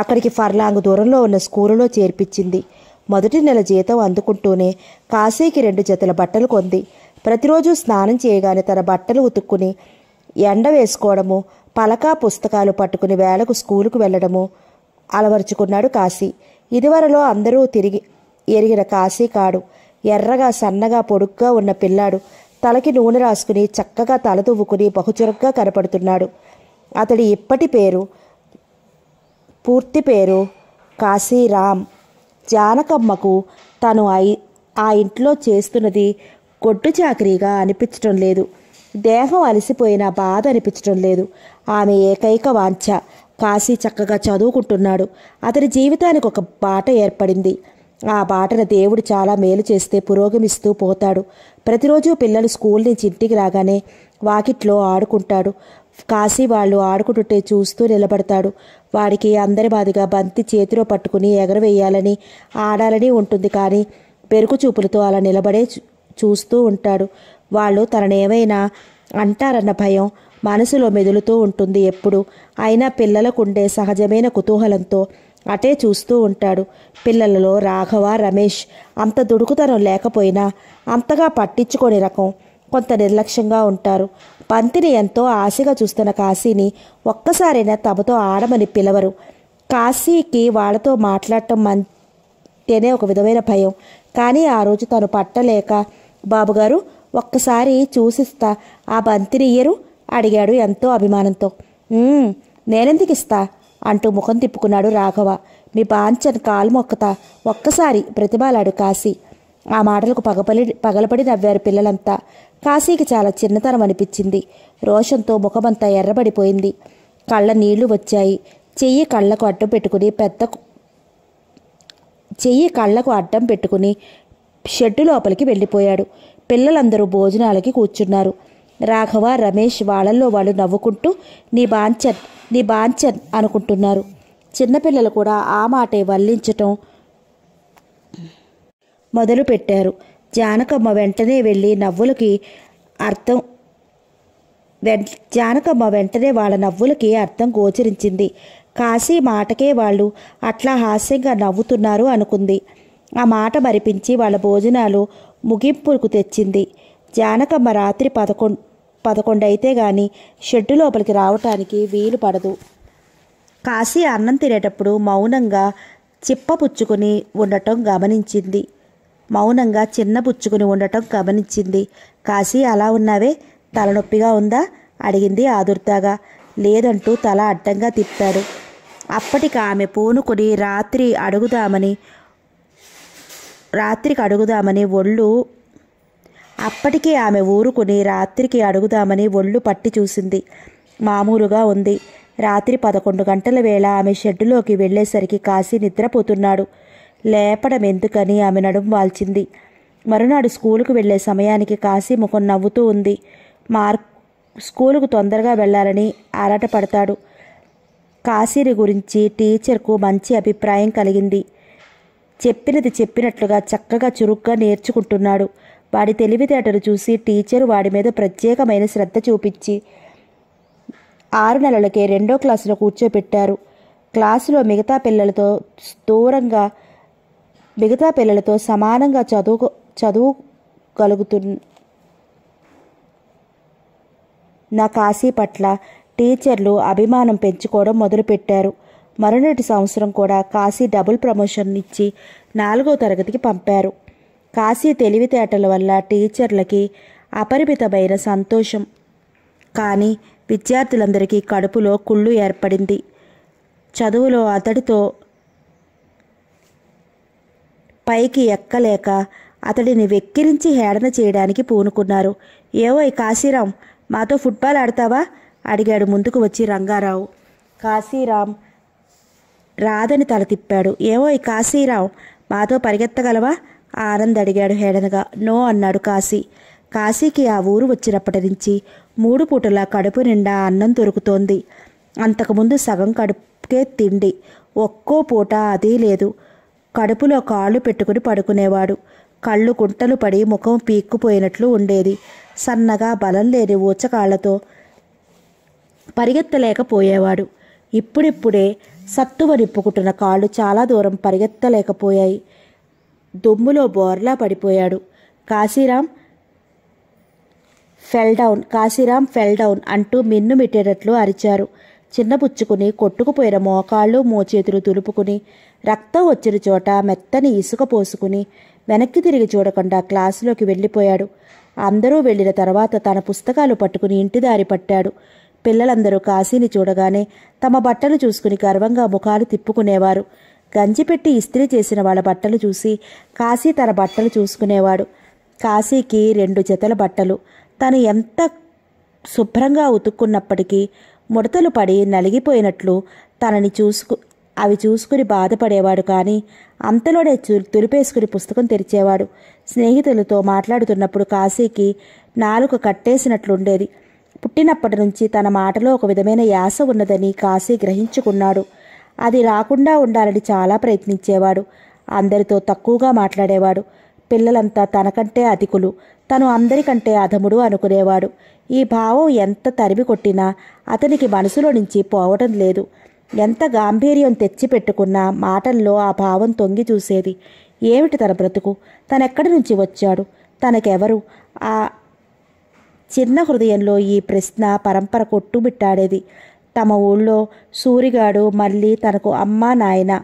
అక్కడికి ఫర్లాంగ్ దూరంలో ఉన్న స్కూలులో చేర్పించింది మొదటి నెల జీతం అందుకుంటూనే కాశీకి రెండు జతల బట్టలు కొంది ప్రతిరోజు స్నానం చేయగానే తన బట్టలు ఉతుక్కుని ఎండ వేసుకోవడము పలకా పుస్తకాలు పట్టుకుని వేళకు స్కూలుకు వెళ్ళడము అలవరుచుకున్నాడు కాశీ ఇదివరలో అందరూ తిరిగి ఎరిగిన కాశీ కాడు ఎర్రగా సన్నగా పొడుగ్గా ఉన్న పిల్లాడు తలకి నూనె రాసుకుని చక్కగా తలదువ్వుకుని బహుచురుగ్గా కనపడుతున్నాడు అతడి ఇప్పటి పేరు పూర్తి పేరు కాశీరామ్ జానకమ్మకు తను ఆ ఇంట్లో చేస్తున్నది కొట్టు చాకరీగా అనిపించటం లేదు దేహం అలసిపోయిన బాధ అనిపించటం లేదు ఆమె ఏకైక వాంఛ కాశీ చక్కగా చదువుకుంటున్నాడు అతని జీవితానికి ఒక బాట ఏర్పడింది ఆ బాటన దేవుడు చాలా మేలు చేస్తే పురోగమిస్తూ పోతాడు ప్రతిరోజు పిల్లలు స్కూల్ నుంచి ఇంటికి రాగానే వాకిట్లో ఆడుకుంటాడు కాశీ వాళ్ళు ఆడుకుంటుంటే చూస్తూ నిలబడతాడు వాడికి అందరి బాదిగా బంతి చేతిలో పట్టుకుని ఎగరవేయాలని ఆడాలని ఉంటుంది కానీ పెరుగు చూపులతో అలా నిలబడే చూస్తూ ఉంటాడు వాళ్ళు తననేమైనా అంటారన్న భయం మనసులో మెదులుతూ ఉంటుంది ఎప్పుడు అయినా పిల్లలకుండే సహజమైన కుతూహలంతో అటే చూస్తూ ఉంటాడు పిల్లలలో రాఘవ రమేష్ అంత దుడుకుతనం లేకపోయినా అంతగా పట్టించుకోని రకం కొంత నిర్లక్ష్యంగా ఉంటారు పంతిని ఎంతో ఆశగా చూస్తున్న కాశీని ఒక్కసారైనా తమతో ఆడమని పిలవరు కాశీకి వాళ్ళతో మాట్లాడటం అంటేనే ఒక విధమైన భయం కానీ ఆ రోజు తను పట్టలేక బాబుగారు ఒక్కసారి చూసిస్తా ఆ బంతిని ఇయ్యరు అడిగాడు ఎంతో అభిమానంతో నేనెందుకు ఇస్తా అంటూ ముఖం తిప్పుకున్నాడు రాఘవ మీ బాంచన్ కాలు మొక్కతా ఒక్కసారి ప్రతిభాలాడు కాశీ ఆ మాటలకు పగపలి పగలపడి నవ్వారు పిల్లలంతా కాశీకి చాలా చిన్నతనం అనిపించింది రోషంతో ముఖమంతా ఎర్రబడిపోయింది కళ్ళ నీళ్లు వచ్చాయి చెయ్యి కళ్ళకు అడ్డం పెట్టుకుని పెద్ద చెయ్యి కళ్ళకు అడ్డం పెట్టుకుని షెడ్డు లోపలికి వెళ్ళిపోయాడు పిల్లలందరూ భోజనాలకి కూర్చున్నారు రాఘవ రమేష్ వాళ్ళల్లో వాళ్ళు నవ్వుకుంటూ నీ బాంచన్ నీ బాంచన్ అనుకుంటున్నారు చిన్నపిల్లలు కూడా ఆ మాటే వల్లించటం మొదలుపెట్టారు జానకమ్మ వెంటనే వెళ్ళి నవ్వులకి అర్థం జానకమ్మ వెంటనే వాళ్ళ నవ్వులకి అర్థం గోచరించింది కాశీ మాటకే వాళ్ళు అట్లా హాస్యంగా నవ్వుతున్నారు అనుకుంది ఆ మాట మరిపించి వాళ్ళ భోజనాలు ముగింపుకు తెచ్చింది జానకమ్మ రాత్రి పదకొం పదకొండు అయితే గాని షెడ్డు లోపలికి రావటానికి వీలు పడదు కాశీ అన్నం తినేటప్పుడు మౌనంగా చిప్పపుచ్చుకొని ఉండటం గమనించింది మౌనంగా చిన్నపుచ్చుకుని ఉండటం గమనించింది కాశీ అలా ఉన్నావే తలనొప్పిగా ఉందా అడిగింది ఆదుర్తగా లేదంటూ తల అడ్డంగా తిప్పాడు అప్పటికి ఆమె పూనుకొని రాత్రి అడుగుదామని రాత్రికి అడుగుదామని ఒళ్ళు అప్పటికే ఆమె ఊరుకుని రాత్రికి అడుగుదామని ఒళ్ళు పట్టి చూసింది మామూలుగా ఉంది రాత్రి పదకొండు గంటల వేళ ఆమె షెడ్డులోకి వెళ్ళేసరికి కాశీ నిద్రపోతున్నాడు లేపడం ఎందుకని ఆమె నడుము వాల్చింది మరునాడు స్కూలుకు వెళ్లే సమయానికి కాశీ ముఖం నవ్వుతూ ఉంది మార్క్ స్కూలుకు తొందరగా వెళ్లాలని ఆరాటపడతాడు కాశీని గురించి టీచర్కు మంచి అభిప్రాయం కలిగింది చెప్పినది చెప్పినట్లుగా చక్కగా చురుగ్గా నేర్చుకుంటున్నాడు వాడి తెలివితేటలు చూసి టీచరు వాడి మీద ప్రత్యేకమైన శ్రద్ధ చూపించి ఆరు నెలలకే రెండో క్లాసులో కూర్చోపెట్టారు క్లాసులో మిగతా పిల్లలతో దూరంగా మిగతా పిల్లలతో సమానంగా చదువు చదువుగలుగుతు నా కాశీ పట్ల టీచర్లు అభిమానం పెంచుకోవడం మొదలుపెట్టారు మరునటి సంవత్సరం కూడా కాశీ డబుల్ ప్రమోషన్ ఇచ్చి నాలుగో తరగతికి పంపారు కాశీ తెలివితేటల వల్ల టీచర్లకి అపరిమితమైన సంతోషం కానీ విద్యార్థులందరికీ కడుపులో కుళ్ళు ఏర్పడింది చదువులో అతడితో పైకి ఎక్కలేక అతడిని వెక్కిరించి హేడన చేయడానికి పూనుకున్నారు ఏవోయ్ కాశీరాం మాతో ఫుట్బాల్ ఆడతావా అడిగాడు ముందుకు వచ్చి రంగారావు కాశీరాం రాదని తల తిప్పాడు ఏవోయ్ కాశీరాం మాతో పరిగెత్తగలవా ఆనంద్ అడిగాడు హేడనగా నో అన్నాడు కాశీ కాశీకి ఆ ఊరు వచ్చినప్పటి నుంచి మూడు పూటలా కడుపు నిండా అన్నం దొరుకుతోంది అంతకుముందు సగం కడుపుకే తిండి ఒక్కో పూట అదీ లేదు కడుపులో కాళ్ళు పెట్టుకుని పడుకునేవాడు కళ్ళు కుంటలు పడి ముఖం పీక్కుపోయినట్లు ఉండేది సన్నగా బలం లేని ఊచకాళ్లతో పరిగెత్తలేకపోయేవాడు ఇప్పుడిప్పుడే సత్తువ నిప్పుకుంటున్న కాళ్ళు చాలా దూరం పరిగెత్తలేకపోయాయి దుమ్ములో బోర్లా పడిపోయాడు కాశీరాం ఫెల్డౌన్ కాశీరామ్ కాశీరాం అంటూ మిన్ను మిట్టేటట్లు అరిచారు చిన్నపుచ్చుకుని కొట్టుకుపోయిన మోకాళ్ళు మోచేతులు తులుపుకుని రక్తం వచ్చిన చోట మెత్తని ఇసుక పోసుకుని వెనక్కి తిరిగి చూడకుండా క్లాసులోకి వెళ్ళిపోయాడు అందరూ వెళ్ళిన తర్వాత తన పుస్తకాలు పట్టుకుని ఇంటి దారి పట్టాడు పిల్లలందరూ కాశీని చూడగానే తమ బట్టలు చూసుకుని గర్వంగా ముఖాలు తిప్పుకునేవారు గంజిపెట్టి ఇస్త్రీ చేసిన వాళ్ళ బట్టలు చూసి కాశీ తన బట్టలు చూసుకునేవాడు కాశీకి రెండు జతల బట్టలు తను ఎంత శుభ్రంగా ఉతుక్కున్నప్పటికీ ముడతలు పడి నలిగిపోయినట్లు తనని చూసుకు అవి చూసుకుని బాధపడేవాడు కానీ అంతలోనే తులిపేసుకుని పుస్తకం తెరిచేవాడు స్నేహితులతో మాట్లాడుతున్నప్పుడు కాశీకి నాలుక కట్టేసినట్లుండేది పుట్టినప్పటి నుంచి తన మాటలో ఒక విధమైన యాస ఉన్నదని కాశీ గ్రహించుకున్నాడు అది రాకుండా ఉండాలని చాలా ప్రయత్నించేవాడు అందరితో తక్కువగా మాట్లాడేవాడు పిల్లలంతా తనకంటే అధికులు తను అందరికంటే అధముడు అనుకునేవాడు ఈ భావం ఎంత తరిమి కొట్టినా అతనికి మనసులో నుంచి పోవటం లేదు ఎంత గాంభీర్యం తెచ్చిపెట్టుకున్నా మాటల్లో ఆ భావం తొంగి చూసేది ఏమిటి తన బ్రతుకు తనెక్కడి నుంచి వచ్చాడు తనకెవరు ఆ చిన్న హృదయంలో ఈ ప్రశ్న పరంపర కొట్టుబిట్టాడేది తమ ఊళ్ళో సూరిగాడు మళ్ళీ తనకు అమ్మా నాయన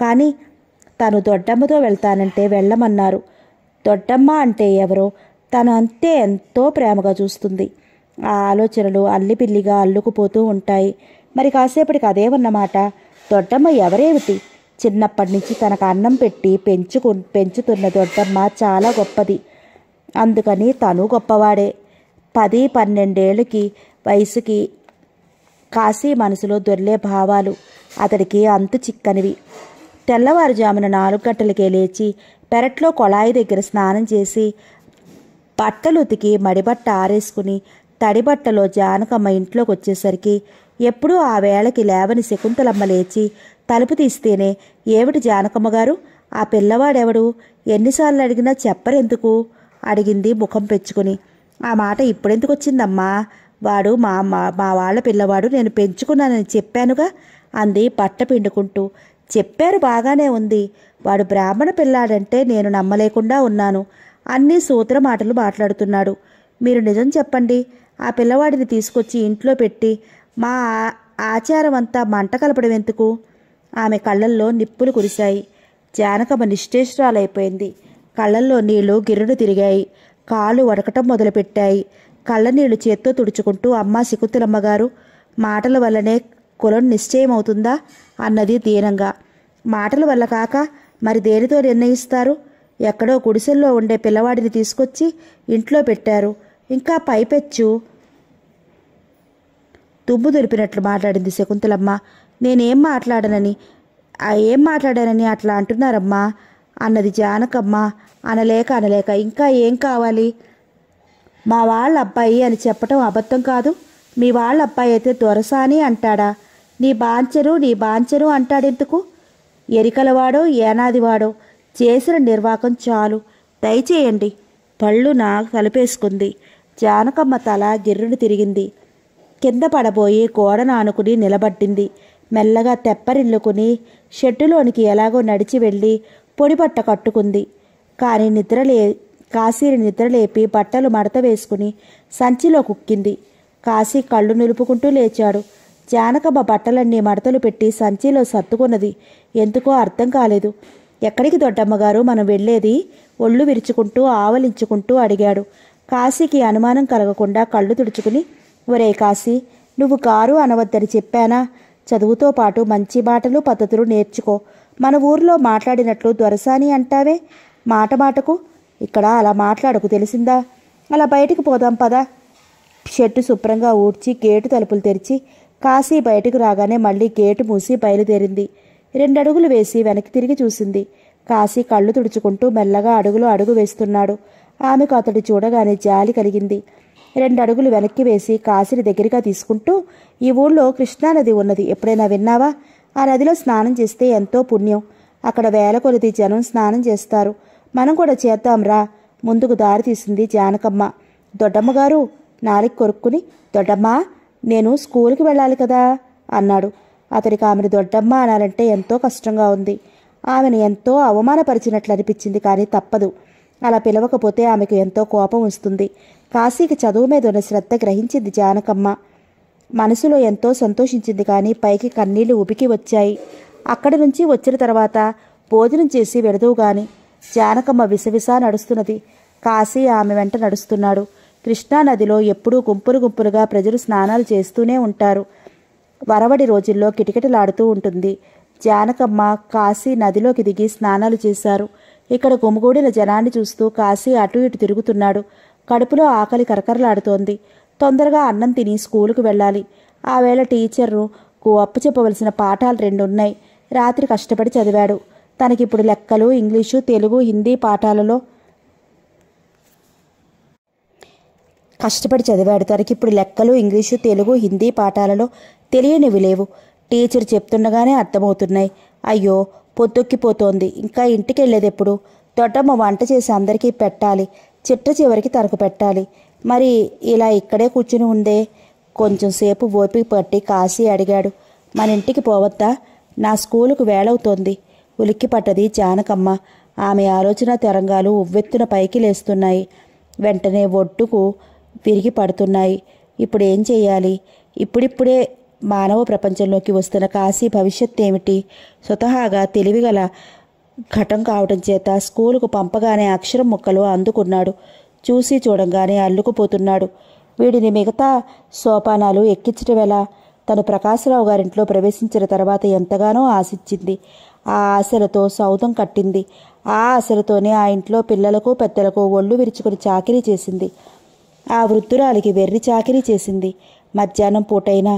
కానీ తను దొడ్డమ్మతో వెళ్తానంటే వెళ్ళమన్నారు దొడ్డమ్మ అంటే ఎవరో తను అంతే ఎంతో ప్రేమగా చూస్తుంది ఆ ఆలోచనలు అల్లిపిల్లిగా అల్లుకుపోతూ ఉంటాయి మరి కాసేపటికి అదేమన్నమాట దొడ్డమ్మ ఎవరేమిటి చిన్నప్పటి నుంచి తనకు అన్నం పెట్టి పెంచుకు పెంచుతున్న దొడ్డమ్మ చాలా గొప్పది అందుకని తను గొప్పవాడే పది పన్నెండేళ్ళకి వయసుకి కాశీ మనసులో దొర్లే భావాలు అతడికి అంతు చిక్కనివి తెల్లవారుజామున నాలుగు గంటలకే లేచి పెరట్లో కొళాయి దగ్గర స్నానం చేసి బట్టలు ఉతికి మడిబట్ట ఆరేసుకుని తడిబట్టలో జానకమ్మ ఇంట్లోకి వచ్చేసరికి ఎప్పుడూ ఆ వేళకి లేవని శకుంతలమ్మ లేచి తలుపు తీస్తేనే ఏమిటి జానకమ్మగారు ఆ పిల్లవాడెవడు ఎన్నిసార్లు అడిగినా చెప్పరెందుకు అడిగింది ముఖం పెంచుకుని ఆ మాట ఇప్పుడెందుకు వచ్చిందమ్మా వాడు మా మా వాళ్ళ పిల్లవాడు నేను పెంచుకున్నానని చెప్పానుగా అంది బట్ట పిండుకుంటూ చెప్పారు బాగానే ఉంది వాడు బ్రాహ్మణ పిల్లాడంటే నేను నమ్మలేకుండా ఉన్నాను అన్ని సూత్ర మాటలు మాట్లాడుతున్నాడు మీరు నిజం చెప్పండి ఆ పిల్లవాడిని తీసుకొచ్చి ఇంట్లో పెట్టి మా ఆచారం అంతా మంట కలపడం ఎందుకు ఆమె కళ్ళల్లో నిప్పులు కురిశాయి జానకమ్మ నిశ్చేష్రాలైపోయింది కళ్ళల్లో నీళ్లు గిర్రుడు తిరిగాయి కాళ్ళు వడకటం మొదలుపెట్టాయి కళ్ళ నీళ్లు చేత్తో తుడుచుకుంటూ అమ్మ శికుతులమ్మగారు మాటల వల్లనే కులం నిశ్చయమవుతుందా అన్నది దీనంగా మాటల వల్ల కాక మరి దేనితో నిర్ణయిస్తారు ఎక్కడో గుడిసెల్లో ఉండే పిల్లవాడిని తీసుకొచ్చి ఇంట్లో పెట్టారు ఇంకా పైపెచ్చు తుమ్ము దొరిపినట్లు మాట్లాడింది శకుంతలమ్మ నేనేం మాట్లాడనని ఏం మాట్లాడానని అట్లా అంటున్నారమ్మా అన్నది జానకమ్మ అనలేక అనలేక ఇంకా ఏం కావాలి మా వాళ్ళ అబ్బాయి అని చెప్పటం అబద్ధం కాదు మీ వాళ్ళ అబ్బాయి అయితే దొరసాని అంటాడా నీ బాంచరు నీ బాంచరు అంటాడెందుకు ఎరికలవాడో ఏనాదివాడో చేసిన నిర్వాకం చాలు దయచేయండి పళ్ళున కలిపేసుకుంది జానకమ్మ తల గిర్రును తిరిగింది కింద పడబోయి గోడ నానుకుని నిలబట్టింది మెల్లగా తెప్పరిల్లుకుని షెడ్డులోనికి ఎలాగో నడిచి వెళ్ళి పొడిబట్ట కట్టుకుంది కానీ నిద్రలే కాశీని నిద్రలేపి బట్టలు మడత వేసుకుని సంచిలో కుక్కింది కాశీ కళ్ళు నిలుపుకుంటూ లేచాడు జానకమ్మ బట్టలన్నీ మడతలు పెట్టి సంచిలో సర్దుకున్నది ఎందుకో అర్థం కాలేదు ఎక్కడికి దొడ్డమ్మగారు మనం వెళ్ళేది ఒళ్ళు విరుచుకుంటూ ఆవలించుకుంటూ అడిగాడు కాశీకి అనుమానం కలగకుండా కళ్ళు తుడుచుకుని ఒరే కాశీ నువ్వు కారు అనవద్దని చెప్పానా చదువుతో పాటు మంచి మాటలు పద్ధతులు నేర్చుకో మన ఊర్లో మాట్లాడినట్లు దొరసాని అంటావే మాట మాటకు ఇక్కడ అలా మాట్లాడకు తెలిసిందా అలా బయటికి పోదాం పదా షెట్టు శుభ్రంగా ఊడ్చి గేటు తలుపులు తెరిచి కాశీ బయటకు రాగానే మళ్ళీ గేటు మూసి బయలుదేరింది రెండడుగులు వేసి వెనక్కి తిరిగి చూసింది కాశీ కళ్ళు తుడుచుకుంటూ మెల్లగా అడుగులో అడుగు వేస్తున్నాడు ఆమెకు అతడు చూడగానే జాలి కలిగింది రెండు అడుగులు వెనక్కి వేసి కాశీని దగ్గరగా తీసుకుంటూ ఈ ఊళ్ళో కృష్ణానది ఉన్నది ఎప్పుడైనా విన్నావా ఆ నదిలో స్నానం చేస్తే ఎంతో పుణ్యం అక్కడ వేల కొలది జనం స్నానం చేస్తారు మనం కూడా చేద్దాం రా ముందుకు దారి తీసింది జానకమ్మ దొడ్డమ్మగారు నాలికి కొరుక్కుని దొడ్డమ్మ నేను స్కూల్కి వెళ్ళాలి కదా అన్నాడు అతడికి ఆమెను దొడ్డమ్మ అనాలంటే ఎంతో కష్టంగా ఉంది ఆమెను ఎంతో అవమానపరిచినట్లు అనిపించింది కానీ తప్పదు అలా పిలవకపోతే ఆమెకు ఎంతో కోపం వస్తుంది కాశీకి చదువు మీద ఉన్న శ్రద్ధ గ్రహించింది జానకమ్మ మనసులో ఎంతో సంతోషించింది కానీ పైకి కన్నీళ్లు ఉబికి వచ్చాయి అక్కడి నుంచి వచ్చిన తర్వాత భోజనం చేసి వెళదువుగాని జానకమ్మ విసవిసా నడుస్తున్నది కాశీ ఆమె వెంట నడుస్తున్నాడు కృష్ణానదిలో ఎప్పుడూ గుంపులు గుంపులుగా ప్రజలు స్నానాలు చేస్తూనే ఉంటారు వరవడి రోజుల్లో కిటకిటలాడుతూ ఉంటుంది జానకమ్మ కాశీ నదిలోకి దిగి స్నానాలు చేశారు ఇక్కడ గుమిగూడిన జనాన్ని చూస్తూ కాశీ అటు ఇటు తిరుగుతున్నాడు కడుపులో ఆకలి కరకరలాడుతోంది తొందరగా అన్నం తిని స్కూలుకు వెళ్ళాలి ఆవేళ టీచర్ను అప్పు చెప్పవలసిన పాఠాలు రెండు ఉన్నాయి రాత్రి కష్టపడి చదివాడు తనకిప్పుడు లెక్కలు ఇంగ్లీషు తెలుగు హిందీ పాఠాలలో కష్టపడి చదివాడు తనకిప్పుడు లెక్కలు ఇంగ్లీషు తెలుగు హిందీ పాఠాలలో తెలియనివి లేవు టీచర్ చెప్తుండగానే అర్థమవుతున్నాయి అయ్యో పొద్దుక్కిపోతోంది ఇంకా ఇంటికి వెళ్ళేది ఎప్పుడు తొట్టమ్మ వంట చేసి అందరికీ పెట్టాలి చిట్ట చివరికి తరకు పెట్టాలి మరి ఇలా ఇక్కడే కూర్చుని ఉందే కొంచెంసేపు ఓపిక పట్టి కాశీ అడిగాడు మన ఇంటికి పోవద్దా నా స్కూలుకు వేళవుతోంది ఉలిక్కి పట్టది జానకమ్మ ఆమె ఆలోచన తరంగాలు ఉవ్వెత్తున పైకి లేస్తున్నాయి వెంటనే ఒడ్డుకు విరిగి పడుతున్నాయి ఇప్పుడు ఏం చేయాలి ఇప్పుడిప్పుడే మానవ ప్రపంచంలోకి వస్తున్న కాశీ భవిష్యత్ ఏమిటి స్వతహాగా తెలివిగల ఘటం కావటం చేత స్కూలుకు పంపగానే అక్షరం ముక్కలు అందుకున్నాడు చూసి చూడంగానే అల్లుకుపోతున్నాడు వీడిని మిగతా సోపానాలు ఎక్కించడం ఎలా తను ప్రకాశరావు గారింట్లో ప్రవేశించిన తర్వాత ఎంతగానో ఆశించింది ఆ ఆశలతో సౌధం కట్టింది ఆ ఆశలతోనే ఆ ఇంట్లో పిల్లలకు పెద్దలకు ఒళ్ళు విరుచుకుని చాకరీ చేసింది ఆ వృద్ధురాలికి వెర్రి చాకిరీ చేసింది మధ్యాహ్నం పూటైన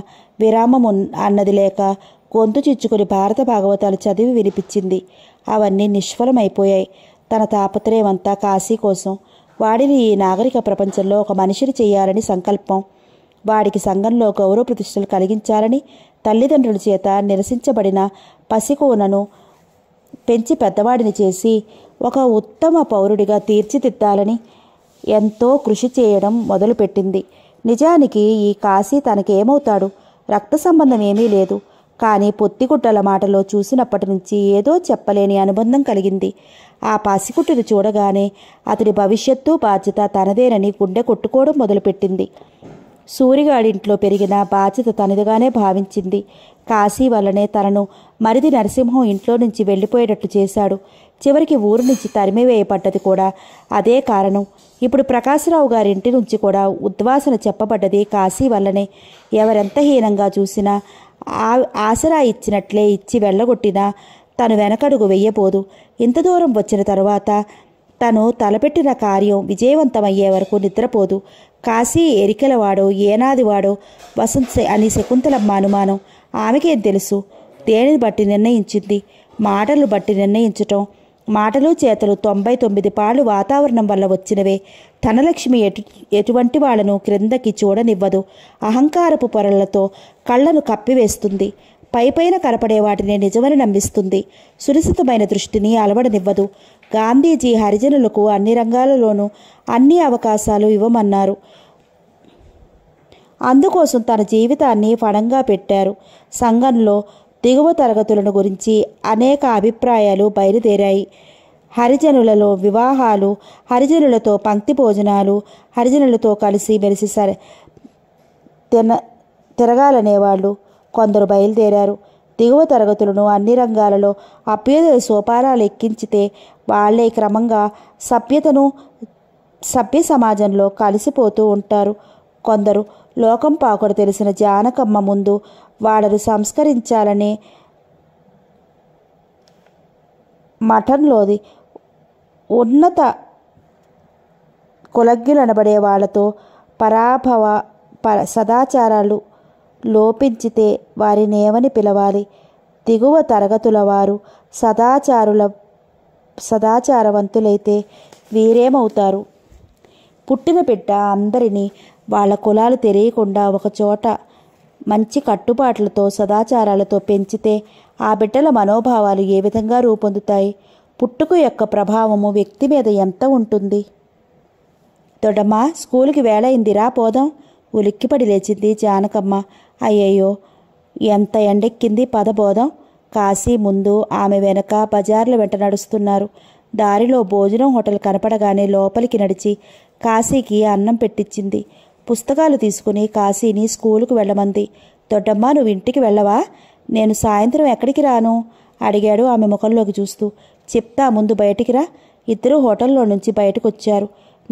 విరామం అన్నది లేక గొంతు చిచ్చుకుని భారత భాగవతాలు చదివి వినిపించింది అవన్నీ నిష్ఫలమైపోయాయి తన తాపత్రయమంతా కాశీ కోసం వాడిని ఈ నాగరిక ప్రపంచంలో ఒక మనిషిని చేయాలని సంకల్పం వాడికి సంఘంలో గౌరవ ప్రతిష్టలు కలిగించాలని తల్లిదండ్రుల చేత నిరసించబడిన పసికోనను పెంచి పెద్దవాడిని చేసి ఒక ఉత్తమ పౌరుడిగా తీర్చిదిద్దాలని ఎంతో కృషి చేయడం మొదలుపెట్టింది నిజానికి ఈ కాశీ తనకేమవుతాడు రక్త సంబంధం ఏమీ లేదు కానీ పొత్తిగుడ్డల మాటలో చూసినప్పటి నుంచి ఏదో చెప్పలేని అనుబంధం కలిగింది ఆ పసిగుట్టును చూడగానే అతడి భవిష్యత్తు బాధ్యత తనదేనని గుండె కొట్టుకోవడం మొదలుపెట్టింది సూరిగాడింట్లో పెరిగిన బాధ్యత తనదిగానే భావించింది కాశీ వల్లనే తనను మరిది నరసింహం ఇంట్లో నుంచి వెళ్ళిపోయేటట్లు చేశాడు చివరికి ఊరు నుంచి తరిమివేయబడ్డది కూడా అదే కారణం ఇప్పుడు ప్రకాశరావు గారింటి నుంచి కూడా ఉద్వాసన చెప్పబడ్డది కాశీ వల్లనే ఎవరెంత హీనంగా చూసినా ఆసరా ఇచ్చినట్లే ఇచ్చి వెళ్ళగొట్టినా తను వెనకడుగు వెయ్యబోదు ఇంత దూరం వచ్చిన తరువాత తను తలపెట్టిన కార్యం విజయవంతమయ్యే వరకు నిద్రపోదు కాశీ ఎరికెలవాడో ఏనాదివాడో వసంత్ అని శకుంతలమ్మ అనుమానం ఆమెకేం తెలుసు దేనిని బట్టి నిర్ణయించింది మాటలు బట్టి నిర్ణయించటం మాటలు చేతలు తొంభై తొమ్మిది పాళ్ళు వాతావరణం వల్ల వచ్చినవే ధనలక్ష్మి ఎటు ఎటువంటి వాళ్లను క్రిందకి చూడనివ్వదు అహంకారపు పొరలతో కళ్లను కప్పివేస్తుంది పైపైన కనపడే వాటిని నిజమని నమ్మిస్తుంది సురసితమైన దృష్టిని అలవడనివ్వదు గాంధీజీ హరిజనులకు అన్ని రంగాలలోనూ అన్ని అవకాశాలు ఇవ్వమన్నారు అందుకోసం తన జీవితాన్ని ఫణంగా పెట్టారు సంఘంలో దిగువ తరగతులను గురించి అనేక అభిప్రాయాలు బయలుదేరాయి హరిజనులలో వివాహాలు హరిజనులతో పంక్తి భోజనాలు హరిజనులతో కలిసి మెలిసి సరే తిన తిరగాలనేవాళ్ళు కొందరు బయలుదేరారు దిగువ తరగతులను అన్ని రంగాలలో అభ్యుదయ సోపానాలు ఎక్కించితే వాళ్లే క్రమంగా సభ్యతను సభ్య సమాజంలో కలిసిపోతూ ఉంటారు కొందరు లోకం పాకుడు తెలిసిన జానకమ్మ ముందు వాడను సంస్కరించాలని మఠంలోది ఉన్నత కులగ్గులనబడే వాళ్ళతో పరాభవ ప సదాచారాలు లోపించితే వారిని ఏమని పిలవాలి దిగువ తరగతుల వారు సదాచారుల సదాచారవంతులైతే వీరేమవుతారు పుట్టిన బిడ్డ అందరినీ వాళ్ళ కులాలు తెలియకుండా ఒకచోట మంచి కట్టుబాట్లతో సదాచారాలతో పెంచితే ఆ బిడ్డల మనోభావాలు ఏ విధంగా రూపొందుతాయి పుట్టుకు యొక్క ప్రభావము వ్యక్తి మీద ఎంత ఉంటుంది దొడమ్మ స్కూల్కి వేళయిందిరా పోదాం ఉలిక్కిపడి లేచింది జానకమ్మ అయ్యయ్యో ఎంత ఎండెక్కింది పదబోధం కాశీ ముందు ఆమె వెనక బజార్ల వెంట నడుస్తున్నారు దారిలో భోజనం హోటల్ కనపడగానే లోపలికి నడిచి కాశీకి అన్నం పెట్టించింది పుస్తకాలు తీసుకుని కాశీని స్కూలుకు వెళ్ళమంది దొడ్డమ్మ నువ్వు ఇంటికి వెళ్ళవా నేను సాయంత్రం ఎక్కడికి రాను అడిగాడు ఆమె ముఖంలోకి చూస్తూ చెప్తా ముందు బయటికి రా ఇద్దరు హోటల్లో నుంచి బయటకు వచ్చారు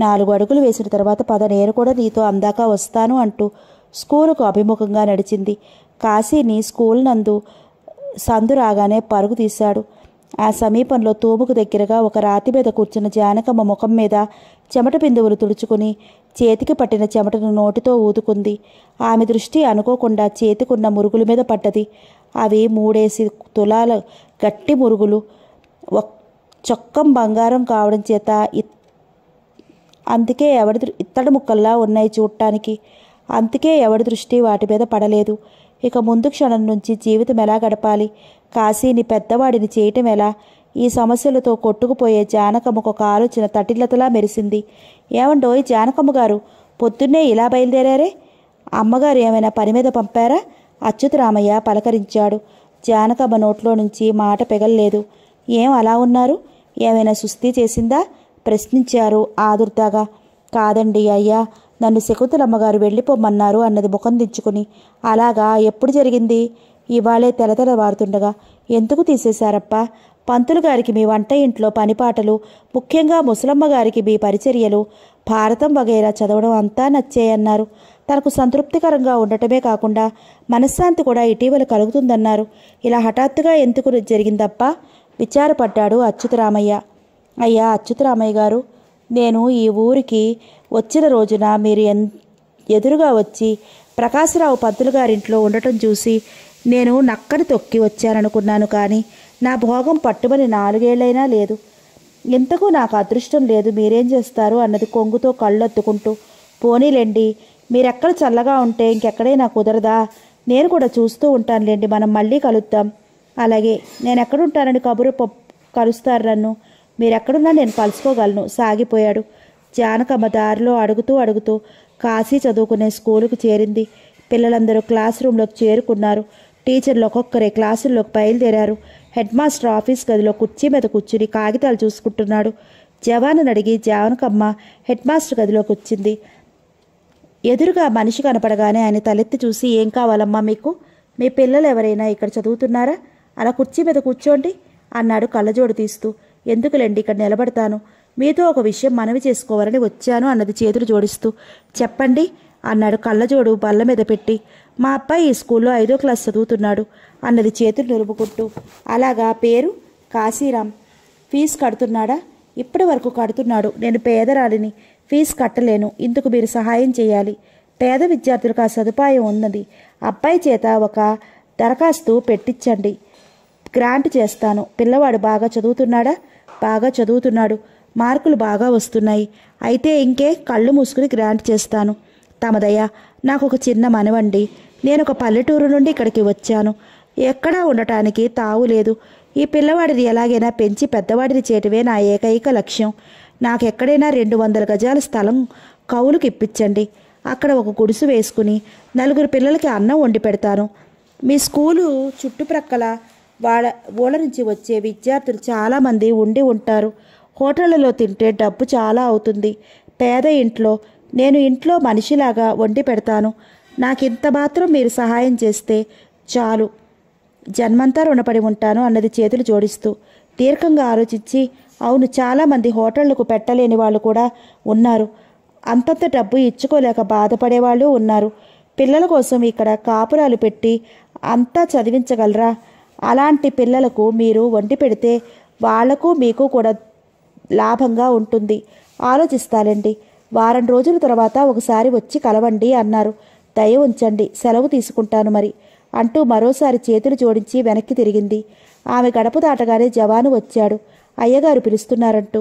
నాలుగు అడుగులు వేసిన తర్వాత పద నేను కూడా నీతో అందాక వస్తాను అంటూ స్కూలుకు అభిముఖంగా నడిచింది కాశీని స్కూల్ నందు సందు రాగానే పరుగు తీశాడు ఆ సమీపంలో తూముకు దగ్గరగా ఒక రాతి మీద కూర్చున్న జానకమ్మ ముఖం మీద చెమట బిందువులు తుడుచుకుని చేతికి పట్టిన చెమటను నోటితో ఊదుకుంది ఆమె దృష్టి అనుకోకుండా చేతికున్న మురుగుల మీద పడ్డది అవి మూడేసి తులాల గట్టి మురుగులు చొక్కం బంగారం కావడం చేత అందుకే ఎవడి ఇత్తడి ముక్కల్లా ఉన్నాయి చూడటానికి అందుకే ఎవడి దృష్టి వాటి మీద పడలేదు ఇక ముందు క్షణం నుంచి జీవితం ఎలా గడపాలి కాశీని పెద్దవాడిని చేయటం ఎలా ఈ సమస్యలతో కొట్టుకుపోయే జానకమ్మకు ఒక ఆలోచన తటిల్లతలా మెరిసింది ఏమండోయ్ జానకమ్మ గారు పొద్దున్నే ఇలా బయలుదేరారే అమ్మగారు ఏమైనా పని మీద పంపారా అచ్యుతరామయ్య పలకరించాడు జానకమ్మ నోట్లో నుంచి మాట పెగల్లేదు ఏం అలా ఉన్నారు ఏమైనా సుస్థి చేసిందా ప్రశ్నించారు ఆదుర్దాగా కాదండి అయ్యా నన్ను శకుంతలమ్మగారు వెళ్ళిపోమన్నారు అన్నది ముఖం దించుకుని అలాగా ఎప్పుడు జరిగింది ఇవాళే తెలతెల వారుతుండగా ఎందుకు తీసేశారప్పా పంతులు గారికి మీ వంట ఇంట్లో పనిపాటలు ముఖ్యంగా ముసలమ్మ గారికి మీ పరిచర్యలు భారతం వగైరా చదవడం అంతా నచ్చేయన్నారు తనకు సంతృప్తికరంగా ఉండటమే కాకుండా మనశ్శాంతి కూడా ఇటీవల కలుగుతుందన్నారు ఇలా హఠాత్తుగా ఎందుకు జరిగిందప్ప విచారపడ్డాడు అచ్యుతరామయ్య అయ్యా అచ్యుతరామయ్య గారు నేను ఈ ఊరికి వచ్చిన రోజున మీరు ఎదురుగా వచ్చి ప్రకాశరావు పంతులు గారింట్లో ఉండటం చూసి నేను నక్కని తొక్కి వచ్చాననుకున్నాను కానీ నా భోగం పట్టుమని నాలుగేళ్లైనా లేదు ఇంతకు నాకు అదృష్టం లేదు మీరేం చేస్తారు అన్నది కొంగుతో కళ్ళొత్తుకుంటూ పోనీలేండి మీరెక్కడ చల్లగా ఉంటే ఇంకెక్కడైనా కుదరదా నేను కూడా చూస్తూ ఉంటానులేండి మనం మళ్ళీ కలుద్దాం అలాగే నేను ఎక్కడుంటానని కబురు కలుస్తారు నన్ను మీరెక్కడున్నా నేను కలుసుకోగలను సాగిపోయాడు జానకమ్మ దారిలో అడుగుతూ అడుగుతూ కాశీ చదువుకునే స్కూలుకు చేరింది పిల్లలందరూ క్లాస్ రూమ్లోకి చేరుకున్నారు టీచర్లు ఒక్కొక్కరే క్లాసుల్లోకి బయలుదేరారు హెడ్ మాస్టర్ ఆఫీస్ గదిలో కుర్చీ మీద కూర్చుని కాగితాలు చూసుకుంటున్నాడు జవాను అడిగి జావనకమ్మ హెడ్ మాస్టర్ గదిలోకి వచ్చింది ఎదురుగా మనిషి కనపడగానే ఆయన తలెత్తి చూసి ఏం కావాలమ్మా మీకు మీ పిల్లలు ఎవరైనా ఇక్కడ చదువుతున్నారా అలా కుర్చీ మీద కూర్చోండి అన్నాడు కళ్ళజోడు తీస్తూ ఎందుకులేండి ఇక్కడ నిలబడతాను మీతో ఒక విషయం మనవి చేసుకోవాలని వచ్చాను అన్నది చేతులు జోడిస్తూ చెప్పండి అన్నాడు కళ్ళజోడు బల్ల మీద పెట్టి మా అబ్బాయి ఈ స్కూల్లో ఐదో క్లాస్ చదువుతున్నాడు అన్నది చేతులు నిలుపుకుంటూ అలాగా పేరు కాశీరామ్ ఫీజు కడుతున్నాడా ఇప్పటి వరకు కడుతున్నాడు నేను పేదరాలిని ఫీజు కట్టలేను ఇందుకు మీరు సహాయం చేయాలి పేద విద్యార్థులకు ఆ సదుపాయం ఉన్నది అబ్బాయి చేత ఒక దరఖాస్తు పెట్టించండి గ్రాంట్ చేస్తాను పిల్లవాడు బాగా చదువుతున్నాడా బాగా చదువుతున్నాడు మార్కులు బాగా వస్తున్నాయి అయితే ఇంకే కళ్ళు మూసుకుని గ్రాంట్ చేస్తాను తమదయ్య నాకు ఒక చిన్న మనవండి నేను ఒక పల్లెటూరు నుండి ఇక్కడికి వచ్చాను ఎక్కడా ఉండటానికి తావు లేదు ఈ పిల్లవాడిని ఎలాగైనా పెంచి పెద్దవాడిని చేయటమే నా ఏకైక లక్ష్యం నాకు ఎక్కడైనా రెండు వందల గజాల స్థలం కౌలుకి ఇప్పించండి అక్కడ ఒక గుడుసు వేసుకుని నలుగురు పిల్లలకి అన్నం వండి పెడతాను మీ స్కూలు చుట్టుప్రక్కల వాళ్ళ ఊళ్ళ నుంచి వచ్చే విద్యార్థులు చాలామంది ఉండి ఉంటారు హోటళ్లలో తింటే డబ్బు చాలా అవుతుంది పేద ఇంట్లో నేను ఇంట్లో మనిషిలాగా వండి పెడతాను నాకింత మాత్రం మీరు సహాయం చేస్తే చాలు జన్మంతా రుణపడి ఉంటాను అన్నది చేతులు జోడిస్తూ దీర్ఘంగా ఆలోచించి అవును చాలామంది హోటళ్లకు పెట్టలేని వాళ్ళు కూడా ఉన్నారు అంతంత డబ్బు ఇచ్చుకోలేక బాధపడేవాళ్ళు ఉన్నారు పిల్లల కోసం ఇక్కడ కాపురాలు పెట్టి అంతా చదివించగలరా అలాంటి పిల్లలకు మీరు వండి పెడితే వాళ్లకు మీకు కూడా లాభంగా ఉంటుంది ఆలోచిస్తారండి వారం రోజుల తర్వాత ఒకసారి వచ్చి కలవండి అన్నారు దయ ఉంచండి సెలవు తీసుకుంటాను మరి అంటూ మరోసారి చేతులు జోడించి వెనక్కి తిరిగింది ఆమె గడప దాటగానే జవాను వచ్చాడు అయ్యగారు పిలుస్తున్నారంటూ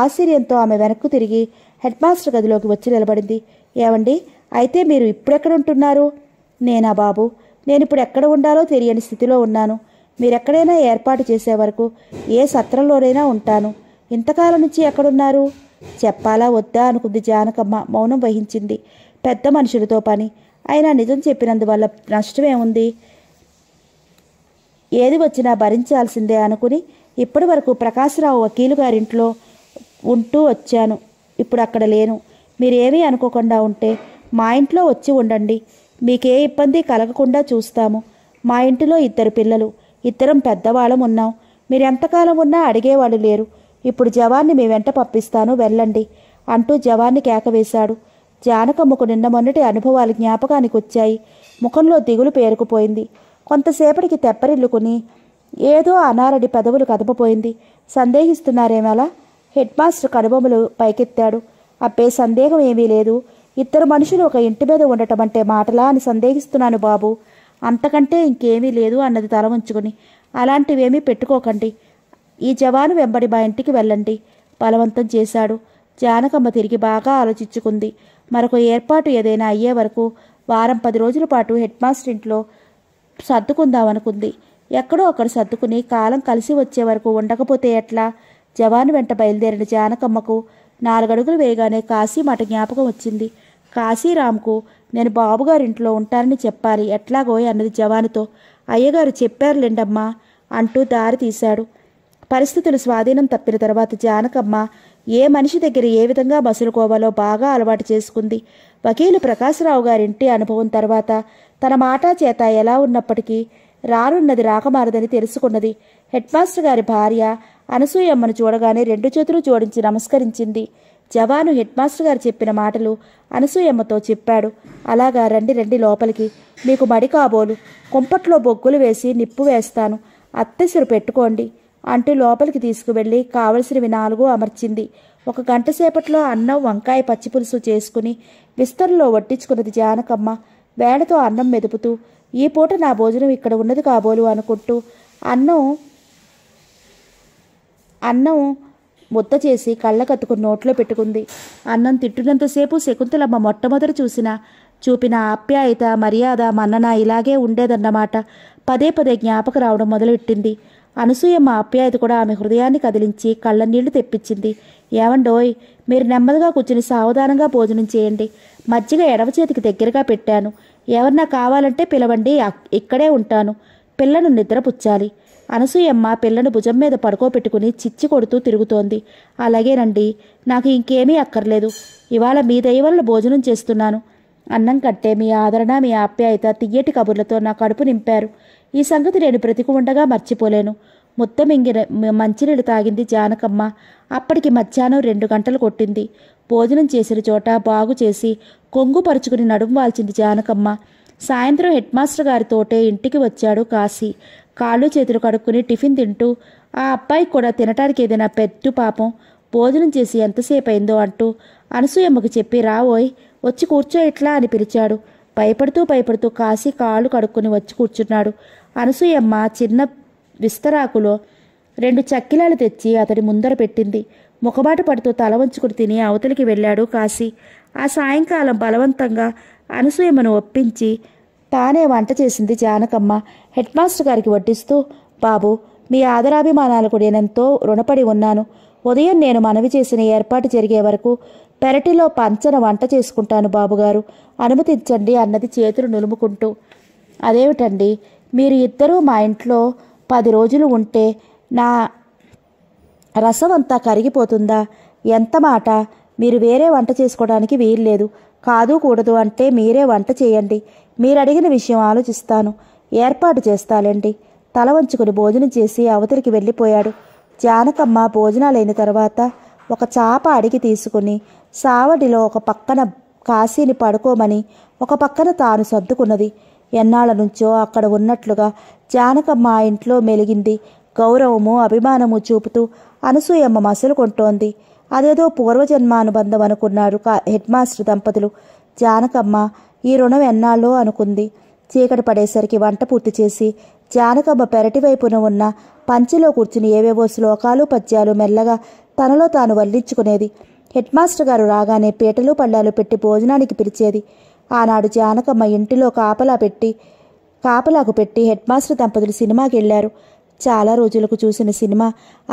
ఆశ్చర్యంతో ఆమె వెనక్కు తిరిగి హెడ్ మాస్టర్ గదిలోకి వచ్చి నిలబడింది ఏమండి అయితే మీరు ఇప్పుడెక్కడ ఉంటున్నారు నేనా బాబు నేను ఇప్పుడు ఎక్కడ ఉండాలో తెలియని స్థితిలో ఉన్నాను మీరెక్కడైనా ఏర్పాటు చేసే వరకు ఏ సత్రంలోనైనా ఉంటాను ఇంతకాలం నుంచి ఎక్కడున్నారు చెప్పాలా వద్దా అనుకుంది జానకమ్మ మౌనం వహించింది పెద్ద మనుషులతో పని అయినా నిజం చెప్పినందువల్ల నష్టమేముంది ఏది వచ్చినా భరించాల్సిందే అనుకుని ఇప్పటి వరకు ప్రకాశ్రావు వకీలు గారింట్లో ఉంటూ వచ్చాను ఇప్పుడు అక్కడ లేను మీరేమీ అనుకోకుండా ఉంటే మా ఇంట్లో వచ్చి ఉండండి మీకే ఇబ్బంది కలగకుండా చూస్తాము మా ఇంటిలో ఇద్దరు పిల్లలు ఇద్దరం పెద్దవాళ్ళం ఉన్నాం మీరెంతకాలం ఉన్నా అడిగేవాళ్ళు లేరు ఇప్పుడు జవాన్ని మీ వెంట పంపిస్తాను వెళ్ళండి అంటూ జవాన్ని కేకవేశాడు జానకమ్మకు నిన్న మొన్నటి అనుభవాలు జ్ఞాపకానికి వచ్చాయి ముఖంలో దిగులు పేరుకుపోయింది కొంతసేపటికి తెప్పరిల్లుకుని ఏదో అనారడి పెదవులు కదపపోయింది సందేహిస్తున్నారేమలా హెడ్ మాస్టర్ కనుబొమ్మలు పైకెత్తాడు అబ్బే సందేహం ఏమీ లేదు ఇద్దరు మనుషులు ఒక ఇంటి మీద ఉండటం అంటే మాటలా అని సందేహిస్తున్నాను బాబు అంతకంటే ఇంకేమీ లేదు అన్నది తల ఉంచుకుని అలాంటివేమీ పెట్టుకోకండి ఈ జవాను వెంబడి మా ఇంటికి వెళ్ళండి బలవంతం చేశాడు జానకమ్మ తిరిగి బాగా ఆలోచించుకుంది మరొక ఏర్పాటు ఏదైనా అయ్యే వరకు వారం పది రోజుల పాటు హెడ్ మాస్టర్ ఇంట్లో సర్దుకుందామనుకుంది ఎక్కడో అక్కడ సర్దుకుని కాలం కలిసి వచ్చే వరకు ఉండకపోతే ఎట్లా జవాను వెంట బయలుదేరిన జానకమ్మకు నాలుగడుగులు వేయగానే కాశీ మాట జ్ఞాపకం వచ్చింది కాశీరామ్కు నేను బాబుగారింట్లో ఉంటానని చెప్పాలి ఎట్లాగోయ్ అన్నది జవానుతో అయ్యగారు చెప్పారు లేండమ్మా అంటూ దారి తీశాడు పరిస్థితులు స్వాధీనం తప్పిన తర్వాత జానకమ్మ ఏ మనిషి దగ్గర ఏ విధంగా మసులుకోవాలో బాగా అలవాటు చేసుకుంది వకీలు ప్రకాశరావు గారింటి అనుభవం తర్వాత తన మాట చేత ఎలా ఉన్నప్పటికీ రానున్నది రాకమారదని తెలుసుకున్నది హెడ్ మాస్టర్ గారి భార్య అనసూయమ్మను చూడగానే రెండు చేతులు జోడించి నమస్కరించింది జవాను హెడ్ మాస్టర్ గారు చెప్పిన మాటలు అనసూయమ్మతో చెప్పాడు అలాగా రండి రండి లోపలికి మీకు మడి కాబోలు కుంపట్లో బొగ్గులు వేసి నిప్పు వేస్తాను అత్తెసరు పెట్టుకోండి అంటూ లోపలికి తీసుకువెళ్ళి కావలసినవి నాలుగు అమర్చింది ఒక గంట సేపట్లో అన్నం వంకాయ పచ్చిపులుసు చేసుకుని విస్తరలో వట్టించుకున్నది జానకమ్మ వేళతో అన్నం మెదుపుతూ ఈ పూట నా భోజనం ఇక్కడ ఉన్నది కాబోలు అనుకుంటూ అన్నం అన్నం ముద్ద చేసి కళ్ళకత్తుకుని నోట్లో పెట్టుకుంది అన్నం తిట్టినంతసేపు శకుంతలమ్మ మొట్టమొదటి చూసిన చూపిన ఆప్యాయత మర్యాద మన్నన ఇలాగే ఉండేదన్నమాట పదే పదే జ్ఞాపక రావడం మొదలుపెట్టింది అనసూయ మా ఆప్యాయత కూడా ఆమె హృదయాన్ని కదిలించి కళ్ళ నీళ్లు తెప్పించింది ఏమండోయ్ మీరు నెమ్మదిగా కూర్చుని సావధానంగా భోజనం చేయండి మజ్జిగ ఎడవ చేతికి దగ్గరగా పెట్టాను ఎవరన్నా కావాలంటే పిలవండి ఇక్కడే ఉంటాను పిల్లను నిద్రపుచ్చాలి అనసూయమ్మ పిల్లను భుజం మీద పడుకోబెట్టుకుని చిచ్చి కొడుతూ తిరుగుతోంది అలాగేనండి నాకు ఇంకేమీ అక్కర్లేదు ఇవాళ మీ దయవల్ల భోజనం చేస్తున్నాను అన్నం కట్టే మీ ఆదరణ మీ ఆప్యాయత తియ్యటి కబుర్లతో నా కడుపు నింపారు ఈ సంగతి నేను ఉండగా మర్చిపోలేను మొత్తం ఇంగిన మంచినీళ్ళు తాగింది జానకమ్మ అప్పటికి మధ్యాహ్నం రెండు గంటలు కొట్టింది భోజనం చేసిన చోట బాగు చేసి కొంగు పరుచుకుని నడుము వాల్చింది జానకమ్మ సాయంత్రం హెడ్ మాస్టర్ గారితోటే ఇంటికి వచ్చాడు కాశీ కాళ్ళు చేతులు కడుక్కుని టిఫిన్ తింటూ ఆ అబ్బాయికి కూడా తినటానికి ఏదైనా పెట్టు పాపం భోజనం చేసి ఎంతసేపు అయిందో అంటూ అనసూయమ్మకు చెప్పి రావోయ్ వచ్చి కూర్చో ఎట్లా అని పిలిచాడు భయపడుతూ భయపడుతూ కాశీ కాళ్ళు కడుక్కుని వచ్చి కూర్చున్నాడు అనసూయమ్మ చిన్న విస్తరాకులో రెండు చక్కిలాలు తెచ్చి అతడి ముందర పెట్టింది ముఖబాటు పడుతూ తల వంచుకుని తిని అవతలికి వెళ్ళాడు కాశీ ఆ సాయంకాలం బలవంతంగా అనసూయమ్మను ఒప్పించి తానే వంట చేసింది జానకమ్మ హెడ్ మాస్టర్ గారికి వడ్డిస్తూ బాబు మీ ఆదరాభిమానాలకు నేనెంతో రుణపడి ఉన్నాను ఉదయం నేను మనవి చేసిన ఏర్పాటు జరిగే వరకు పెరటిలో పంచన వంట చేసుకుంటాను బాబుగారు అనుమతించండి అన్నది చేతులు నులుముకుంటూ అదేమిటండి మీరు ఇద్దరూ మా ఇంట్లో పది రోజులు ఉంటే నా రసం అంతా కరిగిపోతుందా ఎంత మాట మీరు వేరే వంట చేసుకోవడానికి వీల్లేదు కాదు కూడదు అంటే మీరే వంట చేయండి మీరు అడిగిన విషయం ఆలోచిస్తాను ఏర్పాటు చేస్తాలండి తల వంచుకుని భోజనం చేసి అవతలికి వెళ్ళిపోయాడు జానకమ్మ భోజనాలైన తర్వాత ఒక చాప అడిగి తీసుకుని సావడిలో ఒక పక్కన కాశీని పడుకోమని ఒక పక్కన తాను సర్దుకున్నది ఎన్నాళ్ళ నుంచో అక్కడ ఉన్నట్లుగా జానకమ్మ మా ఇంట్లో మెలిగింది గౌరవము అభిమానము చూపుతూ అనసూయమ్మ మసలు కొంటోంది అదేదో పూర్వజన్మానుబంధం అనుకున్నారు హెడ్ మాస్టర్ దంపతులు జానకమ్మ ఈ రుణం ఎన్నాళ్ళో అనుకుంది చీకటి పడేసరికి వంట పూర్తి చేసి జానకమ్మ పెరటి వైపున ఉన్న పంచెలో కూర్చుని ఏవేవో శ్లోకాలు పద్యాలు మెల్లగా తనలో తాను వల్లించుకునేది హెడ్ మాస్టర్ గారు రాగానే పీటలు పళ్ళాలు పెట్టి భోజనానికి పిలిచేది ఆనాడు జానకమ్మ ఇంటిలో కాపలా పెట్టి కాపలాకు పెట్టి హెడ్ మాస్టర్ దంపతులు సినిమాకి వెళ్ళారు చాలా రోజులకు చూసిన సినిమా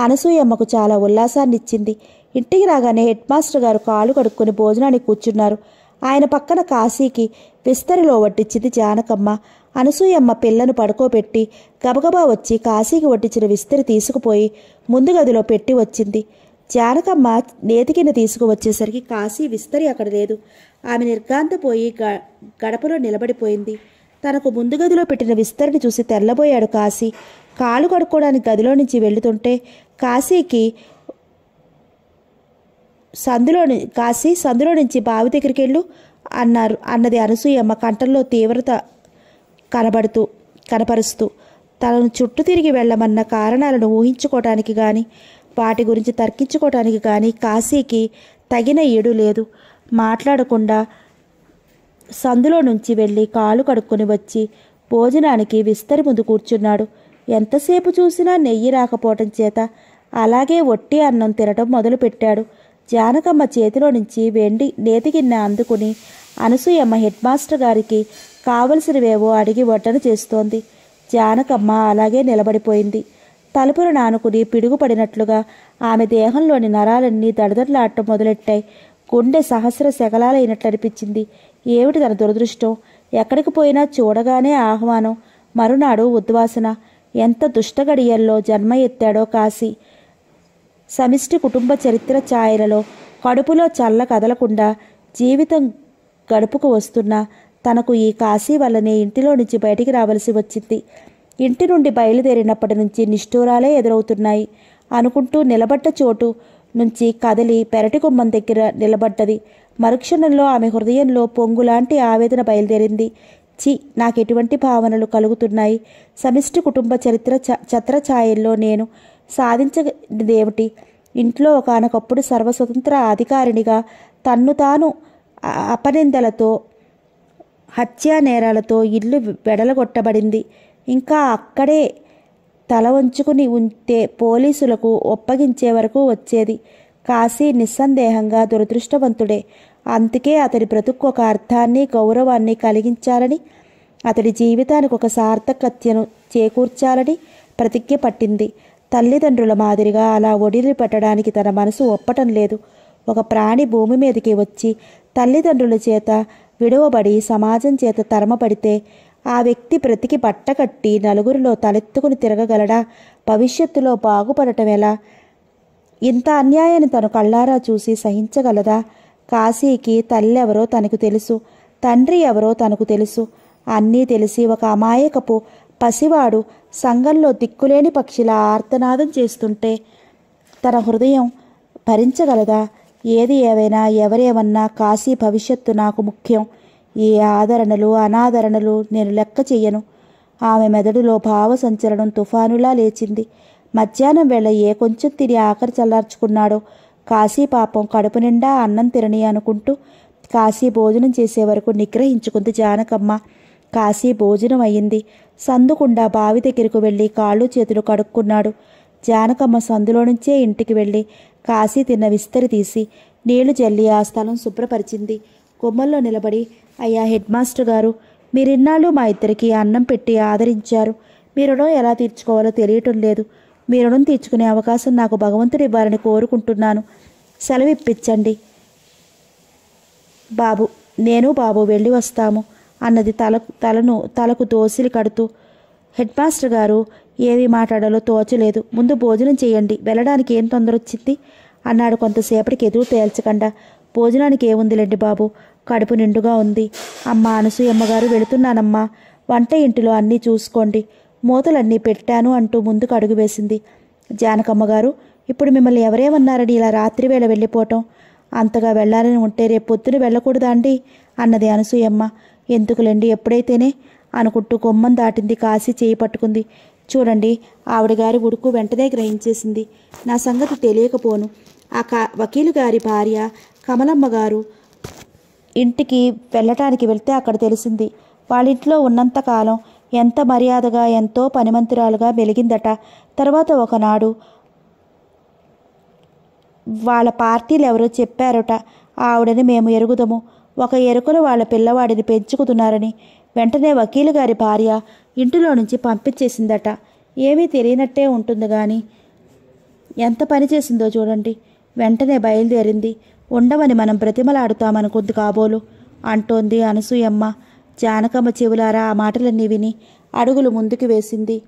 అనసూయమ్మకు చాలా ఉల్లాసాన్ని ఇచ్చింది ఇంటికి రాగానే హెడ్ మాస్టర్ గారు కాలు కడుక్కుని భోజనానికి కూర్చున్నారు ఆయన పక్కన కాశీకి విస్తరిలో వడ్డించింది జానకమ్మ అనసూయమ్మ పిల్లను పడుకోబెట్టి గబగబా వచ్చి కాశీకి వడ్డించిన విస్తరి తీసుకుపోయి ముందు గదిలో పెట్టి వచ్చింది జానకమ్మ నేతికిన తీసుకువచ్చేసరికి కాశీ విస్తరి అక్కడ లేదు ఆమె నిర్గాంతపోయి గడపలో నిలబడిపోయింది తనకు ముందు గదిలో పెట్టిన విస్తరిని చూసి తెల్లబోయాడు కాశీ కాలు కడుక్కోవడానికి గదిలో నుంచి వెళుతుంటే కాశీకి సందులో కాశీ సందులో నుంచి బావి దగ్గరికి వెళ్ళు అన్నారు అన్నది అనసూయమ్మ కంటల్లో తీవ్రత కనబడుతూ కనపరుస్తూ తనను చుట్టూ తిరిగి వెళ్ళమన్న కారణాలను ఊహించుకోవటానికి కానీ వాటి గురించి తర్కించుకోవటానికి కానీ కాశీకి తగిన ఏడు లేదు మాట్లాడకుండా సందులో నుంచి వెళ్ళి కాలు కడుక్కొని వచ్చి భోజనానికి విస్తరి ముందు కూర్చున్నాడు ఎంతసేపు చూసినా నెయ్యి రాకపోవటం చేత అలాగే ఒట్టి అన్నం తినటం మొదలుపెట్టాడు జానకమ్మ చేతిలో నుంచి వెండి నేతిగిన్నె అందుకుని అనసూయమ్మ హెడ్ మాస్టర్ గారికి కావలసినవేవో అడిగి వడ్డన చేస్తోంది జానకమ్మ అలాగే నిలబడిపోయింది తలుపులు నానుకుని పిడుగుపడినట్లుగా ఆమె దేహంలోని నరాలన్నీ దడదడలాడటం మొదలెట్టాయి గుండె సహస్ర శకలాలైనట్లనిపించింది ఏమిటి తన దురదృష్టం ఎక్కడికి పోయినా చూడగానే ఆహ్వానం మరునాడు ఉద్వాసన ఎంత దుష్టగడియల్లో జన్మ ఎత్తాడో కాశీ సమిష్టి కుటుంబ చరిత్ర ఛాయలలో కడుపులో చల్ల కదలకుండా జీవితం గడుపుకు వస్తున్న తనకు ఈ కాశీ వల్లనే ఇంటిలో నుంచి బయటికి రావలసి వచ్చింది ఇంటి నుండి బయలుదేరినప్పటి నుంచి నిష్ఠూరాలే ఎదురవుతున్నాయి అనుకుంటూ నిలబడ్డ చోటు నుంచి కదలి పెరటి గుమ్మం దగ్గర నిలబడ్డది మరుక్షణంలో ఆమె హృదయంలో పొంగులాంటి ఆవేదన బయలుదేరింది చి నాకు ఎటువంటి భావనలు కలుగుతున్నాయి సమిష్టి కుటుంబ చరిత్ర చ ఛాయల్లో నేను సాధించదేమిటి ఇంట్లో ఒకనొకప్పుడు సర్వస్వతంత్ర అధికారినిగా తన్ను తాను అపనిందలతో హత్యా నేరాలతో ఇల్లు వెడలగొట్టబడింది ఇంకా అక్కడే తల వంచుకుని ఉంటే పోలీసులకు ఒప్పగించే వరకు వచ్చేది కాశీ నిస్సందేహంగా దురదృష్టవంతుడే అందుకే అతడి బ్రతుకు ఒక అర్థాన్ని గౌరవాన్ని కలిగించాలని అతడి జీవితానికి ఒక సార్థకత్యను చేకూర్చాలని ప్రతిజ్ఞ పట్టింది తల్లిదండ్రుల మాదిరిగా అలా ఒడిరి పెట్టడానికి తన మనసు ఒప్పటం లేదు ఒక ప్రాణి భూమి మీదకి వచ్చి తల్లిదండ్రుల చేత విడవబడి సమాజం చేత తరమపడితే ఆ వ్యక్తి బ్రతికి పట్టకట్టి నలుగురిలో తలెత్తుకుని తిరగగలడా భవిష్యత్తులో బాగుపడటం ఎలా ఇంత అన్యాయాన్ని తను కళ్ళారా చూసి సహించగలదా కాశీకి తల్లెవరో తనకు తెలుసు తండ్రి ఎవరో తనకు తెలుసు అన్నీ తెలిసి ఒక అమాయకపు పసివాడు సంఘంలో దిక్కులేని పక్షిలా ఆర్తనాదం చేస్తుంటే తన హృదయం భరించగలదా ఏది ఏవైనా ఎవరేమన్నా కాశీ భవిష్యత్తు నాకు ముఖ్యం ఏ ఆదరణలు అనాదరణలు నేను లెక్క చెయ్యను ఆమె మెదడులో భావ సంచలనం తుఫానులా లేచింది మధ్యాహ్నం వేళ ఏ కొంచెం తిని ఆఖరి చల్లార్చుకున్నాడో కాశీ పాపం కడుపు నిండా అన్నం తినని అనుకుంటూ కాశీ భోజనం చేసే వరకు నిగ్రహించుకుంది జానకమ్మ కాశీ భోజనం అయ్యింది సందుకుండా బావి దగ్గరకు వెళ్ళి కాళ్ళు చేతులు కడుక్కున్నాడు జానకమ్మ సందులో నుంచే ఇంటికి వెళ్ళి కాశీ తిన్న విస్తరి తీసి నీళ్లు జల్లి ఆ స్థలం శుభ్రపరిచింది కొమ్మల్లో నిలబడి అయ్యా హెడ్ మాస్టర్ గారు మీరిన్నాళ్ళు మా ఇద్దరికి అన్నం పెట్టి ఆదరించారు మీ రుణం ఎలా తీర్చుకోవాలో తెలియటం లేదు మీ రుణం తీర్చుకునే అవకాశం నాకు భగవంతుడు ఇవ్వాలని కోరుకుంటున్నాను సెలవు ఇప్పించండి బాబు నేను బాబు వెళ్ళి వస్తాము అన్నది తల తలను తలకు దోసిలి కడుతూ హెడ్ మాస్టర్ గారు ఏవి మాట్లాడాలో తోచలేదు ముందు భోజనం చేయండి వెళ్ళడానికి ఏం తొందర వచ్చింది అన్నాడు కొంతసేపటికి ఎదురు తేల్చకుండా భోజనానికి ఏముందిలేండి బాబు కడుపు నిండుగా ఉంది అమ్మ అనసూయమ్మగారు వెళుతున్నానమ్మా వంట ఇంటిలో అన్నీ చూసుకోండి మూతలన్నీ పెట్టాను అంటూ ముందుకు అడుగు వేసింది జానకమ్మగారు ఇప్పుడు మిమ్మల్ని ఎవరేమన్నారని ఇలా రాత్రి వేళ వెళ్ళిపోవటం అంతగా వెళ్ళాలని ఉంటే రేపు పొద్దున వెళ్ళకూడదా అండి అన్నది అనసూయమ్మ ఎందుకులేండి ఎప్పుడైతేనే అనుకుంటూ కొమ్మం దాటింది కాసి చేయి పట్టుకుంది చూడండి ఆవిడగారి ఉడుకు వెంటనే గ్రహించేసింది నా సంగతి తెలియకపోను ఆ కా వకీలు గారి భార్య కమలమ్మ గారు ఇంటికి వెళ్ళటానికి వెళ్తే అక్కడ తెలిసింది వాళ్ళింట్లో ఉన్నంతకాలం ఎంత మర్యాదగా ఎంతో పనిమంతురాలుగా మెలిగిందట తర్వాత ఒకనాడు వాళ్ళ పార్టీలు ఎవరో చెప్పారట ఆవిడని మేము ఎరుగుదము ఒక ఎరుకలు వాళ్ళ పిల్లవాడిని పెంచుకుతున్నారని వెంటనే వకీలు గారి భార్య ఇంటిలో నుంచి పంపించేసిందట ఏమీ తెలియనట్టే ఉంటుంది కానీ ఎంత పని చేసిందో చూడండి వెంటనే బయలుదేరింది ఉండవని మనం బ్రతిమలాడుతామనుకుంది కాబోలు అంటోంది అనసూయమ్మ జానకమ్మ చెవులారా ఆ మాటలన్నీ విని అడుగులు ముందుకు వేసింది